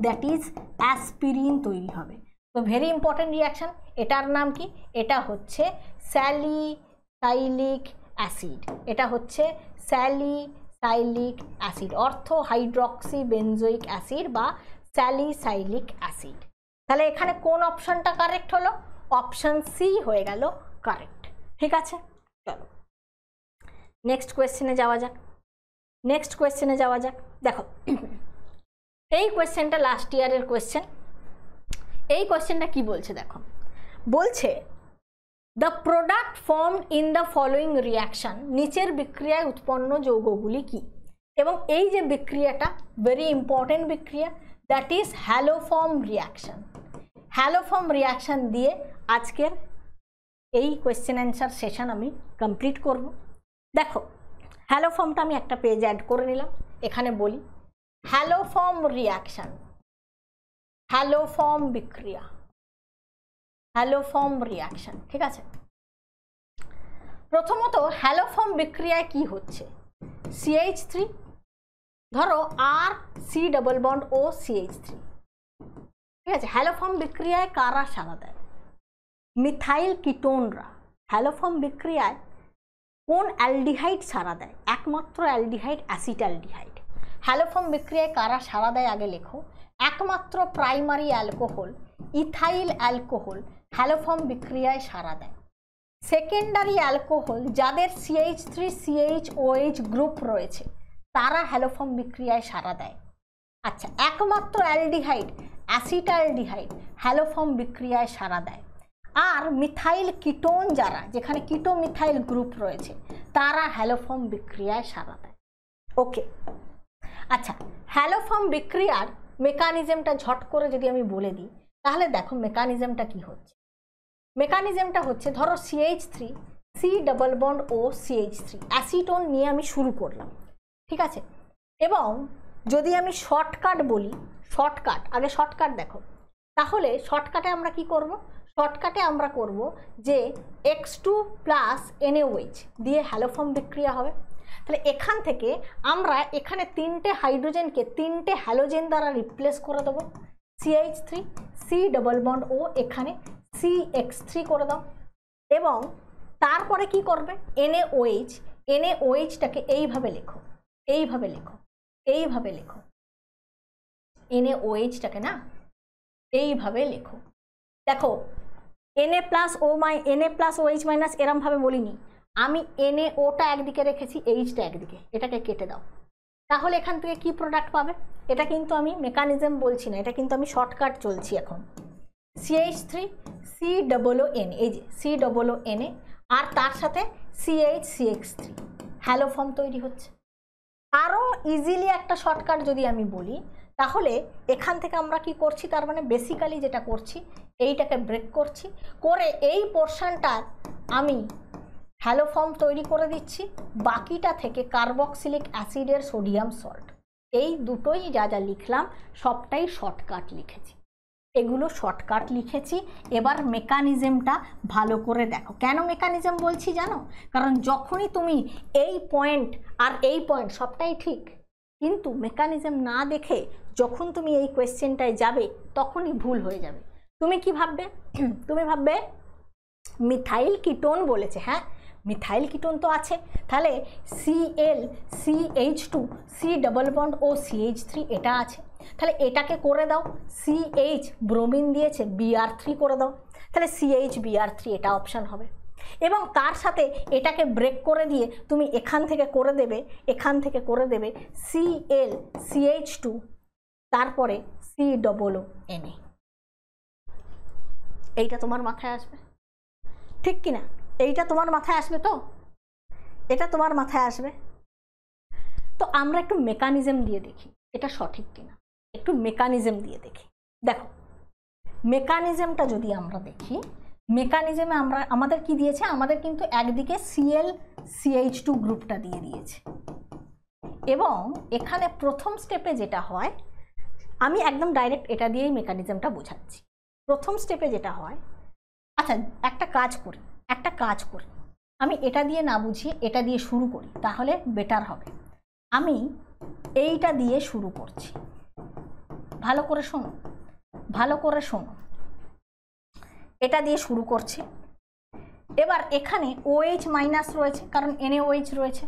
that is aspirin তৈরি হবে তো ভেরি ইম্পর্টেন্ট রিয়াকশান এটার নাম কি এটা হচ্ছে স্যালি সাইলিক অ্যাসিড এটা হচ্ছে salicylic acid ortho hydroxy benzoic acid বা স্যালি সাইলিক অ্যাসিড তাহলে এখানে কোন অপশানটা কারেক্ট হলো অপশান সি হয়ে গেল কারেক্ট ঠিক আছে চলো নেক্সট কোয়েশ্চেনে যাওয়া যাক নেক্সট কোয়েশ্চেনে যাওয়া যাক দেখো এই কোয়েশ্চেনটা লাস্ট ইয়ারের কোয়েশ্চেন এই কোয়েশ্চেনটা কি বলছে দেখো বলছে the product form in the following reaction নিচের বিক্রিয়ায় উৎপন্ন যৌগগুলি কি এবং এই যে বিক্রিয়াটা ভেরি ইম্পর্টেন্ট বিক্রিয়া that is haloform reaction haloform reaction দিয়ে আজকের এই কোয়েশ্চেন অ্যান্সার সেশন আমি কমপ্লিট করব দেখো হ্যালোফর্মটা আমি একটা পেজ অ্যাড করে নিলাম এখানে বলি হ্যালোফর্ম রিয়াকশান হ্যালোফর্ম বিক্রিয়া হ্যালোফর্ম রিয়াকশন ঠিক আছে প্রথমত হ্যালোফর্ম বিক্রিয়ায় কি হচ্ছে সিএইচ থ্রি ধরো R C double bond O CH three ঠিক আছে হ্যালোফর্ম বিক্রিয়ায় কারা সারা দেয় মিথাইল কিটোনরা হ্যালোফর্ম বিক্রিয়ায় কোন অ্যালডিহাইড সারা দেয় একমাত্র অ্যালডিহাইড অ্যাসিটালডিহাইড হ্যালোফর্ম বিক্রিয়ায় কারা সারা দেয় আগে লেখো একমাত্র primary alcohol ethyl alcohol haloform বিক্রিয়ায় সারা দেয় সেকেন্ডারি অ্যালকোহল যাদের CH three CH OH group রয়েছে তারা হ্যালোফর্ম বিক্রিয়ায় সারা দেয় আচ্ছা একমাত্র অ্যালডিহাইড অ্যাসিটালডিহাইড হ্যালোফর্ম বিক্রিয়ায় সারা দেয় আর মিথাইল কিটোন যারা যেখানে কিটো মিথাইল গ্রুপ রয়েছে তারা হ্যালোফর্ম বিক্রিয়ায় সারা দেয় ওকে আচ্ছা হ্যালোফর্ম বিক্রিয়ার মেকানিজমটা ঝট করে যদি আমি বলে দিই তাহলে দেখো মেকানিজমটা কি হচ্ছে মেকানিজমটা হচ্ছে ধরো CH three C double bond O CH three acetone নিয়ে আমি শুরু করলাম ঠিক আছে এবং যদি আমি শর্টকাট বলি শর্টকাট আগে শর্টকাট দেখো তাহলে শর্টকাটে আমরা কি করব শর্টকাটে আমরা করব যে এক্স টু প্লাস এনএ দিয়ে হ্যালোফর্ম বিক্রিয়া হবে তাহলে এখান থেকে আমরা এখানে তিনটে হাইড্রোজেনকে তিনটে হ্যালোজেন দ্বারা রিপ্লেস করে দেবো CH three C double bond O এখানে সি এক্স থ্রি করে দাও এবং তারপরে কি করবে এনএ ওইচ এনএ ওইচটাকে এইভাবে লেখো এইভাবে লেখো এইভাবে লেখো এনএ ওইচটাকে না এইভাবে লেখো দেখো এনএ প্লাস ও মাই এনএ প্লাস ওইচ মাইনাস এরমভাবে বলিনি আমি এনে ওটা একদিকে রেখেছি এইচটা একদিকে এটাকে কেটে দাও তাহলে এখান থেকে কি প্রোডাক্ট পাবে এটা কিন্তু আমি মেকানিজম বলছি না এটা কিন্তু আমি শর্টকাট চলছি এখন CH three C double O N এই যে সি ডবলও এনে আর তার সাথে CH CX three haloform তৈরি হচ্ছে আরও ইজিলি একটা শর্টকাট যদি আমি বলি তাহলে এখান থেকে আমরা কি করছি তার মানে বেসিক্যালি যেটা করছি এইটাকে ব্রেক করছি করে এই পোর্শানটার আমি হ্যালো ফর্ম তৈরি করে দিচ্ছি বাকিটা থেকে কার্বক্সিলিক অ্যাসিডের সোডিয়াম সল্ট এই দুটোই যা যা লিখলাম সবটাই শর্টকাট লিখেছি এগুলো শর্টকাট লিখেছি এবার মেকানিজমটা ভালো করে দেখো কেন মেকানিজম বলছি জানো কারণ যখনই তুমি এই পয়েন্ট আর এই পয়েন্ট সবটাই ঠিক কিন্তু মেকানিজম না দেখে যখন তুমি এই কোয়েশ্চেনটায় যাবে তখনই ভুল হয়ে যাবে তুমি কি ভাববে [CLEARS THROAT] তুমি ভাববে মিথাইল কিটোন বলেছে হ্যাঁ মিথাইল কিটোন তো আছে তাহলে CL CH two C double bond O CH three এটা আছে তাহলে এটাকে করে দাও সিএইচ ব্রোমিন দিয়েছে বিআর থ্রি করে দাও তাহলে সিএইচ বিআর থ্রি এটা অপশান হবে এবং তার সাথে এটাকে ব্রেক করে দিয়ে তুমি এখান থেকে করে দেবে এখান থেকে করে দেবে সিএল সিএইচ টু তারপরে সি ডবল ও এন এইটা তোমার মাথায় আসবে ঠিক কিনা এইটা তোমার মাথায় আসবে তো এটা তোমার মাথায় আসবে তো আমরা একটু মেকানিজম দিয়ে দেখি এটা সঠিক কিনা একটু মেকানিজম দিয়ে দেখি দেখো মেকানিজমটা যদি আমরা দেখি মেকানিজমে আমরা আমাদের কি দিয়েছে আমাদের কিন্তু একদিকে সিএল সিএইচ টু গ্রুপটা দিয়ে দিয়েছে এবং এখানে প্রথম স্টেপে যেটা হয় আমি একদম ডাইরেক্ট এটা দিয়েই মেকানিজমটা বোঝাচ্ছি প্রথম স্টেপে যেটা হয় আচ্ছা একটা কাজ করি একটা কাজ করি আমি এটা দিয়ে না বুঝি এটা দিয়ে শুরু করি তাহলে বেটার হবে আমি এইটা দিয়ে শুরু করছি ভালো করে শোনো ভালো করে শোনো এটা দিয়ে শুরু করছি এবার এখানে ওএইচ মাইনাস রয়েছে কারণ এনএ ওএইচ রয়েছে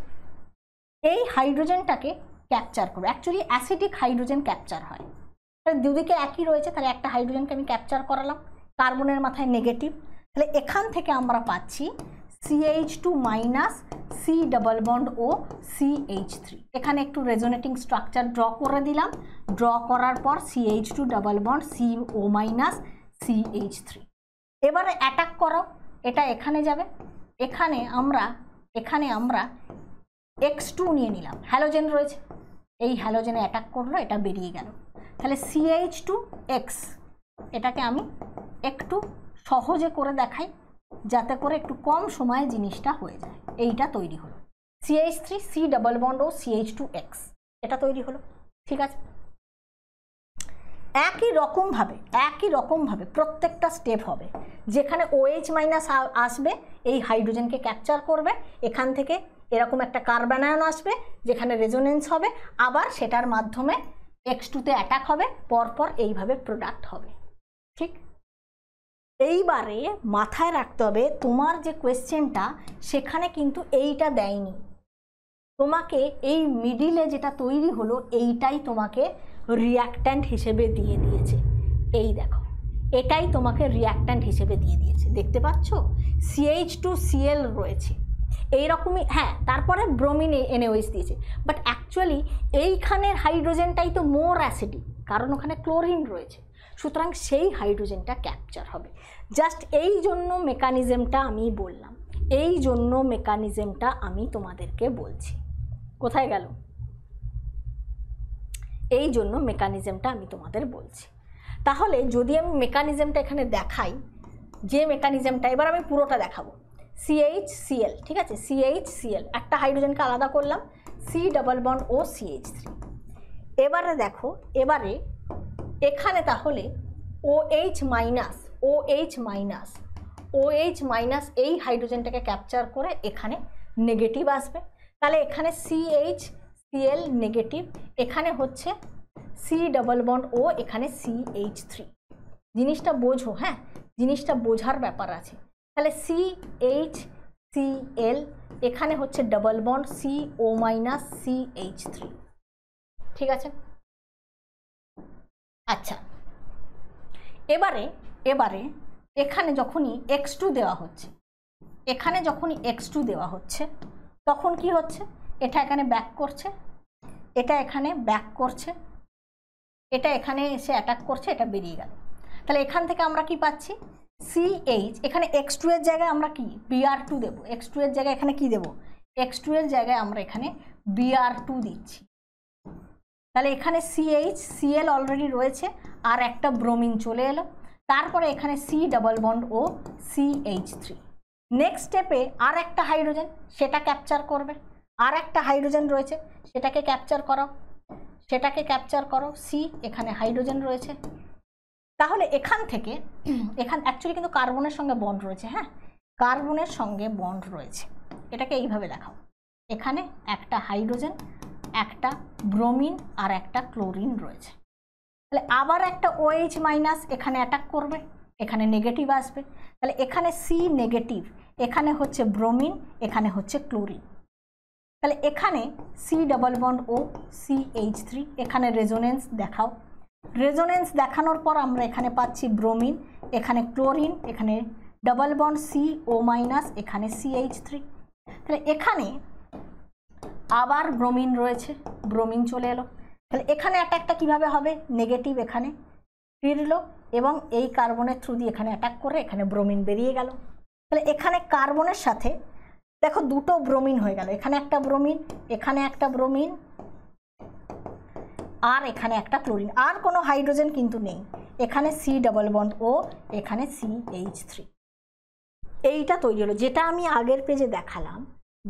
এই হাইড্রোজেনটাকে ক্যাপচার করবো অ্যাকচুয়ালি অ্যাসিডিক হাইড্রোজেন ক্যাপচার হয় তাহলে দুদিকে একই রয়েছে তাহলে একটা হাইড্রোজেনকে আমি ক্যাপচার করালাম কার্বনের মাথায় নেগেটিভ তাহলে এখান থেকে আমরা পাচ্ছি CH two minus C double bond O CH three এখানে একটু রেজোনেটিং স্ট্রাকচার ড্র করে দিলাম ড্র করার পর CH two double bond C O minus CH three এবারে অ্যাটাক করো এটা এখানে যাবে এখানে আমরা এখানে আমরা এক্স টু নিয়ে নিলাম হ্যালোজেন রয়েছে এই হ্যালোজেনে অ্যাটাক করলো এটা বেরিয়ে গেল তাহলে সিএইচ টু এক্স এটাকে আমি একটু সহজে করে দেখাই যাতে করে একটু কম সময়ে জিনিসটা হয়ে যায় এইটা তৈরি হলো CH three C double bond O CH two X এটা তৈরি হলো ঠিক আছে একই রকমভাবে একই রকমভাবে প্রত্যেকটা স্টেপ হবে যেখানে ওএইচ মাইনাস আসবে এই হাইড্রোজেনকে ক্যাপচার করবে এখান থেকে এরকম একটা কার্বানায়ন আসবে যেখানে রেজোনেন্স হবে আবার সেটার মাধ্যমে এক্স টুতে অ্যাটাক হবে পরপর এইভাবে প্রোডাক্ট হবে ঠিক এইবারে মাথায় রাখতে হবে তোমার যে কোয়েশ্চেনটা সেখানে কিন্তু এইটা দেয়নি তোমাকে এই মিডিলে যেটা তৈরি হলো এইটাই তোমাকে রিয়াক্ট্যান্ট হিসেবে দিয়ে দিয়েছে এই দেখো এটাই তোমাকে রিয়াক্ট্যান্ট হিসেবে দিয়ে দিয়েছে দেখতে পাচ্ছ সিএইচ টু সিএল রয়েছে এইরকমই হ্যাঁ তারপরে ব্রোমিন এনএইচ দিয়েছে বাট অ্যাকচুয়ালি এইখানের হাইড্রোজেনটাই তো মোর অ্যাসিডিক কারণ ওখানে ক্লোরিন রয়েছে সুতরাং সেই হাইড্রোজেনটা ক্যাপচার হবে জাস্ট এই জন্য মেকানিজমটা আমি বললাম এই জন্য মেকানিজমটা আমি তোমাদেরকে বলছি কোথায় গেল এই জন্য মেকানিজমটা আমি তোমাদের বলছি তাহলে যদি আমি মেকানিজমটা এখানে দেখাই যে মেকানিজমটা এবার আমি পুরোটা দেখাবো সিএইচ সিএল ঠিক আছে সিএইচ সিএল একটা হাইড্রোজেনকে আলাদা করলাম সি ডাবল বন ও সিএইচ থ্রি এবারে দেখো এবারে এখানে তাহলে O H minus OH minus OH minus এই হাইড্রোজেনটাকে ক্যাপচার করে এখানে নেগেটিভ আসবে তাহলে এখানে সিএইচ সিএল নেগেটিভ এখানে হচ্ছে সি ডবল বন্ড ও এখানে সিএইচ থ্রি জিনিসটা বোঝো হ্যাঁ জিনিসটা বোঝার ব্যাপার আছে তাহলে সি এইচ সি এল এখানে হচ্ছে double bond C O minus C H three ঠিক আছে আচ্ছা এবারে এবারে এখানে যখনই এক্স টু দেওয়া হচ্ছে এখানে যখনই এক্স টু দেওয়া হচ্ছে তখন কি হচ্ছে এটা এখানে ব্যাক করছে এটা এখানে ব্যাক করছে এটা এখানে এসে অ্যাটাক করছে এটা বেরিয়ে গেল তাহলে এখান থেকে আমরা কি পাচ্ছি সি এইচ এখানে এক্স টু এর জায়গায় আমরা কি বিআর টু দেবো এক্স টু এর জায়গায় এখানে কি দেবো এক্স টু এর জায়গায় আমরা এখানে বিআর টু দিচ্ছি তাহলে এখানে সি সি সিএল অলরেডি রয়েছে আর একটা ব্রোমিন চলে এলো তারপরে এখানে C double bond O CH three next স্টেপে আর একটা হাইড্রোজেন সেটা ক্যাপচার করবে আর একটা হাইড্রোজেন রয়েছে সেটাকে ক্যাপচার করো সেটাকে ক্যাপচার করো সি এখানে হাইড্রোজেন রয়েছে তাহলে এখান থেকে এখান অ্যাকচুয়ালি কিন্তু কার্বনের সঙ্গে বন্ড রয়েছে হ্যাঁ কার্বনের সঙ্গে বন্ড রয়েছে এটাকে এইভাবে দেখাও এখানে একটা হাইড্রোজেন একটা ব্রোমিন আর একটা ক্লোরিন রয়েছে তাহলে আবার একটা ওএইচ মাইনাস এখানে অ্যাটাক করবে এখানে নেগেটিভ আসবে তাহলে এখানে সি নেগেটিভ এখানে হচ্ছে ব্রোমিন এখানে হচ্ছে ক্লোরিন তাহলে এখানে C double bond O C H three এখানে রেজোনেন্স দেখাও রেজোনেন্স দেখানোর পর আমরা এখানে পাচ্ছি ব্রোমিন এখানে ক্লোরিন এখানে double bond C O minus এখানে সি এইচ থ্রি তাহলে এখানে আবার ব্রোমিন রয়েছে ব্রোমিন চলে এলো তাহলে এখানে অ্যাটাকটা কিভাবে হবে নেগেটিভ এখানে ফিরল এবং এই কার্বনের থ্রু দিয়ে এখানে অ্যাটাক করে এখানে ব্রোমিন বেরিয়ে গেল তাহলে এখানে কার্বনের সাথে দেখো দুটো ব্রোমিন হয়ে গেল এখানে একটা ব্রোমিন এখানে একটা ব্রোমিন আর এখানে একটা ক্লোরিন আর কোনো হাইড্রোজেন কিন্তু নেই এখানে সি ডাবল বন্ড ও এখানে সি এইচ থ্রি এইটা তৈরি হলো যেটা আমি আগের পেজে দেখালাম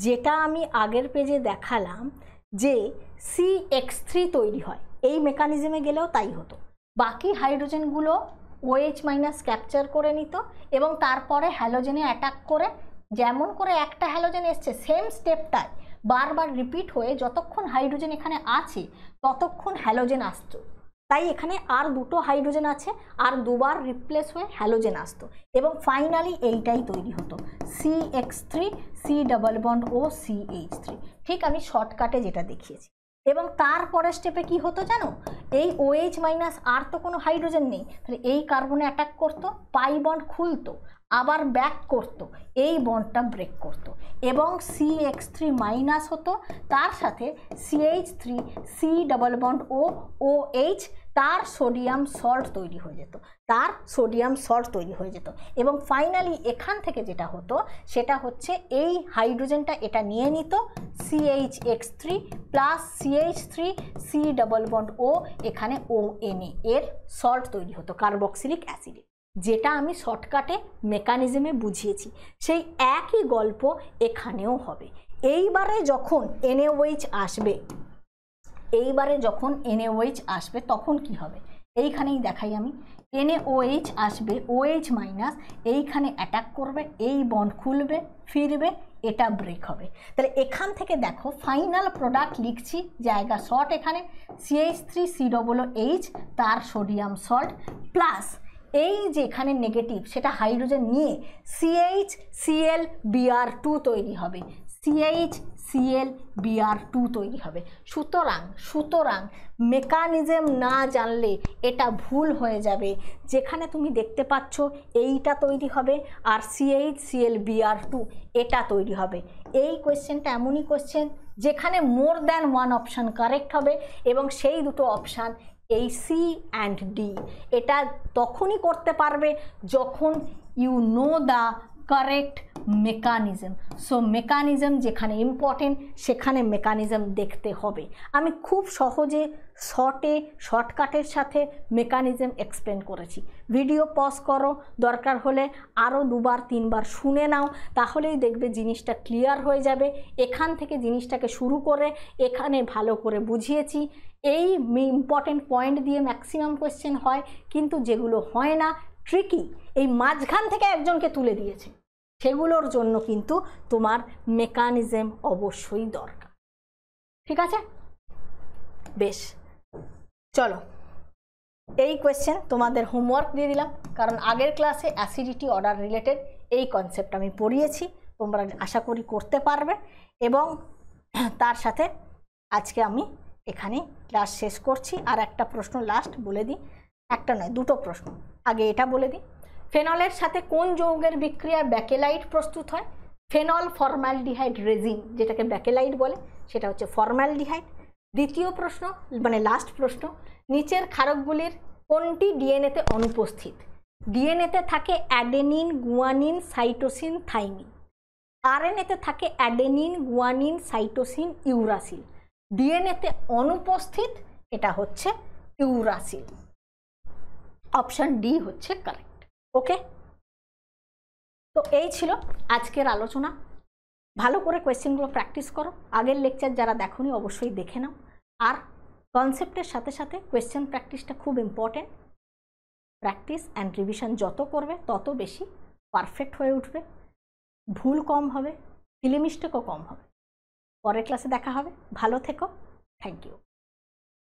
যেটা আমি আগের পেজে দেখালাম যে সি এক্স থ্রি তৈরি হয় এই মেকানিজমে গেলেও তাই হতো বাকি হাইড্রোজেনগুলো ওএইচ মাইনাস ক্যাপচার করে নিত এবং তারপরে হ্যালোজেনে অ্যাটাক করে যেমন করে একটা হ্যালোজেন এসছে সেম স্টেপটায় বারবার রিপিট হয়ে যতক্ষণ হাইড্রোজেন এখানে আছে ততক্ষণ হ্যালোজেন আসতো তাই এখানে আর দুটো হাইড্রোজেন আছে আর দুবার রিপ্লেস হয়ে হ্যালোজেন আসতো এবং ফাইনালি এইটাই তৈরি হতো C X three C double bond O C H three ঠিক আমি শর্টকাটে যেটা দেখিয়েছি এবং তারপরের স্টেপে কি হতো জানো এই ওএইচ মাইনাস আর তো কোনো হাইড্রোজেন নেই তাহলে এই কার্বনে অ্যাটাক করতো পাই বন্ড খুলতো আবার ব্যাক করত এই বন্ডটা ব্রেক করত এবং সি এক্স থ্রি মাইনাস হতো তার সাথে C H three C double bond O O H তার সোডিয়াম সল্ট তৈরি হয়ে যেত তার সোডিয়াম সল্ট তৈরি হয়ে যেত এবং ফাইনালি এখান থেকে যেটা হতো সেটা হচ্ছে এই হাইড্রোজেনটা এটা নিয়ে নিত CH X three plus CH three C double bond O এখানে ও এনএ এর সল্ট তৈরি হতো কার্বক্সিলিক অ্যাসিডে যেটা আমি শর্টকাটে মেকানিজমে বুঝিয়েছি সেই একই গল্প এখানেও হবে এইবারে যখন এনএওএইচ আসবে এইবারে যখন এনএওএইচ আসবে তখন কি হবে এইখানেই দেখাই আমি এনএওএইচ ওএইচ আসবে ওএইচ মাইনাস এইখানে অ্যাটাক করবে এই বন্ড খুলবে ফিরবে এটা ব্রেক হবে তাহলে এখান থেকে দেখো ফাইনাল প্রোডাক্ট লিখছি জায়গা শর্ট এখানে CH three C double H তার সোডিয়াম সল্ট প্লাস এই যে এখানে নেগেটিভ সেটা হাইড্রোজেন নিয়ে সিএইচ সিএল বিআর টু তৈরি হবে সিএইচ সিএল বিআর টু তৈরি হবে সুতরাং সুতরাং মেকানিজম না জানলে এটা ভুল হয়ে যাবে যেখানে তুমি দেখতে পাচ্ছ এইটা তৈরি হবে আর সিএইচ সিএল বিআর টু এটা তৈরি হবে এই কোয়েশ্চেনটা এমনই কোয়েশ্চেন যেখানে more than one option correct হবে এবং সেই দুটো অপশান এই সি অ্যান্ড ডি এটা তখনই করতে পারবে যখন you know the correct mechanism so mechanism যেখানে ইম্পর্টেন্ট সেখানে মেকানিজম দেখতে হবে আমি খুব সহজে শর্টে শর্টকাটের সাথে মেকানিজম এক্সপ্লেন করেছি ভিডিও পজ করো দরকার হলে আরও দুবার তিনবার শুনে নাও তাহলেই দেখবে জিনিসটা ক্লিয়ার হয়ে যাবে এখান থেকে জিনিসটাকে শুরু করে এখানে ভালো করে বুঝিয়েছি এই ইম্পর্টেন্ট পয়েন্ট দিয়ে ম্যাক্সিমাম কোয়েশ্চেন হয় কিন্তু যেগুলো হয় না ট্রিকি এই মাঝখান থেকে একজনকে তুলে দিয়েছে সেগুলোর জন্য কিন্তু তোমার মেকানিজম অবশ্যই দরকার ঠিক আছে বেশ চলো এই কোয়েশ্চেন তোমাদের হোমওয়ার্ক দিয়ে দিলাম কারণ আগের ক্লাসে অ্যাসিডিটি অর্ডার রিলেটেড এই কনসেপ্ট আমি পড়িয়েছি তোমরা আশা করি করতে পারবে এবং তার সাথে আজকে আমি এখানে ক্লাস শেষ করছি আর একটা প্রশ্ন লাস্ট বলে দিই একটা নয় দুটো প্রশ্ন আগে এটা বলে দিই ফেনলের সাথে কোন যৌগের বিক্রিয়ায় ব্যাকেলাইট প্রস্তুত হয় ফেনল ফর্মালডিহাইড রেজিন যেটাকে ব্যাকেলাইট বলে সেটা হচ্ছে ফর্মালডিহাইড দ্বিতীয় প্রশ্ন মানে লাস্ট প্রশ্ন নিচের খারকগুলির কোনটি ডিএনএতে অনুপস্থিত ডিএনএতে থাকে অ্যাডেনিন গুয়ানিন সাইটোসিন থাইমিন আরএনএতে থাকে অ্যাডেনিন গুয়ানিন সাইটোসিন ইউরাসিল ডিএনএতে অনুপস্থিত এটা হচ্ছে ইউরাসিল অপশান ডি হচ্ছে কারেক্ট ওকে তো এই ছিল আজকের আলোচনা ভালো করে কোয়েশ্চেনগুলো প্র্যাকটিস করো আগের লেকচার যারা দেখনি অবশ্যই দেখে নাও আর কনসেপ্টের সাথে সাথে কোয়েশ্চেন প্র্যাকটিসটা খুব ইম্পর্টেন্ট প্র্যাকটিস অ্যান্ড রিভিশন যত করবে তত বেশি পারফেক্ট হয়ে উঠবে ভুল কম হবে ফিলিমিস্টেকও কম হবে পরের ক্লাসে দেখা হবে ভালো থেকো থ্যাংক ইউ